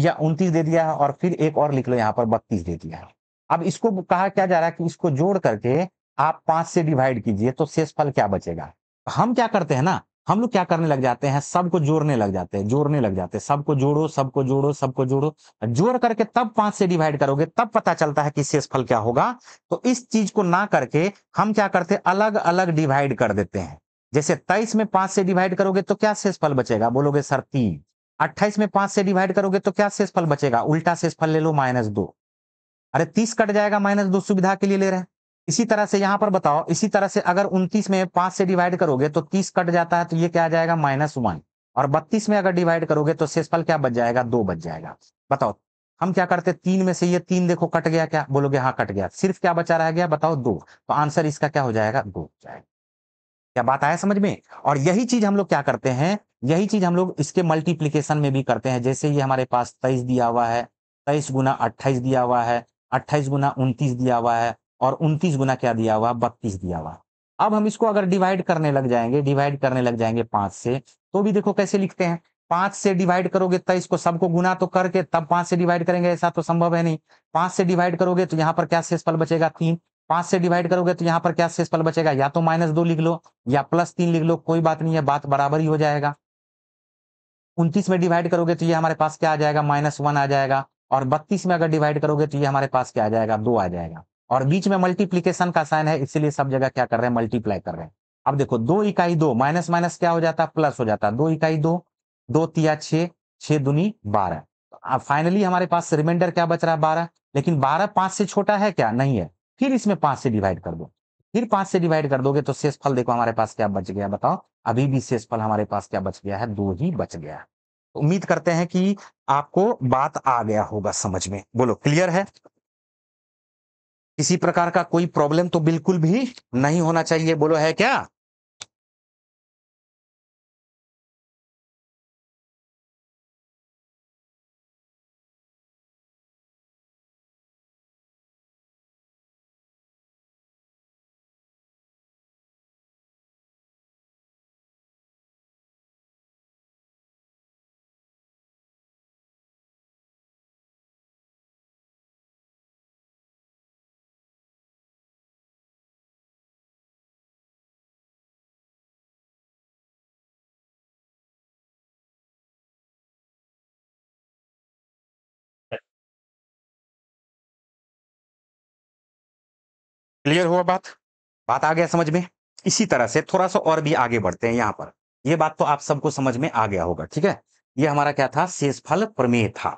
या उनतीस दे दिया है और फिर एक और लिख लो यहाँ पर बत्तीस दे दिया है अब इसको कहा क्या जा रहा है कि इसको जोड़ करके आप पांच से डिवाइड कीजिए तो शेष फल क्या बचेगा हम क्या करते हैं ना हम लोग क्या करने लग जाते हैं सबको जोड़ने लग जाते हैं जोड़ने लग जाते हैं सबको जोड़ो सबको जोड़ो सबको जोड़ो जोड़ करके तब पांच से डिवाइड करोगे तब पता चलता है कि शेष फल क्या होगा तो इस चीज को ना करके हम क्या करते अलग अलग डिवाइड कर देते हैं जैसे तेईस में पांच से डिवाइड करोगे तो क्या शेषफल बचेगा बोलोगे सर तीन अट्ठाईस में पांच से डिवाइड करोगे तो क्या शेषफल बचेगा उल्टा शेषफल ले लो माइनस दो अरे तीस कट जाएगा माइनस दो सुविधा के लिए ले रहे हैं इसी तरह से यहां पर बताओ इसी तरह से अगर उनतीस में पांच से डिवाइड करोगे तो तीस कट जाता है तो ये क्या आ जाएगा माइनस वन और बत्तीस में अगर डिवाइड करोगे तो शेषफल क्या बच जाएगा दो बच जाएगा बताओ हम क्या करते तीन में से ये तीन देखो कट गया क्या बोलोगे हाँ कट गया सिर्फ क्या बचा रह गया बताओ दो तो आंसर इसका क्या हो जाएगा दो हो जाएगा क्या बात आया समझ में और यही चीज हम लोग क्या करते हैं यही चीज हम लोग इसके मल्टीप्लीकेशन में भी करते हैं जैसे ये हमारे पास तेईस दिया हुआ है तेईस गुना अट्ठाईस दिया हुआ है अट्ठाईस गुना उनतीस दिया हुआ है और उनतीस गुना क्या दिया हुआ बत्तीस दिया हुआ अब हम इसको अगर डिवाइड करने लग जाएंगे डिवाइड करने लग जाएंगे पांच से तो भी देखो कैसे लिखते हैं पांच से डिवाइड करोगे तेईस को सबको गुना तो करके तब पांच से डिवाइड करेंगे ऐसा तो संभव है नहीं पांच से डिवाइड करोगे तो यहाँ पर क्या शेषफल बचेगा तीन पांच से डिवाइड करोगे तो यहाँ पर क्या शेषफल बचेगा या तो माइनस दो लिख लो या प्लस तीन लिख लो कोई बात नहीं है बात बराबर ही हो जाएगा उनतीस में डिवाइड करोगे तो ये हमारे पास क्या आ जाएगा माइनस वन आ जाएगा और बत्तीस में अगर डिवाइड करोगे तो ये हमारे पास क्या आ जाएगा दो आ जाएगा और बीच में मल्टीप्लीकेशन का साइन है इसीलिए सब जगह क्या कर रहे हैं मल्टीप्लाई कर रहे हैं अब देखो दो इकाई दो माइनस माइनस क्या हो जाता है प्लस हो जाता है दो इकाई दो दो तिया छे छे दुनी बारह फाइनली हमारे पास रिमाइंडर क्या बच रहा है बारह लेकिन बारह पांच से छोटा है क्या नहीं है फिर इसमें पांच से डिवाइड कर दो फिर पांच से डिवाइड कर दोगे तो शेष फल देखो हमारे पास क्या बच गया बताओ अभी भी शेष फल हमारे पास क्या बच गया है दो ही बच गया तो उम्मीद करते हैं कि आपको बात आ गया होगा समझ में बोलो क्लियर है किसी प्रकार का कोई प्रॉब्लम तो बिल्कुल भी नहीं होना चाहिए बोलो है क्या क्लियर हुआ बात बात आ गया समझ में इसी तरह से थोड़ा सा और भी आगे बढ़ते हैं यहाँ पर यह बात तो आप सबको समझ में आ गया होगा ठीक है ये हमारा क्या था शेषफल प्रमेय था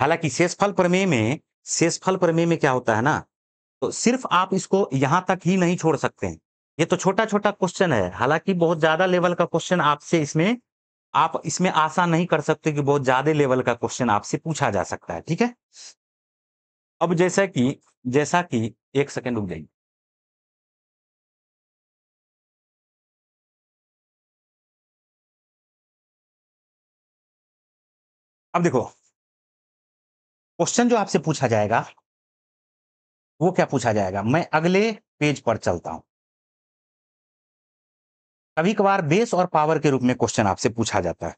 हालांकि शेषफल प्रमेय में शेषफल प्रमेय में क्या होता है ना तो सिर्फ आप इसको यहां तक ही नहीं छोड़ सकते हैं ये तो छोटा छोटा क्वेश्चन है हालांकि बहुत ज्यादा लेवल का क्वेश्चन आपसे इसमें आप इसमें आशा नहीं कर सकते कि बहुत ज्यादा लेवल का क्वेश्चन आपसे पूछा जा सकता है ठीक है अब जैसा कि जैसा कि एक सेकेंड रुक जाइए अब देखो क्वेश्चन जो आपसे पूछा जाएगा वो क्या पूछा जाएगा मैं अगले पेज पर चलता हूं कभी कभार बेस और पावर के रूप में क्वेश्चन आपसे पूछा जाता है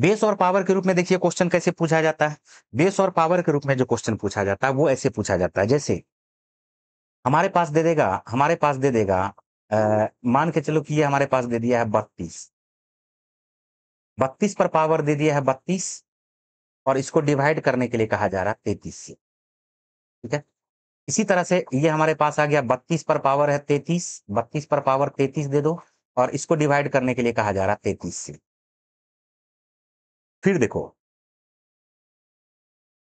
बेस और पावर के रूप में देखिए क्वेश्चन कैसे पूछा जाता है बेस और पावर के रूप में जो क्वेश्चन पूछा जाता है वो ऐसे पूछा जाता है जैसे हमारे पास दे देगा हमारे पास दे देगा आ, मान के चलो कि ये हमारे पास दे दिया है बत्तीस बत्तीस पर पावर दे दिया है बत्तीस और इसको डिवाइड करने के लिए कहा जा रहा है तैतीस से ठीक है इसी तरह से ये हमारे पास आ गया बत्तीस पर पावर है तैतीस बत्तीस पर पावर तैतीस दे दो और इसको डिवाइड करने के लिए कहा जा रहा है तैतीस से फिर देखो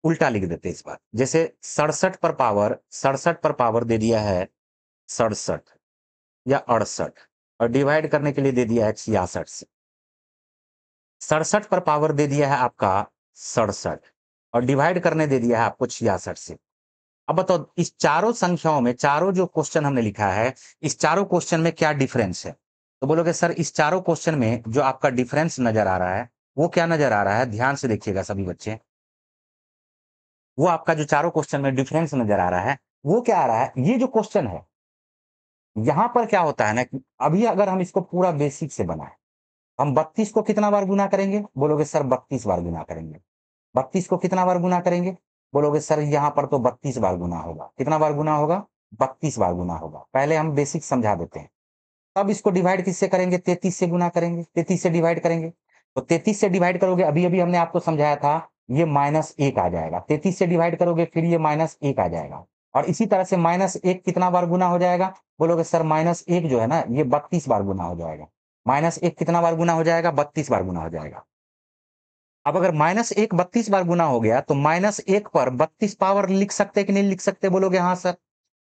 उल्टा लिख देते इस बार जैसे सड़सठ पर पावर सड़सठ पर पावर दे दिया है सड़सठ या अड़सठ और डिवाइड करने के लिए दे दिया है छियासठ से सड़सठ पर पावर दे दिया है आपका सड़सठ और डिवाइड करने दे दिया है आपको छियासठ से अब बताओ इस चारों संख्याओं में चारों जो क्वेश्चन हमने लिखा है इस चारों क्वेश्चन में क्या डिफरेंस है तो बोलोगे सर इस चारों क्वेश्चन में जो आपका डिफरेंस नजर आ रहा है वो क्या नजर आ रहा है ध्यान से देखिएगा सभी बच्चे वो आपका जो चारों क्वेश्चन में डिफरेंस नजर आ रहा है वो क्या आ रहा है ये जो क्वेश्चन है यहां पर क्या होता है ना कि अभी अगर हम इसको पूरा बेसिक से बनाए हम बत्तीस को कितना बार गुना करेंगे बोलोगे सर बत्तीस बार गुना करेंगे बत्तीस को कितना बार गुना करेंगे बोलोगे सर यहाँ पर तो बत्तीस बार गुना होगा कितना बार गुना होगा बत्तीस बार गुना होगा पहले हम बेसिक समझा देते हैं तब इसको डिवाइड किससे करेंगे तैतीस से गुना करेंगे तैतीस से डिवाइड करेंगे तो तैतीस से डिवाइड करोगे अभी अभी हमने आपको समझाया था ये माइनस एक आ जाएगा तैतीस से डिवाइड करोगे फिर ये माइनस एक आ जाएगा और इसी तरह से माइनस एक कितना बार गुना हो जाएगा बोलोगे सर माइनस एक जो है ना ये बत्तीस बार गुना हो जाएगा माइनस एक कितना बार गुना हो जाएगा बत्तीस बार गुना हो जाएगा अब अगर माइनस एक बत्तीस बार गुना हो गया तो माइनस एक पर बत्तीस पावर लिख सकते कि नहीं लिख सकते बोलोगे हाँ सर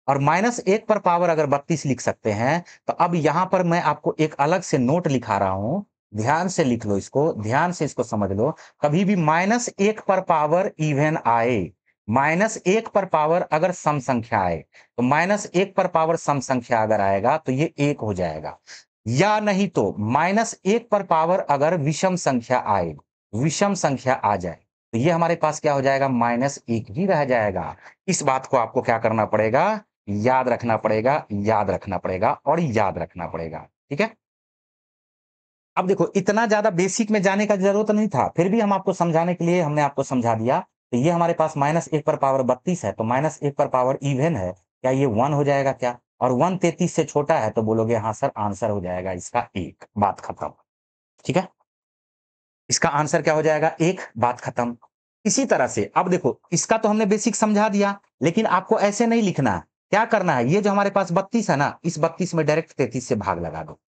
और माइनस एक पर पावर अगर बत्तीस लिख सकते हैं तो अब यहां पर मैं आपको एक अलग से नोट लिखा रहा हूं ध्यान से लिख लो इसको ध्यान से इसको समझ लो कभी भी माइनस एक पर पावर इवन आए माइनस एक पर पावर अगर सम संख्या आए तो माइनस एक पर पावर सम संख्या अगर आएगा तो ये एक हो जाएगा या नहीं तो माइनस एक पर पावर अगर विषम संख्या आए विषम संख्या आ जाए तो ये हमारे पास क्या हो जाएगा माइनस एक ही रह जाएगा इस बात को आपको क्या करना पड़ेगा याद रखना पड़ेगा याद रखना पड़ेगा और याद रखना पड़ेगा ठीक है अब देखो इतना ज्यादा बेसिक में जाने का जरूरत नहीं था फिर भी हम आपको समझाने के लिए हमने आपको समझा दिया तो ये हमारे पास माइनस एक पर पावर बत्तीस है तो माइनस एक पर पावर इवेन है क्या ये वन हो जाएगा क्या और वन तैतीस से छोटा है तो बोलोगे हाँ सर आंसर हो जाएगा इसका एक बात खत्म ठीक है इसका आंसर क्या हो जाएगा एक बात खत्म इसी तरह से अब देखो इसका तो हमने बेसिक समझा दिया लेकिन आपको ऐसे नहीं लिखना क्या करना है ये जो हमारे पास बत्तीस है ना इस बत्तीस में डायरेक्ट तैतीस से भाग लगा दो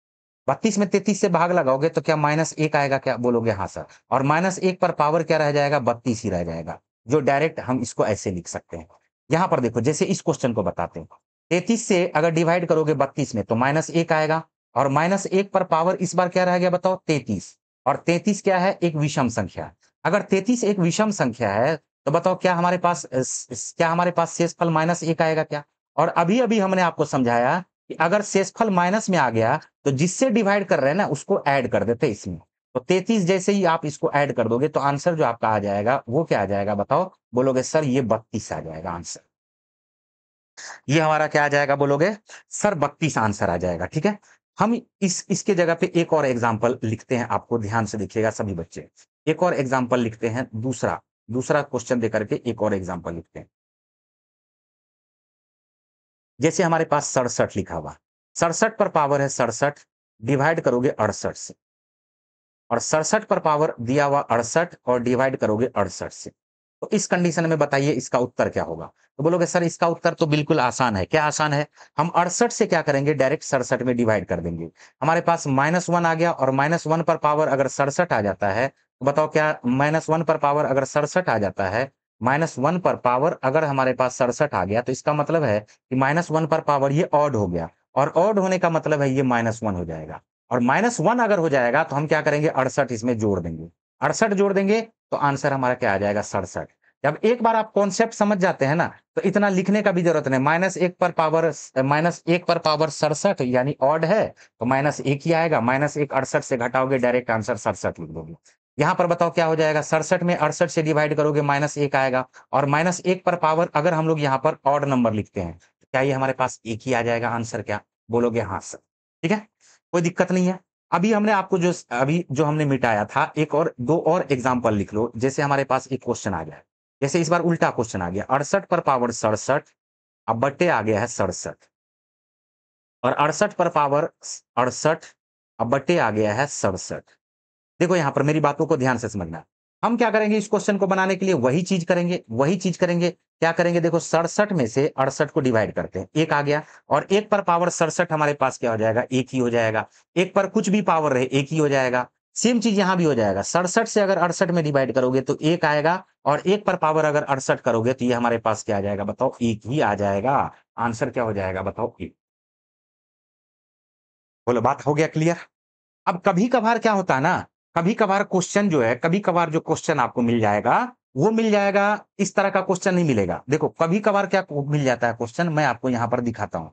बत्तीस में तैतीस से भाग लगाओगे तो क्या माइनस एक आएगा क्या बोलोगे हाँ सर और माइनस एक पर पावर क्या रह जाएगा बत्तीस ही रह जाएगा जो डायरेक्ट हम इसको ऐसे लिख सकते हैं यहाँ पर देखो जैसे इस क्वेश्चन को बताते हैं तैतीस से अगर डिवाइड करोगे बत्तीस में तो माइनस एक आएगा और माइनस एक पर पावर इस बार क्या रह गया बताओ तैतीस और तैतीस क्या है एक विषम संख्या अगर तैतीस एक विषम संख्या है तो बताओ क्या हमारे पास क्या हमारे पास शेष फल माइनस एक आएगा क्या और अभी अभी हमने आपको समझाया कि अगर शेषफल माइनस में आ गया तो जिससे डिवाइड कर रहे हैं ना उसको ऐड कर देते इसमें तो तैतीस जैसे ही आप इसको ऐड कर दोगे तो आंसर जो आपका आ जाएगा वो क्या आ जाएगा बताओ बोलोगे सर ये बत्तीस आ जाएगा आंसर ये हमारा क्या आ जाएगा बोलोगे सर बत्तीस आंसर आ जाएगा ठीक है हम इस इसके जगह पे एक और एग्जाम्पल लिखते हैं आपको ध्यान से देखिएगा सभी बच्चे एक और एग्जाम्पल लिखते हैं दूसरा दूसरा क्वेश्चन देकर के एक और एग्जाम्पल लिखते हैं जैसे हमारे पास सड़सठ लिखा हुआ सड़सठ पर पावर है सड़सठ डिवाइड करोगे अड़सठ से और सड़सठ पर पावर दिया हुआ अड़सठ और डिवाइड करोगे अड़सठ से तो इस कंडीशन में बताइए इसका उत्तर क्या होगा तो बोलोगे सर इसका उत्तर तो बिल्कुल आसान है क्या आसान है हम अड़सठ से क्या करेंगे डायरेक्ट सड़सठ में डिवाइड कर देंगे हमारे पास माइनस वन आ गया और माइनस वन पर पावर अगर सड़सठ आ जाता है तो बताओ क्या माइनस वन पर पावर अगर सड़सठ आ जाता है माइनस वन पर पावर अगर हमारे पास सड़सठ आ गया तो इसका मतलब है कि माइनस वन पर पावर ये ऑड हो गया और ऑड होने का मतलब है ये माइनस वन हो जाएगा और माइनस वन अगर हो जाएगा तो हम क्या करेंगे अड़सठ इसमें जोड़ देंगे अड़सठ जोड़ देंगे तो आंसर हमारा क्या आ जाएगा सड़सठ जब एक बार आप कॉन्सेप्ट समझ जाते हैं ना तो इतना लिखने का भी जरूरत नहीं माइनस एक पर पावर माइनस एक पर पावर सड़सठ यानी ऑड है तो माइनस एक ही आएगा माइनस एक अड़सठ से घटाओगे डायरेक्ट आंसर सड़सठ लिख दोगे यहाँ पर बताओ क्या हो जाएगा सड़सठ में अड़सठ से डिवाइड करोगे माइनस एक आएगा और माइनस एक पर पावर अगर हम लोग यहाँ पर ऑड नंबर लिखते हैं तो क्या ये हमारे पास एक ही आ जाएगा आंसर क्या बोलोगे हाँ सर ठीक है कोई दिक्कत नहीं है अभी हमने आपको जो अभी जो हमने मिटाया था एक और दो और एग्जाम्पल लिख लो जैसे हमारे पास एक क्वेश्चन आ गया जैसे इस बार उल्टा क्वेश्चन आ गया अड़सठ पर पावर सड़सठ अब बट्टे आ गया है सड़सठ और अड़सठ पर पावर अड़सठ अब बट्टे आ गया है सड़सठ देखो यहां पर मेरी बातों को ध्यान से समझना हम क्या करेंगे इस क्वेश्चन को बनाने के लिए वही चीज करेंगे वही चीज करेंगे क्या करेंगे देखो सड़सठ में से अड़सठ को डिवाइड करते हैं एक आ गया और एक पर पावर सड़सठ हमारे पास क्या हो जाएगा एक ही हो जाएगा एक पर कुछ भी पावर रहे एक ही हो जाएगा सेम चीज यहां भी हो जाएगा सड़सठ से अगर अड़सठ में डिवाइड करोगे तो एक आएगा और एक पर पावर अगर अड़सठ करोगे तो ये हमारे पास क्या आ जाएगा बताओ एक ही आ जाएगा आंसर क्या हो जाएगा बताओ एक बोलो बात हो गया क्लियर अब कभी कभार क्या होता है ना कभी कभार क्वेश्चन जो है कभी कभार जो क्वेश्चन आपको मिल जाएगा वो मिल जाएगा इस तरह का क्वेश्चन नहीं मिलेगा देखो कभी कभार क्या मिल जाता है क्वेश्चन मैं आपको यहां पर दिखाता हूं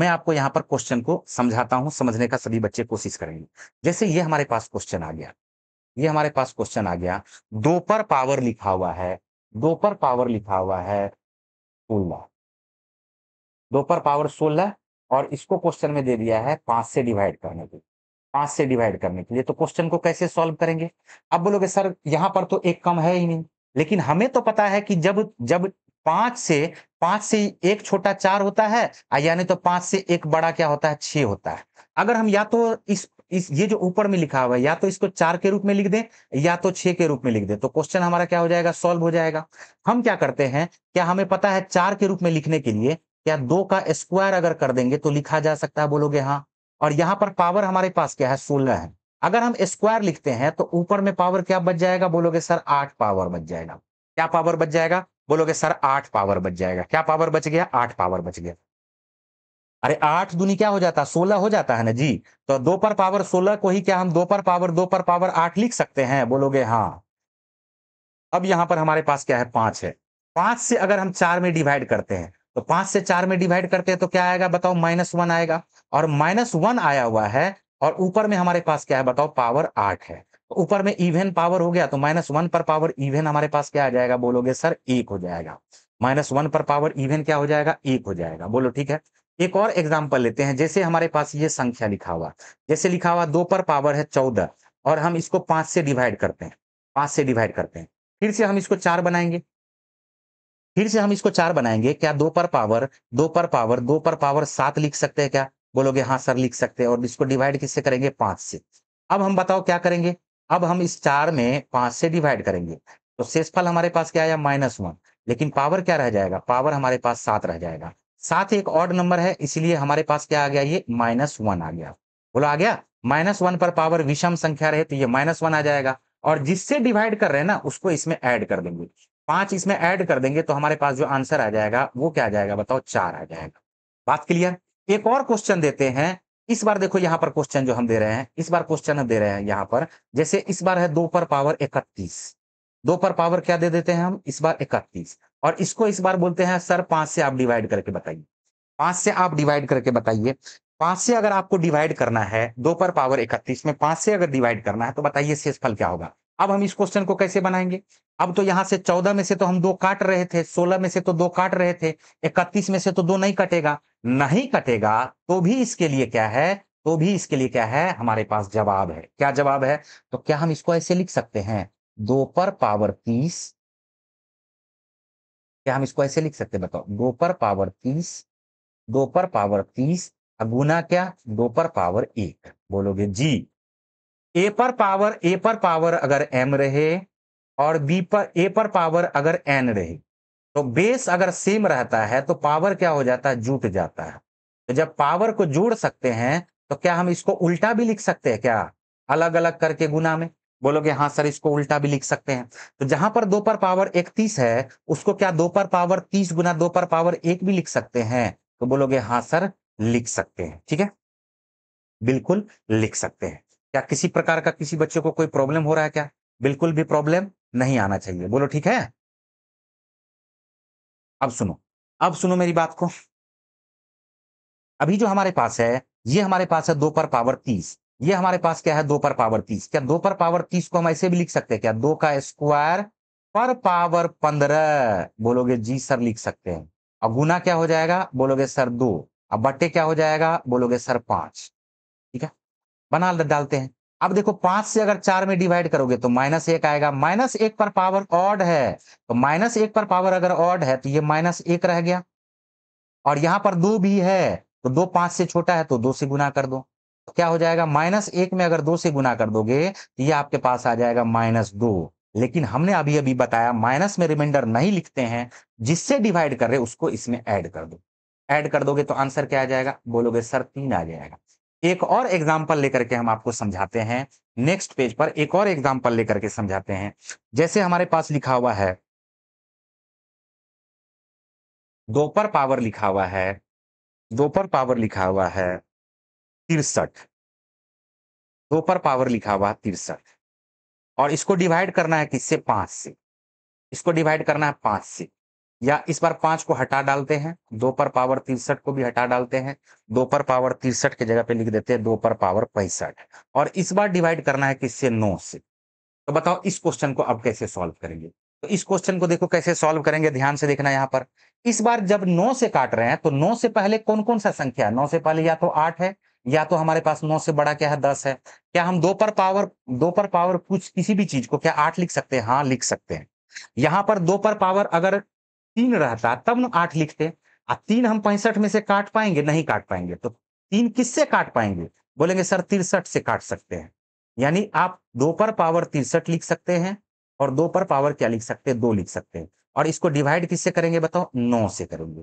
मैं आपको यहां पर क्वेश्चन को समझाता हूं समझने का सभी बच्चे कोशिश करेंगे जैसे ये हमारे पास क्वेश्चन आ गया ये हमारे पास क्वेश्चन आ गया पर पावर लिखा हुआ है दोपर पावर लिखा हुआ है सोलह दोपर पावर सोलह और इसको क्वेश्चन में दे दिया है पांच से डिवाइड करने के लिए पांच से डिवाइड करने के लिए तो क्वेश्चन को कैसे सॉल्व करेंगे अब बोलोगे सर यहाँ पर तो एक कम है ही नहीं लेकिन हमें तो पता है कि जब जब पांच से पांच से एक छोटा चार होता है यानी तो पांच से एक बड़ा क्या होता है छह होता है अगर हम या तो इस इस ये जो ऊपर में लिखा हुआ है या तो इसको चार के रूप में लिख दें या तो छह के रूप में लिख दें तो क्वेश्चन हमारा क्या हो जाएगा सॉल्व हो जाएगा हम क्या करते हैं क्या हमें पता है चार के रूप में लिखने के लिए क्या दो का स्क्वायर अगर कर देंगे तो लिखा जा सकता है बोलोगे हाँ और यहां पर पावर हमारे पास क्या है सोलह है अगर हम स्क्वायर लिखते हैं तो ऊपर में पावर क्या बच जाएगा बोलोगे सर आठ पावर बच जाएगा क्या पावर बच जाएगा बोलोगे सर आठ पावर बच जाएगा क्या पावर बच गया आठ पावर बच गया अरे आठ दुनी क्या हो जाता है सोलह हो जाता है ना जी तो दो पर पावर सोलह को ही क्या हम दो पर पावर दो पर पावर आठ लिख सकते हैं बोलोगे हाँ अब यहां पर हमारे पास क्या है पांच है पांच से अगर हम चार में डिवाइड करते हैं तो पांच से चार में डिवाइड करते हैं तो क्या आएगा बताओ माइनस वन आएगा और माइनस वन आया हुआ है और ऊपर में हमारे पास क्या है बताओ पावर आठ है तो ऊपर में इवेन पावर हो गया तो माइनस वन पर पावर इवेन हमारे पास क्या आ जाएगा बोलोगे सर एक हो जाएगा माइनस वन पर पावर इवेन क्या हो जाएगा एक हो जाएगा बोलो ठीक है एक और एग्जाम्पल लेते हैं जैसे हमारे पास ये संख्या लिखा हुआ जैसे लिखा हुआ दो पर पावर है चौदह और हम इसको पांच से डिवाइड करते हैं पांच से डिवाइड करते हैं फिर से हम इसको चार बनाएंगे फिर से हम इसको चार बनाएंगे क्या दो पर पावर दो पर पावर दो पर पावर सात लिख सकते हैं क्या बोलोगे हाँ सर लिख सकते हैं और इसको डिवाइड किससे करेंगे पांच से अब हम बताओ क्या करेंगे अब हम इस चार में पांच से डिवाइड करेंगे तो शेषफल हमारे पास क्या आया माइनस वन लेकिन पावर क्या रह जाएगा पावर हमारे पास सात रह जाएगा सात एक ऑड नंबर है इसीलिए हमारे पास क्या आ गया ये माइनस वन आ गया बोलो आ गया माइनस वन पर पावर विषम संख्या रहे तो ये माइनस वन आ जाएगा और जिससे डिवाइड कर रहे हैं ना उसको इसमें ऐड कर देंगे पांच इसमें ऐड कर देंगे तो हमारे पास जो आंसर आ जाएगा वो क्या आ जाएगा बताओ चार आ जाएगा बात क्लियर एक और क्वेश्चन देते हैं इस बार देखो यहाँ पर क्वेश्चन जो हम दे रहे हैं इस बार क्वेश्चन हम दे रहे हैं यहाँ पर जैसे इस बार है दो पर पावर इकतीस दो पर पावर क्या दे देते हैं हम इस बार इकतीस और इसको इस बार बोलते हैं सर पांच से आप डिवाइड करके बताइए पांच से आप डिवाइड करके बताइए पांच से अगर आपको डिवाइड करना है दो पर पावर इकतीस में पांच से अगर डिवाइड करना है तो बताइए शेषफल क्या होगा अब हम इस क्वेश्चन को कैसे बनाएंगे अब तो यहाँ से चौदह में से तो हम दो काट रहे थे सोलह में से तो दो काट रहे थे इकतीस में से तो दो नहीं कटेगा नहीं कटेगा तो भी इसके लिए क्या है तो भी इसके लिए क्या है हमारे पास जवाब है क्या जवाब है तो क्या हम इसको ऐसे लिख सकते हैं दो पर पावर तीस क्या हम इसको ऐसे लिख सकते हैं बताओ दो पर पावर तीस दो पर पावर तीस गुना क्या दो पर पावर एक बोलोगे जी ए पर पावर ए पर पावर अगर एम रहे और बी पर ए पर पावर अगर एन रहे तो बेस अगर सेम रहता है तो पावर क्या हो जाता है जुट जाता है तो जब पावर को जोड़ सकते हैं तो क्या हम इसको उल्टा भी लिख सकते हैं क्या अलग अलग करके गुना में बोलोगे हाँ सर इसको उल्टा भी लिख सकते हैं तो जहां पर दो पर पावर इकतीस है उसको क्या दो पर पावर तीस गुना दो पर पावर एक भी लिख सकते हैं तो बोलोगे हाँ सर लिख सकते हैं ठीक है बिल्कुल लिख सकते हैं क्या किसी प्रकार का किसी बच्चे को कोई प्रॉब्लम हो रहा है क्या बिल्कुल भी प्रॉब्लम नहीं आना चाहिए बोलो ठीक है अब सुनो अब सुनो मेरी बात को अभी जो हमारे पास है ये हमारे पास है दो पर पावर तीस ये हमारे पास क्या है दो पर पावर तीस क्या दो पर पावर तीस को हम ऐसे भी लिख सकते हैं क्या दो का स्क्वायर पर पावर पंद्रह बोलोगे जी सर लिख सकते हैं अब गुना क्या हो जाएगा बोलोगे सर दो अब बट्टे क्या हो जाएगा बोलोगे सर पांच बना डालते हैं अब देखो पांच से अगर चार में डिवाइड करोगे तो माइनस एक आएगा माइनस एक पर पावर ऑड है तो माइनस एक पर पावर अगर ऑड है तो ये माइनस एक रह गया और यहां पर दो भी है तो दो पांच से छोटा है तो दो से गुना कर दो तो क्या हो जाएगा माइनस एक में अगर दो से गुना कर दोगे तो ये आपके पास आ जाएगा माइनस दो लेकिन हमने अभी अभी बताया माइनस में रिमाइंडर नहीं लिखते हैं जिससे डिवाइड कर रहे उसको इसमें ऐड कर दो ऐड कर दोगे तो आंसर क्या आ जाएगा बोलोगे सर तीन आ जाएगा एक और एग्जाम्पल लेकर के हम आपको समझाते हैं नेक्स्ट पेज पर एक और एग्जाम्पल लेकर के समझाते हैं जैसे हमारे पास लिखा हुआ है दोपर पावर लिखा हुआ है दोपर पावर लिखा हुआ है तिरसठ दोपर पावर लिखा हुआ है तिरसठ और इसको डिवाइड करना है किससे पांच से इसको डिवाइड करना है पांच से या इस बार पांच को हटा डालते हैं दो पर पावर तिरसठ को भी हटा डालते हैं दो पर पावर तिरसठ की जगह पे लिख देते हैं दो पर पावर पैंसठ और इस बार डिवाइड करना है किससे नौ से तो बताओ इस क्वेश्चन को अब कैसे सॉल्व करेंगे तो इस क्वेश्चन को देखो कैसे सॉल्व करेंगे ध्यान से देखना यहाँ पर इस बार जब नौ से काट रहे हैं तो नौ से पहले कौन कौन सा संख्या है नौ से पहले या तो आठ है या तो हमारे पास नौ से बड़ा क्या है दस है क्या हम दो पर पावर दो पर पावर कुछ किसी भी चीज को क्या आठ लिख सकते हैं हाँ लिख सकते हैं यहां पर दो पर पावर अगर तीन रहता तब ना आठ लिखते आ तीन हम पैंसठ में से काट पाएंगे नहीं काट पाएंगे तो तीन किससे काट पाएंगे बोलेंगे सर तिरसठ से काट सकते हैं यानी आप दो पर पावर तिरसठ लिख सकते हैं और दो पर पावर क्या लिख सकते हैं दो लिख सकते हैं और इसको डिवाइड किससे करेंगे बताओ नौ से करेंगे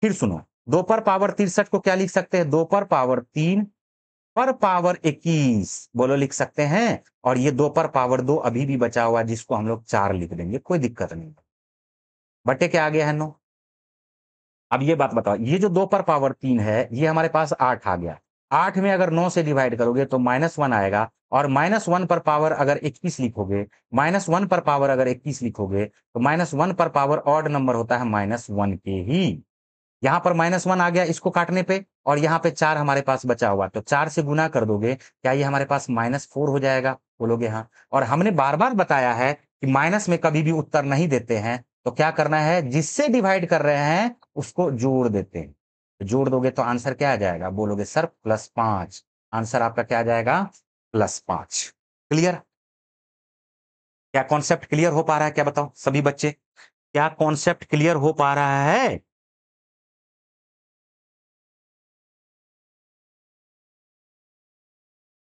फिर सुनो दो पर पावर तिरसठ को क्या लिख सकते हैं दो पर पावर तीन पर पावर इक्कीस बोलो लिख सकते हैं और ये दो पर पावर दो अभी भी बचा हुआ जिसको हम लोग चार लिख देंगे कोई दिक्कत नहीं बटे क्या आ गया है नो अब ये बात बताओ ये जो दो पर पावर तीन है ये हमारे पास आठ आ गया आठ में अगर नौ से डिवाइड करोगे तो माइनस वन आएगा और माइनस वन पर पावर अगर इक्कीस लिखोगे माइनस वन पर पावर अगर इक्कीस लिखोगे तो माइनस वन पर पावर ऑड नंबर होता है माइनस वन के ही यहाँ पर माइनस वन आ गया इसको काटने पे और यहाँ पे चार हमारे पास बचा हुआ तो चार से गुना कर दोगे क्या ये हमारे पास माइनस फोर हो जाएगा बोलोगे हाँ और हमने बार बार बताया है कि माइनस में कभी भी उत्तर नहीं देते हैं तो क्या करना है जिससे डिवाइड कर रहे हैं उसको जोड़ देते हैं तो जोड़ दोगे तो आंसर क्या आ जाएगा बोलोगे सर प्लस पांच आंसर आपका क्या आ जाएगा प्लस पांच क्लियर क्या कॉन्सेप्ट क्लियर हो पा रहा है क्या बताओ सभी बच्चे क्या कॉन्सेप्ट क्लियर हो पा रहा है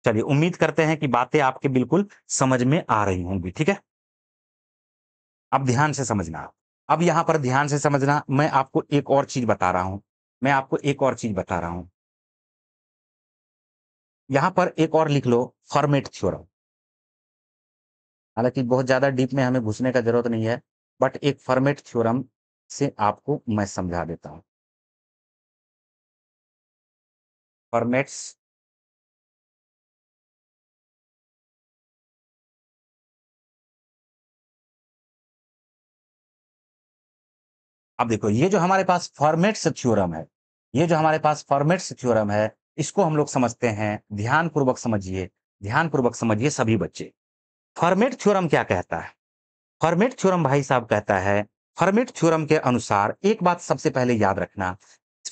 चलिए उम्मीद करते हैं कि बातें आपके बिल्कुल समझ में आ रही होंगी ठीक है अब ध्यान से समझना अब यहाँ पर ध्यान से समझना मैं आपको एक और चीज बता रहा हूं मैं आपको एक और चीज बता रहा हूं यहां पर एक और लिख लो फॉर्मेट थ्योरम हालांकि बहुत ज्यादा डीप में हमें घुसने का जरूरत नहीं है बट एक फॉर्मेट थ्योरम से आपको मैं समझा देता हूं फॉर्मेट्स अब देखो ये जो हमारे पास फॉर्मेट थ्योरम है ये जो हमारे पास फॉर्मेट थ्योरम है इसको हम लोग समझते हैं ध्यानपूर्वक समझिए ध्यानपूर्वक समझिए सभी बच्चे फॉर्मेट थ्योरम क्या कहता है फॉर्मेट थ्योरम भाई साहब कहता है फॉर्मेट थ्योरम के अनुसार एक बात सबसे पहले याद रखना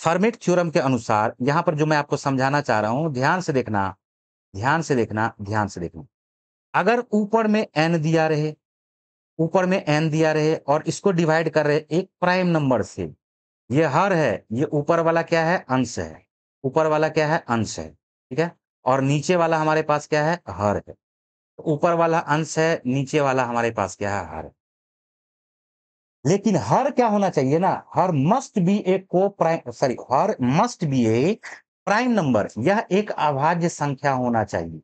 फॉर्मेट थ्योरम के अनुसार यहां पर जो मैं आपको समझाना चाह रहा हूं ध्यान से देखना ध्यान से देखना ध्यान से देखना अगर ऊपर में एन दिया रहे ऊपर में एन दिया रहे और इसको डिवाइड कर रहे एक प्राइम नंबर से ये हर है ये ऊपर वाला क्या है अंश है ऊपर वाला क्या है अंश है ठीक है और नीचे वाला हमारे पास क्या है हर है ऊपर वाला अंश है नीचे वाला हमारे पास क्या है हर लेकिन हर क्या होना चाहिए ना हर must be a coprime sorry हर must be a prime number यह एक अभाज्य संख्या होना चाहिए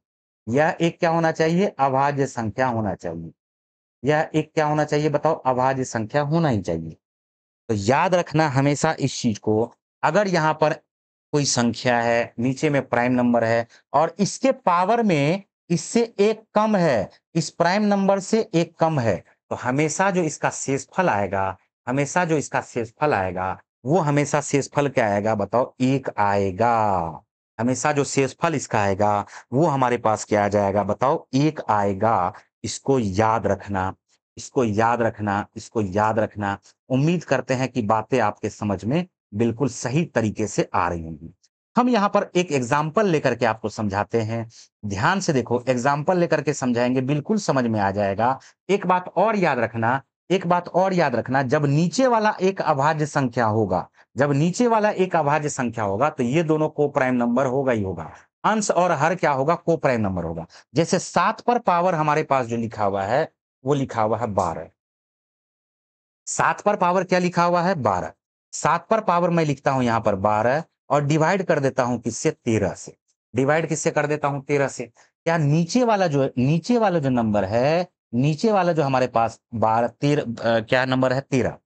यह एक क्या होना चाहिए अभाज्य संख्या होना चाहिए या एक क्या होना चाहिए बताओ अभाज्य संख्या होना ही चाहिए तो याद रखना हमेशा इस चीज को अगर यहाँ पर कोई संख्या है नीचे में प्राइम नंबर है और इसके पावर में इससे एक कम है इस प्राइम नंबर से एक कम है तो हमेशा जो इसका शेषफल आएगा हमेशा जो इसका शेषफल आएगा वो हमेशा शेषफल क्या आएगा बताओ एक आएगा हमेशा जो शेषफल इसका आएगा वो हमारे पास क्या आ जाएगा बताओ एक आएगा इसको याद रखना इसको याद रखना इसको याद रखना उम्मीद करते हैं कि बातें आपके समझ में बिल्कुल सही तरीके से आ रही होंगी हम यहाँ पर एक एग्जाम्पल लेकर के आपको समझाते हैं ध्यान से देखो एग्जाम्पल लेकर के समझाएंगे बिल्कुल समझ में आ जाएगा एक बात और याद रखना एक बात और याद रखना जब नीचे वाला एक अभाज्य संख्या होगा जब नीचे वाला एक अभाज्य संख्या होगा तो ये दोनों को प्राइम नंबर होगा ही होगा अंश और हर क्या होगा को प्राइम नंबर होगा जैसे सात पर पावर हमारे पास जो लिखा हुआ है वो लिखा हुआ है बारह सात पर पावर क्या लिखा हुआ है बारह सात पर पावर मैं लिखता हूं यहां पर बारह और डिवाइड कर देता हूं किससे तेरह से डिवाइड किससे कर देता हूं तेरह से क्या नीचे वाला जो नीचे वाला जो नंबर है नीचे वाला जो हमारे पास बारह तेरह क्या नंबर है तेरह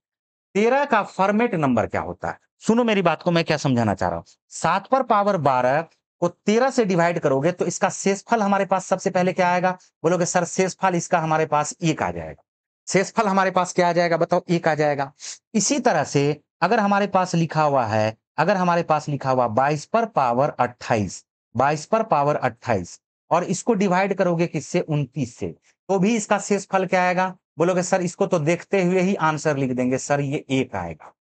तेरह का फॉर्मेट नंबर क्या होता है सुनो मेरी बात को मैं क्या समझाना चाह रहा हूं सात पर पावर बारह को तेरह से डिवाइड करोगे तो इसका शेषफल हमारे पास सबसे पहले क्या आएगा बोलोगे सर शेषफल इसका हमारे पास एक आ जाएगा शेषफल हमारे पास क्या आ जाएगा बताओ एक आ जाएगा इसी तरह से अगर हमारे पास लिखा हुआ है अगर हमारे पास लिखा हुआ बाईस पर पावर अट्ठाईस बाईस पर पावर अट्ठाईस और इसको डिवाइड करोगे किससे उनतीस से तो भी इसका शेषफल क्या आएगा बोलोगे सर इसको तो देखते हुए ही आंसर लिख देंगे सर ये एक आएगा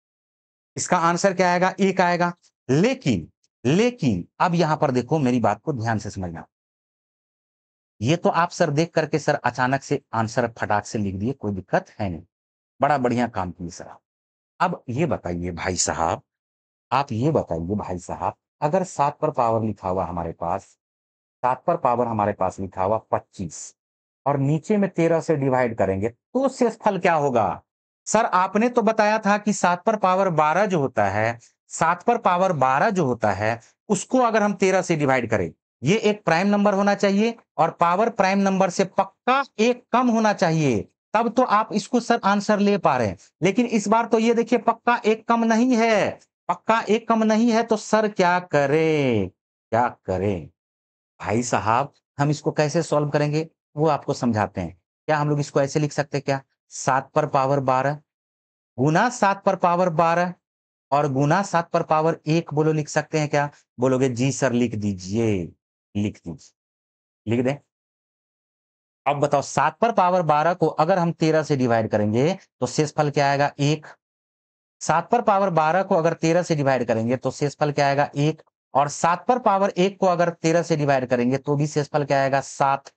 इसका आंसर क्या आएगा एक आएगा लेकिन लेकिन अब यहां पर देखो मेरी बात को ध्यान से समझना ये तो आप सर देख करके सर अचानक से आंसर फटाक से लिख दिए कोई दिक्कत है नहीं बड़ा बढ़िया काम किए सर आप अब ये बताइए भाई साहब आप ये बताइए भाई साहब अगर सात पर पावर लिखा हुआ हमारे पास सात पर पावर हमारे पास लिखा हुआ पच्चीस और नीचे में तेरह से डिवाइड करेंगे तो शेष क्या होगा सर आपने तो बताया था कि सात पर पावर बारह जो होता है सात पर पावर बारह जो होता है उसको अगर हम तेरह से डिवाइड करें ये एक प्राइम नंबर होना चाहिए और पावर प्राइम नंबर से पक्का एक कम होना चाहिए तब तो आप इसको सर आंसर ले पा रहे हैं लेकिन इस बार तो ये देखिए पक्का एक कम नहीं है पक्का एक कम नहीं है तो सर क्या करें क्या करें भाई साहब हम इसको कैसे सॉल्व करेंगे वो आपको समझाते हैं क्या हम लोग इसको ऐसे लिख सकते हैं क्या सात पर पावर बारह गुना सात पर पावर बारह और गुना सात पर पावर एक बोलो लिख सकते हैं क्या बोलोगे जी सर लिख दीजिए लिख दीजिए लिख दें अब बताओ सात पर पावर बारह को अगर हम तेरह से डिवाइड करेंगे तो शेषफल क्या आएगा एक सात पर पावर बारह को अगर तेरह से डिवाइड करेंगे तो शेषफल क्या आएगा एक और सात पर पावर एक को अगर तेरह से डिवाइड करेंगे तो भी शेषफल क्या आएगा सात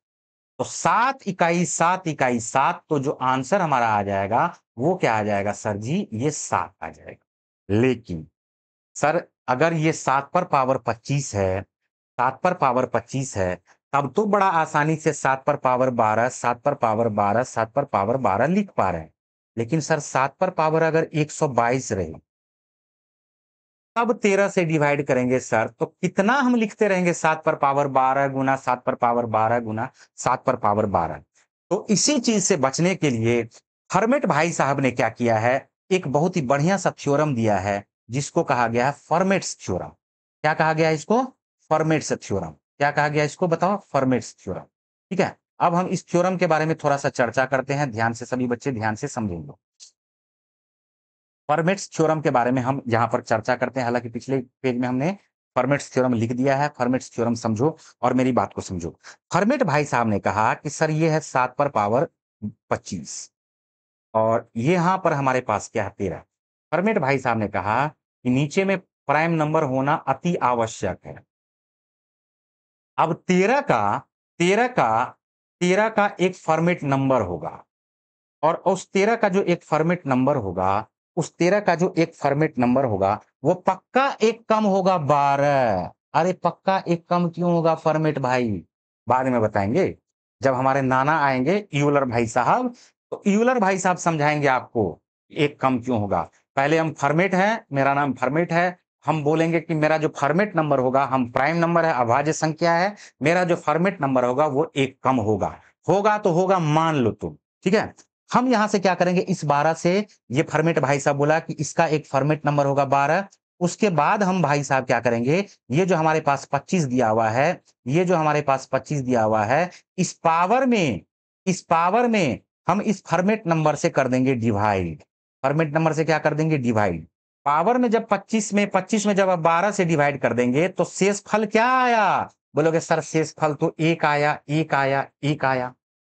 तो सात इकाई सात इकाई सात तो जो आंसर हमारा आ जाएगा वो क्या आ जाएगा सर जी ये सात आ जाएगा लेकिन सर अगर ये सात पर पावर पच्चीस है सात पर पावर पच्चीस है तब तो बड़ा आसानी से सात पर पावर बारह सात पर पावर बारह सात पर पावर बारह लिख पा रहे हैं लेकिन सर सात पर पावर अगर एक सौ बाईस रही तब तेरह से डिवाइड करेंगे सर तो कितना हम लिखते रहेंगे सात पर पावर बारह गुना सात पर पावर बारह गुना सात पर पावर बारह तो इसी चीज से बचने के लिए हरमेट भाई साहब ने क्या किया है एक बहुत ही बढ़िया सा थ्योरम दिया है जिसको कहा गया है फॉर्मेट्स थ्योरम क्या कहा गया इसको फॉर्मेट्स थ्योरम क्या कहा गया इसको बताओ फॉर्मेट्स थ्योरम ठीक है अब हम इस थ्योरम के बारे में थोड़ा सा चर्चा करते हैं ध्यान से सभी बच्चे ध्यान से समझेंगे फॉर्मेट्स थ्योरम के बारे में हम यहाँ पर चर्चा करते हैं हालांकि पिछले पेज में हमने फॉर्मेट्स थ्योरम लिख दिया है फॉर्मेट्स थ्योरम समझो और मेरी बात को समझो फॉर्मेट भाई साहब ने कहा कि सर ये है सात पर पावर पच्चीस और यहाँ पर हमारे पास क्या है तेरह परमेट भाई साहब ने कहा कि नीचे में प्राइम नंबर होना अति आवश्यक है अब तेरह का तेरह का तेरह का एक फॉर्मेट नंबर होगा और उस तेरह का जो एक फॉर्मेट नंबर होगा उस तेरह का जो एक फॉर्मेट नंबर होगा वो पक्का एक कम होगा बारह अरे पक्का एक कम क्यों होगा फॉर्मेट भाई बाद में बताएंगे जब हमारे नाना आएंगे यूलर भाई साहब तो यूलर भाई साहब समझाएंगे आपको एक कम क्यों होगा पहले हम फॉर्मेट हैं मेरा नाम फॉर्मेट है हम बोलेंगे कि मेरा जो फॉर्मेट नंबर होगा हम प्राइम नंबर है अभाज्य संख्या है मेरा जो फॉर्मेट नंबर होगा वो एक कम होगा होगा तो होगा मान लो तुम ठीक है हम यहां से क्या करेंगे इस बारह से ये फॉर्मेट भाई साहब बोला कि इसका एक फॉर्मेट नंबर होगा बारह उसके बाद हम भाई साहब क्या करेंगे ये जो हमारे पास पच्चीस दिया हुआ है ये जो हमारे पास पच्चीस दिया हुआ है इस पावर में इस पावर में हम इस फॉर्मेट नंबर से कर देंगे डिवाइड फॉर्मेट नंबर से क्या कर देंगे डिवाइड पावर में जब 25 में 25 में जब आप 12 से डिवाइड कर देंगे तो शेष फल क्या आया बोलोगे सर शेष फल तो एक आया एक आया एक आया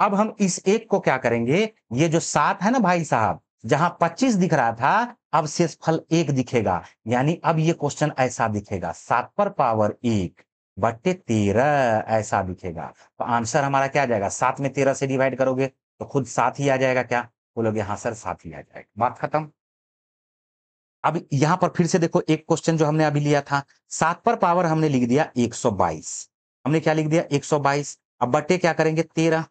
अब हम इस एक को क्या करेंगे ये जो सात है ना भाई साहब जहां 25 दिख रहा था अब शेष फल एक दिखेगा यानी अब ये क्वेश्चन ऐसा दिखेगा सात पर पावर एक बट्टे तेरह ऐसा दिखेगा तो आंसर हमारा क्या जाएगा सात में तेरह से डिवाइड करोगे तो खुद साथ ही आ जाएगा क्या बोलोगे हाँ सर साथ ही आ जाएगा बात खत्म अब यहां पर फिर से देखो एक क्वेश्चन जो हमने अभी लिया था सात पर पावर हमने लिख दिया 122 हमने क्या लिख दिया 122 अब बटे क्या करेंगे तेरह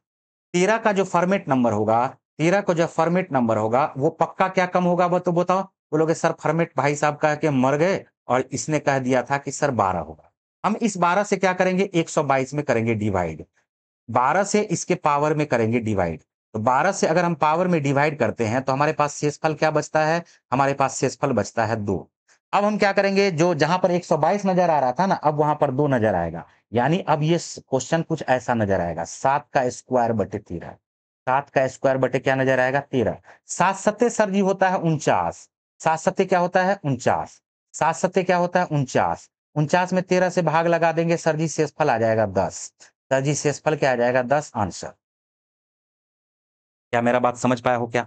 तेरह का जो फॉर्मेट नंबर होगा तेरह का जो फॉर्मेट नंबर होगा वो पक्का क्या कम होगा वो तो बताओ बोलोगे सर फॉर्मेट भाई साहब कह के मर गए और इसने कह दिया था कि सर बारह होगा हम इस बारह से क्या करेंगे 122 में करेंगे डिवाइड बारह से इसके पावर में करेंगे डिवाइड तो 12 से अगर हम पावर में डिवाइड करते हैं तो हमारे पास शेषफल क्या बचता है हमारे पास शेषफल बचता है दो अब हम क्या करेंगे जो जहां पर 122 नजर आ रहा था ना अब वहां पर दो नजर आएगा यानी अब ये क्वेश्चन कुछ ऐसा नजर आएगा सात का स्क्वायर बटे तेरह सात का स्क्वायर बटे क्या नजर आएगा तेरह सात सत्य सर जी होता है उनचास सात सत्य क्या होता है उनचास सात सत्य क्या होता है उनचास उनचास में तेरह से भाग लगा देंगे सर जी शेषफल आ जाएगा दस सर जी शेषफल क्या आ जाएगा दस आंसर क्या मेरा बात समझ पाया हो क्या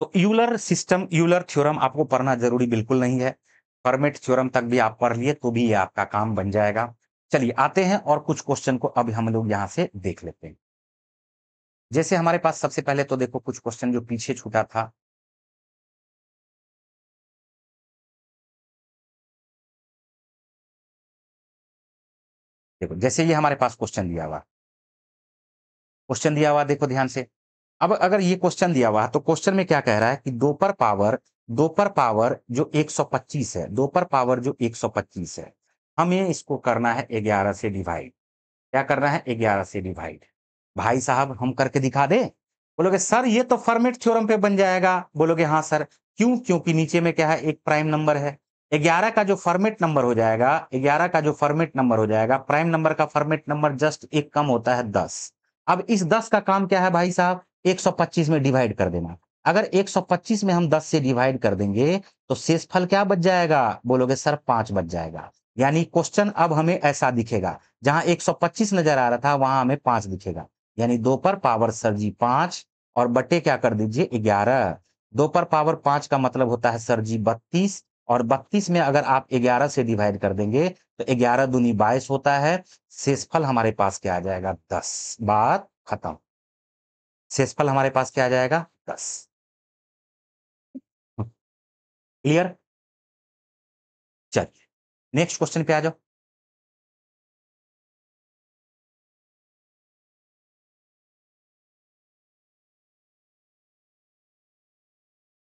तो यूलर सिस्टम यूलर थ्योरम आपको पढ़ना जरूरी बिल्कुल नहीं है परमिट थ्योरम तक भी आप पढ़ लिए तो भी ये आपका काम बन जाएगा चलिए आते हैं और कुछ क्वेश्चन को अब हम लोग यहाँ से देख लेते हैं जैसे हमारे पास सबसे पहले तो देखो कुछ क्वेश्चन जो पीछे छूटा था देखो जैसे ये हमारे पास क्वेश्चन दिया हुआ क्वेश्चन दिया हुआ देखो ध्यान से अब अगर ये क्वेश्चन दिया हुआ है तो क्वेश्चन में क्या कह रहा है कि दो पर पावर दो पर पावर जो 125 है दो पर पावर जो 125 है हमें इसको करना है 11 से डिवाइड क्या करना है 11 से डिवाइड भाई साहब हम करके दिखा दे बोलोगे सर ये तो फॉर्मेट थ्योरम पे बन जाएगा बोलोगे हाँ सर क्यों क्योंकि नीचे में क्या है एक प्राइम नंबर है ग्यारह का जो फॉर्मेट नंबर हो जाएगा ग्यारह का जो फॉर्मेट नंबर हो जाएगा प्राइम नंबर का फॉर्मेट नंबर जस्ट एक कम होता है दस अब इस दस का काम क्या है भाई साहब 125 में डिवाइड कर देना अगर 125 में हम 10 से डिवाइड कर देंगे तो शेष फल क्या बच जाएगा बोलोगे सर पांच बच जाएगा यानी क्वेश्चन अब हमें ऐसा दिखेगा जहां 125 नजर आ रहा था वहां हमें पांच दिखेगा यानी दो पर पावर सर जी पांच और बटे क्या कर दीजिए ग्यारह दो पर पावर पांच का मतलब होता है सर जी बत्तीस और बत्तीस में अगर आप ग्यारह से डिवाइड कर देंगे तो ग्यारह दूनी बाईस होता है शेषफल हमारे पास क्या आ जाएगा दस बात खत्म शेषफल हमारे पास क्या आ जाएगा दस क्लियर चलिए नेक्स्ट क्वेश्चन पे आ जाओ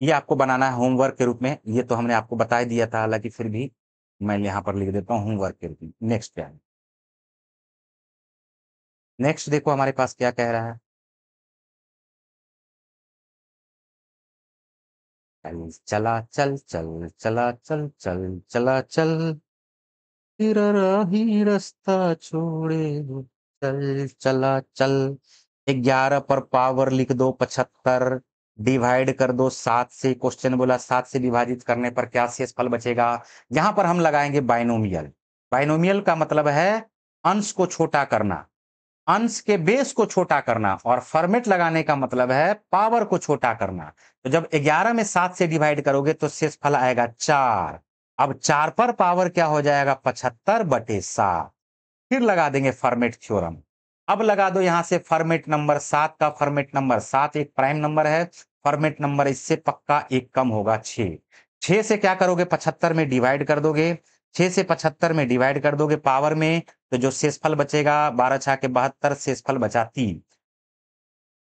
ये आपको बनाना है होमवर्क के रूप में ये तो हमने आपको बता दिया था हालांकि फिर भी मैं यहां पर लिख देता हूं होमवर्क के रूप में नेक्स्ट पे आए नेक्स्ट देखो हमारे पास क्या कह रहा है चला चल चल चला चल चल चला चल तेरा राही रास्ता छोड़े चल चला चल ग्यारह पर पावर लिख दो पचहत्तर डिवाइड कर दो सात से क्वेश्चन बोला सात से विभाजित करने पर क्या शेष फल बचेगा यहां पर हम लगाएंगे बाइनोमियल बाइनोमियल का मतलब है अंश को छोटा करना अंश के बेस को छोटा करना और फॉर्मेट लगाने का मतलब है पावर को छोटा करना तो जब 11 में सात से डिवाइड करोगे तो शेष फल आएगा चार अब चार पर पावर क्या हो जाएगा पचहत्तर बटे सात फिर लगा देंगे फॉर्मेट थ्योरम अब लगा दो यहां से फॉर्मेट नंबर सात का फॉर्मेट नंबर सात एक प्राइम नंबर है फॉर्मेट नंबर इससे पक्का एक कम होगा छ से क्या करोगे पचहत्तर में डिवाइड कर दोगे छह से पचहत्तर में डिवाइड कर दोगे पावर में तो जो शेषफल बचेगा बारह छा के बहत्तर शेषफल बचा तीन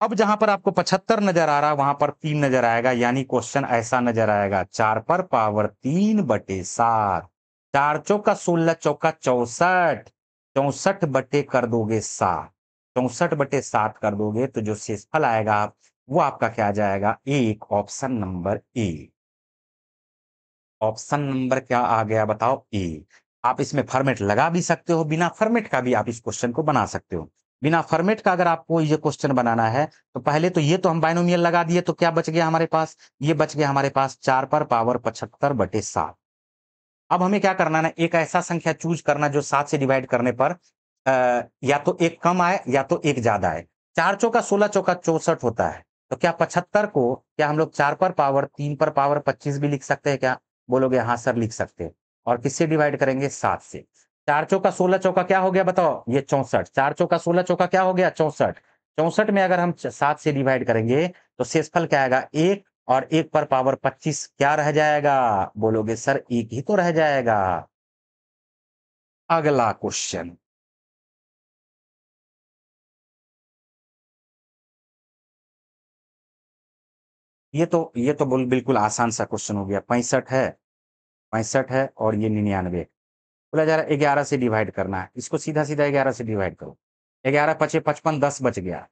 अब जहां पर आपको पचहत्तर नजर आ रहा है वहां पर तीन नजर आएगा यानी क्वेश्चन ऐसा नजर आएगा चार पर पावर तीन बटे सात चार चौका सोलह चौका चौसठ चौसठ बटे कर दोगे सात चौसठ बटे सात कर दोगे तो जो शेषफल आएगा वो आपका क्या आ जाएगा एक ऑप्शन नंबर एक ऑप्शन नंबर क्या आ गया बताओ ए आप इसमें फॉर्मेट लगा भी सकते हो बिना फॉर्मेट का भी आप इस क्वेश्चन को बना सकते हो बिना फॉर्मेट का अगर आपको ये क्वेश्चन बनाना है तो पहले तो ये तो हम बाइनोमियल लगा दिए तो क्या बच गया हमारे पास ये बच गया हमारे पास चार पर पावर पचहत्तर बटे सात अब हमें क्या करना है एक ऐसा संख्या चूज करना जो सात से डिवाइड करने पर आ, या तो एक कम आए या तो एक ज्यादा आए चार चौका सोलह चौका चौसठ होता है तो क्या पचहत्तर को क्या हम लोग चार पर पावर तीन पर पावर पच्चीस भी लिख सकते हैं क्या बोलोगे हाँ सर लिख सकते हैं और किससे डिवाइड करेंगे सात से चार चौका सोलह चौका क्या हो गया बताओ ये चौसठ चार चौका सोलह चौका क्या हो गया चौसठ चौसठ में अगर हम सात से डिवाइड करेंगे तो शेषफल क्या आएगा एक और एक पर पावर पच्चीस क्या रह जाएगा बोलोगे सर एक ही तो रह जाएगा अगला क्वेश्चन ये तो ये तो बिल्कुल आसान सा क्वेश्चन हो गया पैंसठ है पैंसठ है और ये निन्यानवे बोला जा रहा है ग्यारह से डिवाइड करना है इसको सीधा सीधा ग्यारह से डिवाइड करो ग्यारह पचे पचपन दस बच गया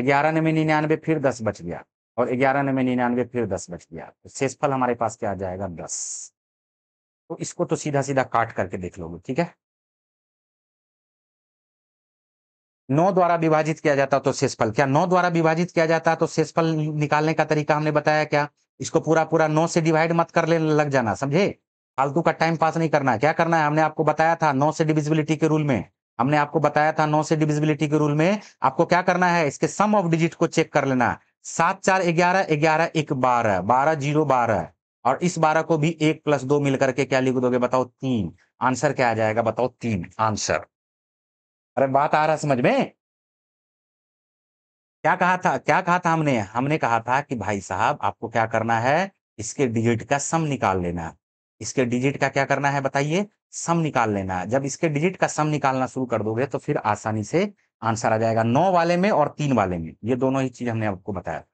ग्यारह में निन्यानवे फिर दस बच गया और ग्यारह में निन्यानवे फिर दस बच गया तो शेषफल हमारे पास क्या आ जाएगा दस तो इसको तो सीधा सीधा काट करके देख लोगे ठीक है नौ द्वारा विभाजित किया जाता तो शेषफल क्या नौ द्वारा विभाजित किया जाता तो शेषफल निकालने का तरीका हमने बताया क्या इसको पूरा पूरा नौ से डिवाइड मत कर लेने लग जाना समझे फालतू का टाइम पास नहीं करना है क्या करना है हमने आपको बताया था नौ से डिविजिबिलिटी के रूल में हमने आपको बताया था नौ से डिविजिबिलिटी के रूल में आपको क्या करना है इसके सम ऑफ डिजिट को चेक कर लेना सात चार ग्यारह ग्यारह एक बारह बारह जीरो बारह और इस बारह को भी एक प्लस दो मिलकर के क्या लिख दोगे बताओ तीन आंसर क्या आ जाएगा बताओ तीन आंसर अरे बात आ रहा समझ में क्या कहा था क्या कहा था हमने हमने कहा था कि भाई साहब आपको क्या करना है इसके डिजिट का सम निकाल लेना इसके डिजिट का क्या करना है बताइए सम निकाल लेना जब इसके डिजिट का सम निकालना शुरू कर दोगे तो फिर आसानी से आंसर आ जाएगा नौ वाले में और तीन वाले में ये दोनों ही चीज हमने आपको बताया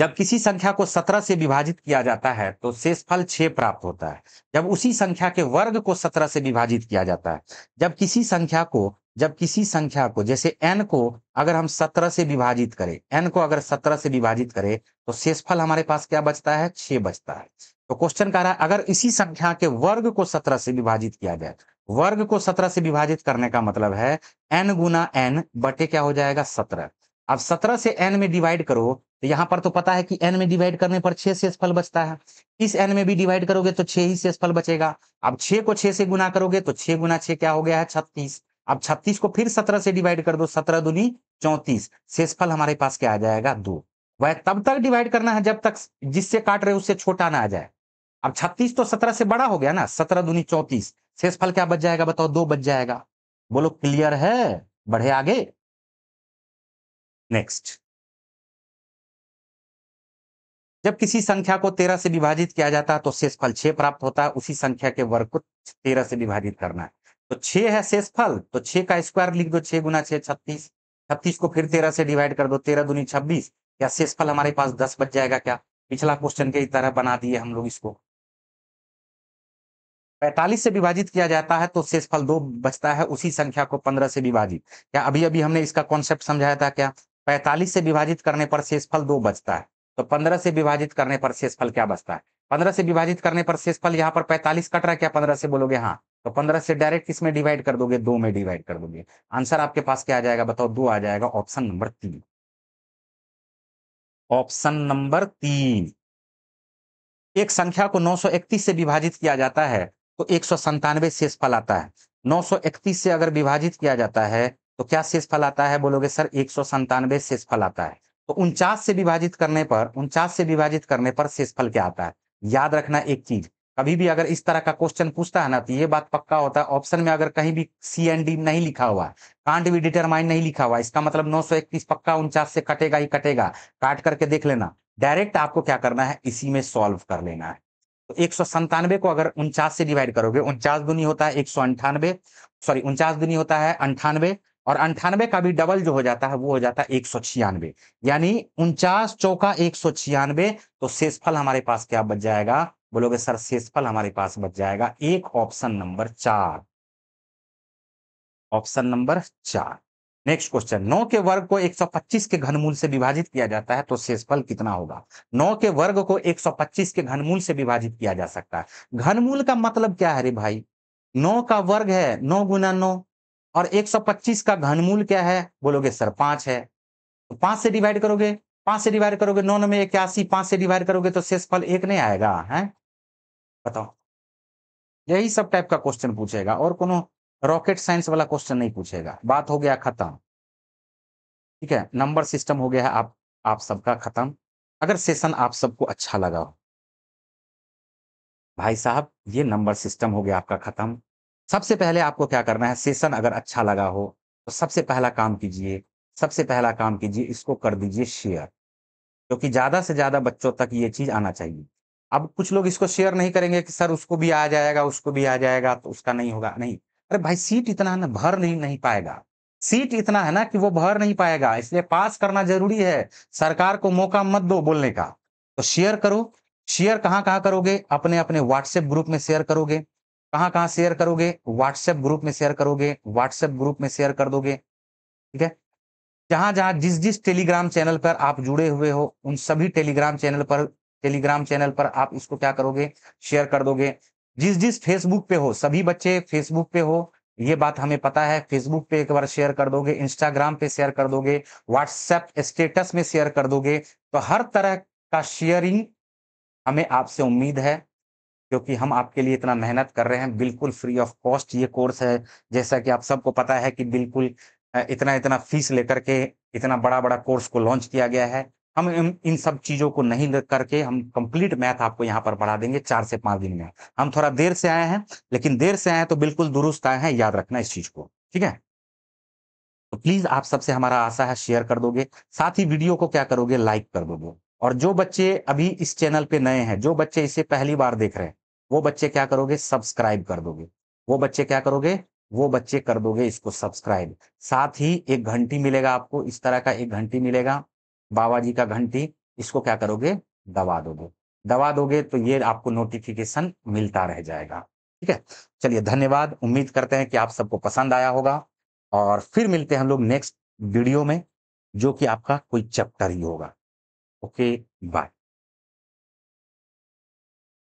जब किसी संख्या को सत्रह से विभाजित किया जाता है तो शेषफल छह प्राप्त होता है जब उसी संख्या के वर्ग को सत्रह से विभाजित किया जाता है जब किसी संख्या को जब किसी संख्या को जैसे एन को अगर हम सत्रह से विभाजित करें एन को अगर सत्रह से विभाजित करें तो शेषफल हमारे पास क्या बचता है छह बचता है तो क्वेश्चन कह रहा है अगर इसी संख्या के वर्ग को सत्रह से विभाजित किया जाए वर्ग को सत्रह से विभाजित करने का मतलब है एन गुना एन बटे क्या हो जाएगा सत्रह अब सत्रह से एन में डिवाइड करो तो यहाँ पर तो पता है कि एन में डिवाइड करने पर छह फल बचता है इस एन में भी डिवाइड करोगे तो छह ही फल बचेगा अब छह को छह से गुना करोगे तो छह गुना छह क्या हो गया है छत्तीस अब छत्तीस को फिर सत्रह से डिवाइड कर दो सत्रह दूनी चौंतीस शेषफल हमारे पास क्या आ जाएगा दो वह तब तक डिवाइड करना है जब तक जिससे काट रहे उससे छोटा ना आ जाए अब छत्तीस तो सत्रह से बड़ा हो गया ना सत्रह दुनी चौतीस शेषफल क्या बच जाएगा बताओ दो बच जाएगा बोलो क्लियर है बढ़े आगे नेक्स्ट जब किसी संख्या को तेरह से विभाजित किया जाता है तो शेषफल छह प्राप्त होता है उसी संख्या के वर्ग को तेरह से विभाजित करना है तो छह है शेषफल तो छह का स्क्वायर लिख दो छह गुना छह छत्तीस छत्तीस को फिर तेरह से डिवाइड कर दो तेरह दूनी छब्बीस या शेषफल हमारे पास दस बच जाएगा क्या पिछला क्वेश्चन की तरह बना दिए हम लोग इसको पैतालीस से विभाजित किया जाता है तो शेषफल दो बचता है उसी संख्या को पंद्रह से विभाजित क्या अभी अभी हमने इसका कॉन्सेप्ट समझाया था क्या पैतालीस से विभाजित करने पर शेषफल दो बचता है तो पंद्रह से विभाजित करने पर शेषफल क्या बचता है पंद्रह से विभाजित करने पर शेषफल यहाँ पर पैंतालीस कट रहा है क्या पंद्रह से बोलोगे हाँ तो पंद्रह से डायरेक्ट इसमें डिवाइड कर दोगे दो में डिवाइड कर दोगे आंसर आपके पास क्या आ जाएगा बताओ दो आ जाएगा ऑप्शन नंबर तीन ऑप्शन नंबर तीन एक संख्या को 931 से विभाजित किया जाता है तो एक सौ संतानवे शेषफल आता है 931 से अगर विभाजित किया जाता है तो क्या शेषफल आता है बोलोगे सर एक सौ संतानवे शेषफल आता है तो उनचास से विभाजित करने पर उनचास से विभाजित करने पर शेषफल क्या आता है याद रखना एक चीज कभी भी अगर इस तरह का क्वेश्चन पूछता है ना तो ये बात पक्का होता है ऑप्शन में अगर कहीं भी सी एन डी नहीं लिखा हुआ कांट भी डिटरमाइन नहीं लिखा हुआ इसका मतलब नौ सौ इकतीस पक्का उनचास से कटेगा ही कटेगा काट करके देख लेना डायरेक्ट आपको क्या करना है इसी में सॉल्व कर लेना है तो एक सौ संतानवे को अगर उनचास से डिवाइड करोगे उनचास दुनी होता है एक सौ अंठानवे सॉरी उनचास दुनी होता है अंठानवे और अंठानवे का भी डबल जो हो जाता है वो हो जाता है एक सौ छियानवे यानी उनचास चौका एक सौ छियानवे तो शेषफल हमारे पास क्या बच जाएगा बोलोगे सर शेषफल हमारे पास बच जाएगा एक ऑप्शन नंबर चार ऑप्शन नंबर चार नेक्स्ट क्वेश्चन नौ के वर्ग को 125 के घनमूल से विभाजित किया जाता है तो शेषफल कितना होगा नौ के वर्ग को 125 के घनमूल से विभाजित किया जा सकता है घनमूल का मतलब क्या है रे भाई नौ का वर्ग है नौ गुना नौ और 125 का घनमूल क्या है बोलोगे सर पांच है तो पांच से डिवाइड करोगे पांच से डिवाइड करोगे नौ में इक्यासी पांच से डिवाइड करोगे तो फल एक नहीं आएगा है बताओ यही सब टाइप का क्वेश्चन पूछेगा और कोनो रॉकेट साइंस वाला क्वेश्चन नहीं पूछेगा बात हो गया खत्म ठीक है नंबर सिस्टम हो गया है आप आप सबका खत्म अगर सेशन आप सबको अच्छा लगा हो भाई साहब ये नंबर सिस्टम हो गया आपका खत्म सबसे पहले आपको क्या करना है सेशन अगर अच्छा लगा हो तो सबसे पहला काम कीजिए सबसे पहला काम कीजिए इसको कर दीजिए शेयर क्योंकि तो ज़्यादा से ज़्यादा बच्चों तक ये चीज़ आना चाहिए अब कुछ लोग इसको शेयर नहीं करेंगे कि सर उसको भी आ जाएगा उसको भी आ जाएगा तो उसका नहीं होगा नहीं अरे भाई सीट इतना है ना भर नहीं नहीं पाएगा सीट इतना है ना कि वो भर नहीं पाएगा इसलिए पास करना जरूरी है सरकार को मौका मत दो बोलने का तो शेयर करो शेयर कहाँ कहाँ करोगे अपने अपने व्हाट्सएप ग्रुप में शेयर करोगे कहाँ कहाँ शेयर करोगे व्हाट्सएप ग्रुप में शेयर करोगे व्हाट्सएप ग्रुप में शेयर कर दोगे ठीक है जहां जहां जिस जिस टेलीग्राम चैनल पर आप जुड़े हुए हो उन सभी टेलीग्राम चैनल पर टेलीग्राम चैनल पर आप इसको क्या करोगे शेयर कर दोगे जिस जिस फेसबुक पे हो सभी बच्चे फेसबुक पे हो ये बात हमें पता है फेसबुक पे एक बार शेयर कर दोगे इंस्टाग्राम पे शेयर कर दोगे व्हाट्सएप स्टेटस में शेयर कर दोगे तो हर तरह का शेयरिंग हमें आपसे उम्मीद है क्योंकि हम आपके लिए इतना मेहनत कर रहे हैं बिल्कुल फ्री ऑफ कॉस्ट ये कोर्स है जैसा कि आप सबको पता है कि बिल्कुल इतना इतना फीस लेकर के इतना बड़ा बड़ा कोर्स को लॉन्च किया गया है हम इन, इन सब चीज़ों को नहीं करके हम कंप्लीट मैथ आपको यहाँ पर पढ़ा देंगे चार से पांच दिन में हम थोड़ा देर से आए हैं लेकिन देर से आए तो बिल्कुल दुरुस्त आए हैं याद रखना इस चीज़ को ठीक है तो प्लीज़ आप सबसे हमारा आशा है शेयर कर दोगे साथ ही वीडियो को क्या करोगे लाइक कर दोगे और जो बच्चे अभी इस चैनल पे नए हैं जो बच्चे इसे पहली बार देख रहे हैं वो बच्चे क्या करोगे सब्सक्राइब कर दोगे वो बच्चे क्या करोगे वो बच्चे कर दोगे इसको सब्सक्राइब साथ ही एक घंटी मिलेगा आपको इस तरह का एक घंटी मिलेगा बाबा जी का घंटी इसको क्या करोगे दबा दोगे दबा दोगे तो ये आपको नोटिफिकेशन मिलता रह जाएगा ठीक है चलिए धन्यवाद उम्मीद करते हैं कि आप सबको पसंद आया होगा और फिर मिलते हैं हम लोग नेक्स्ट वीडियो में जो कि आपका कोई चैप्टर ही होगा ओके बाय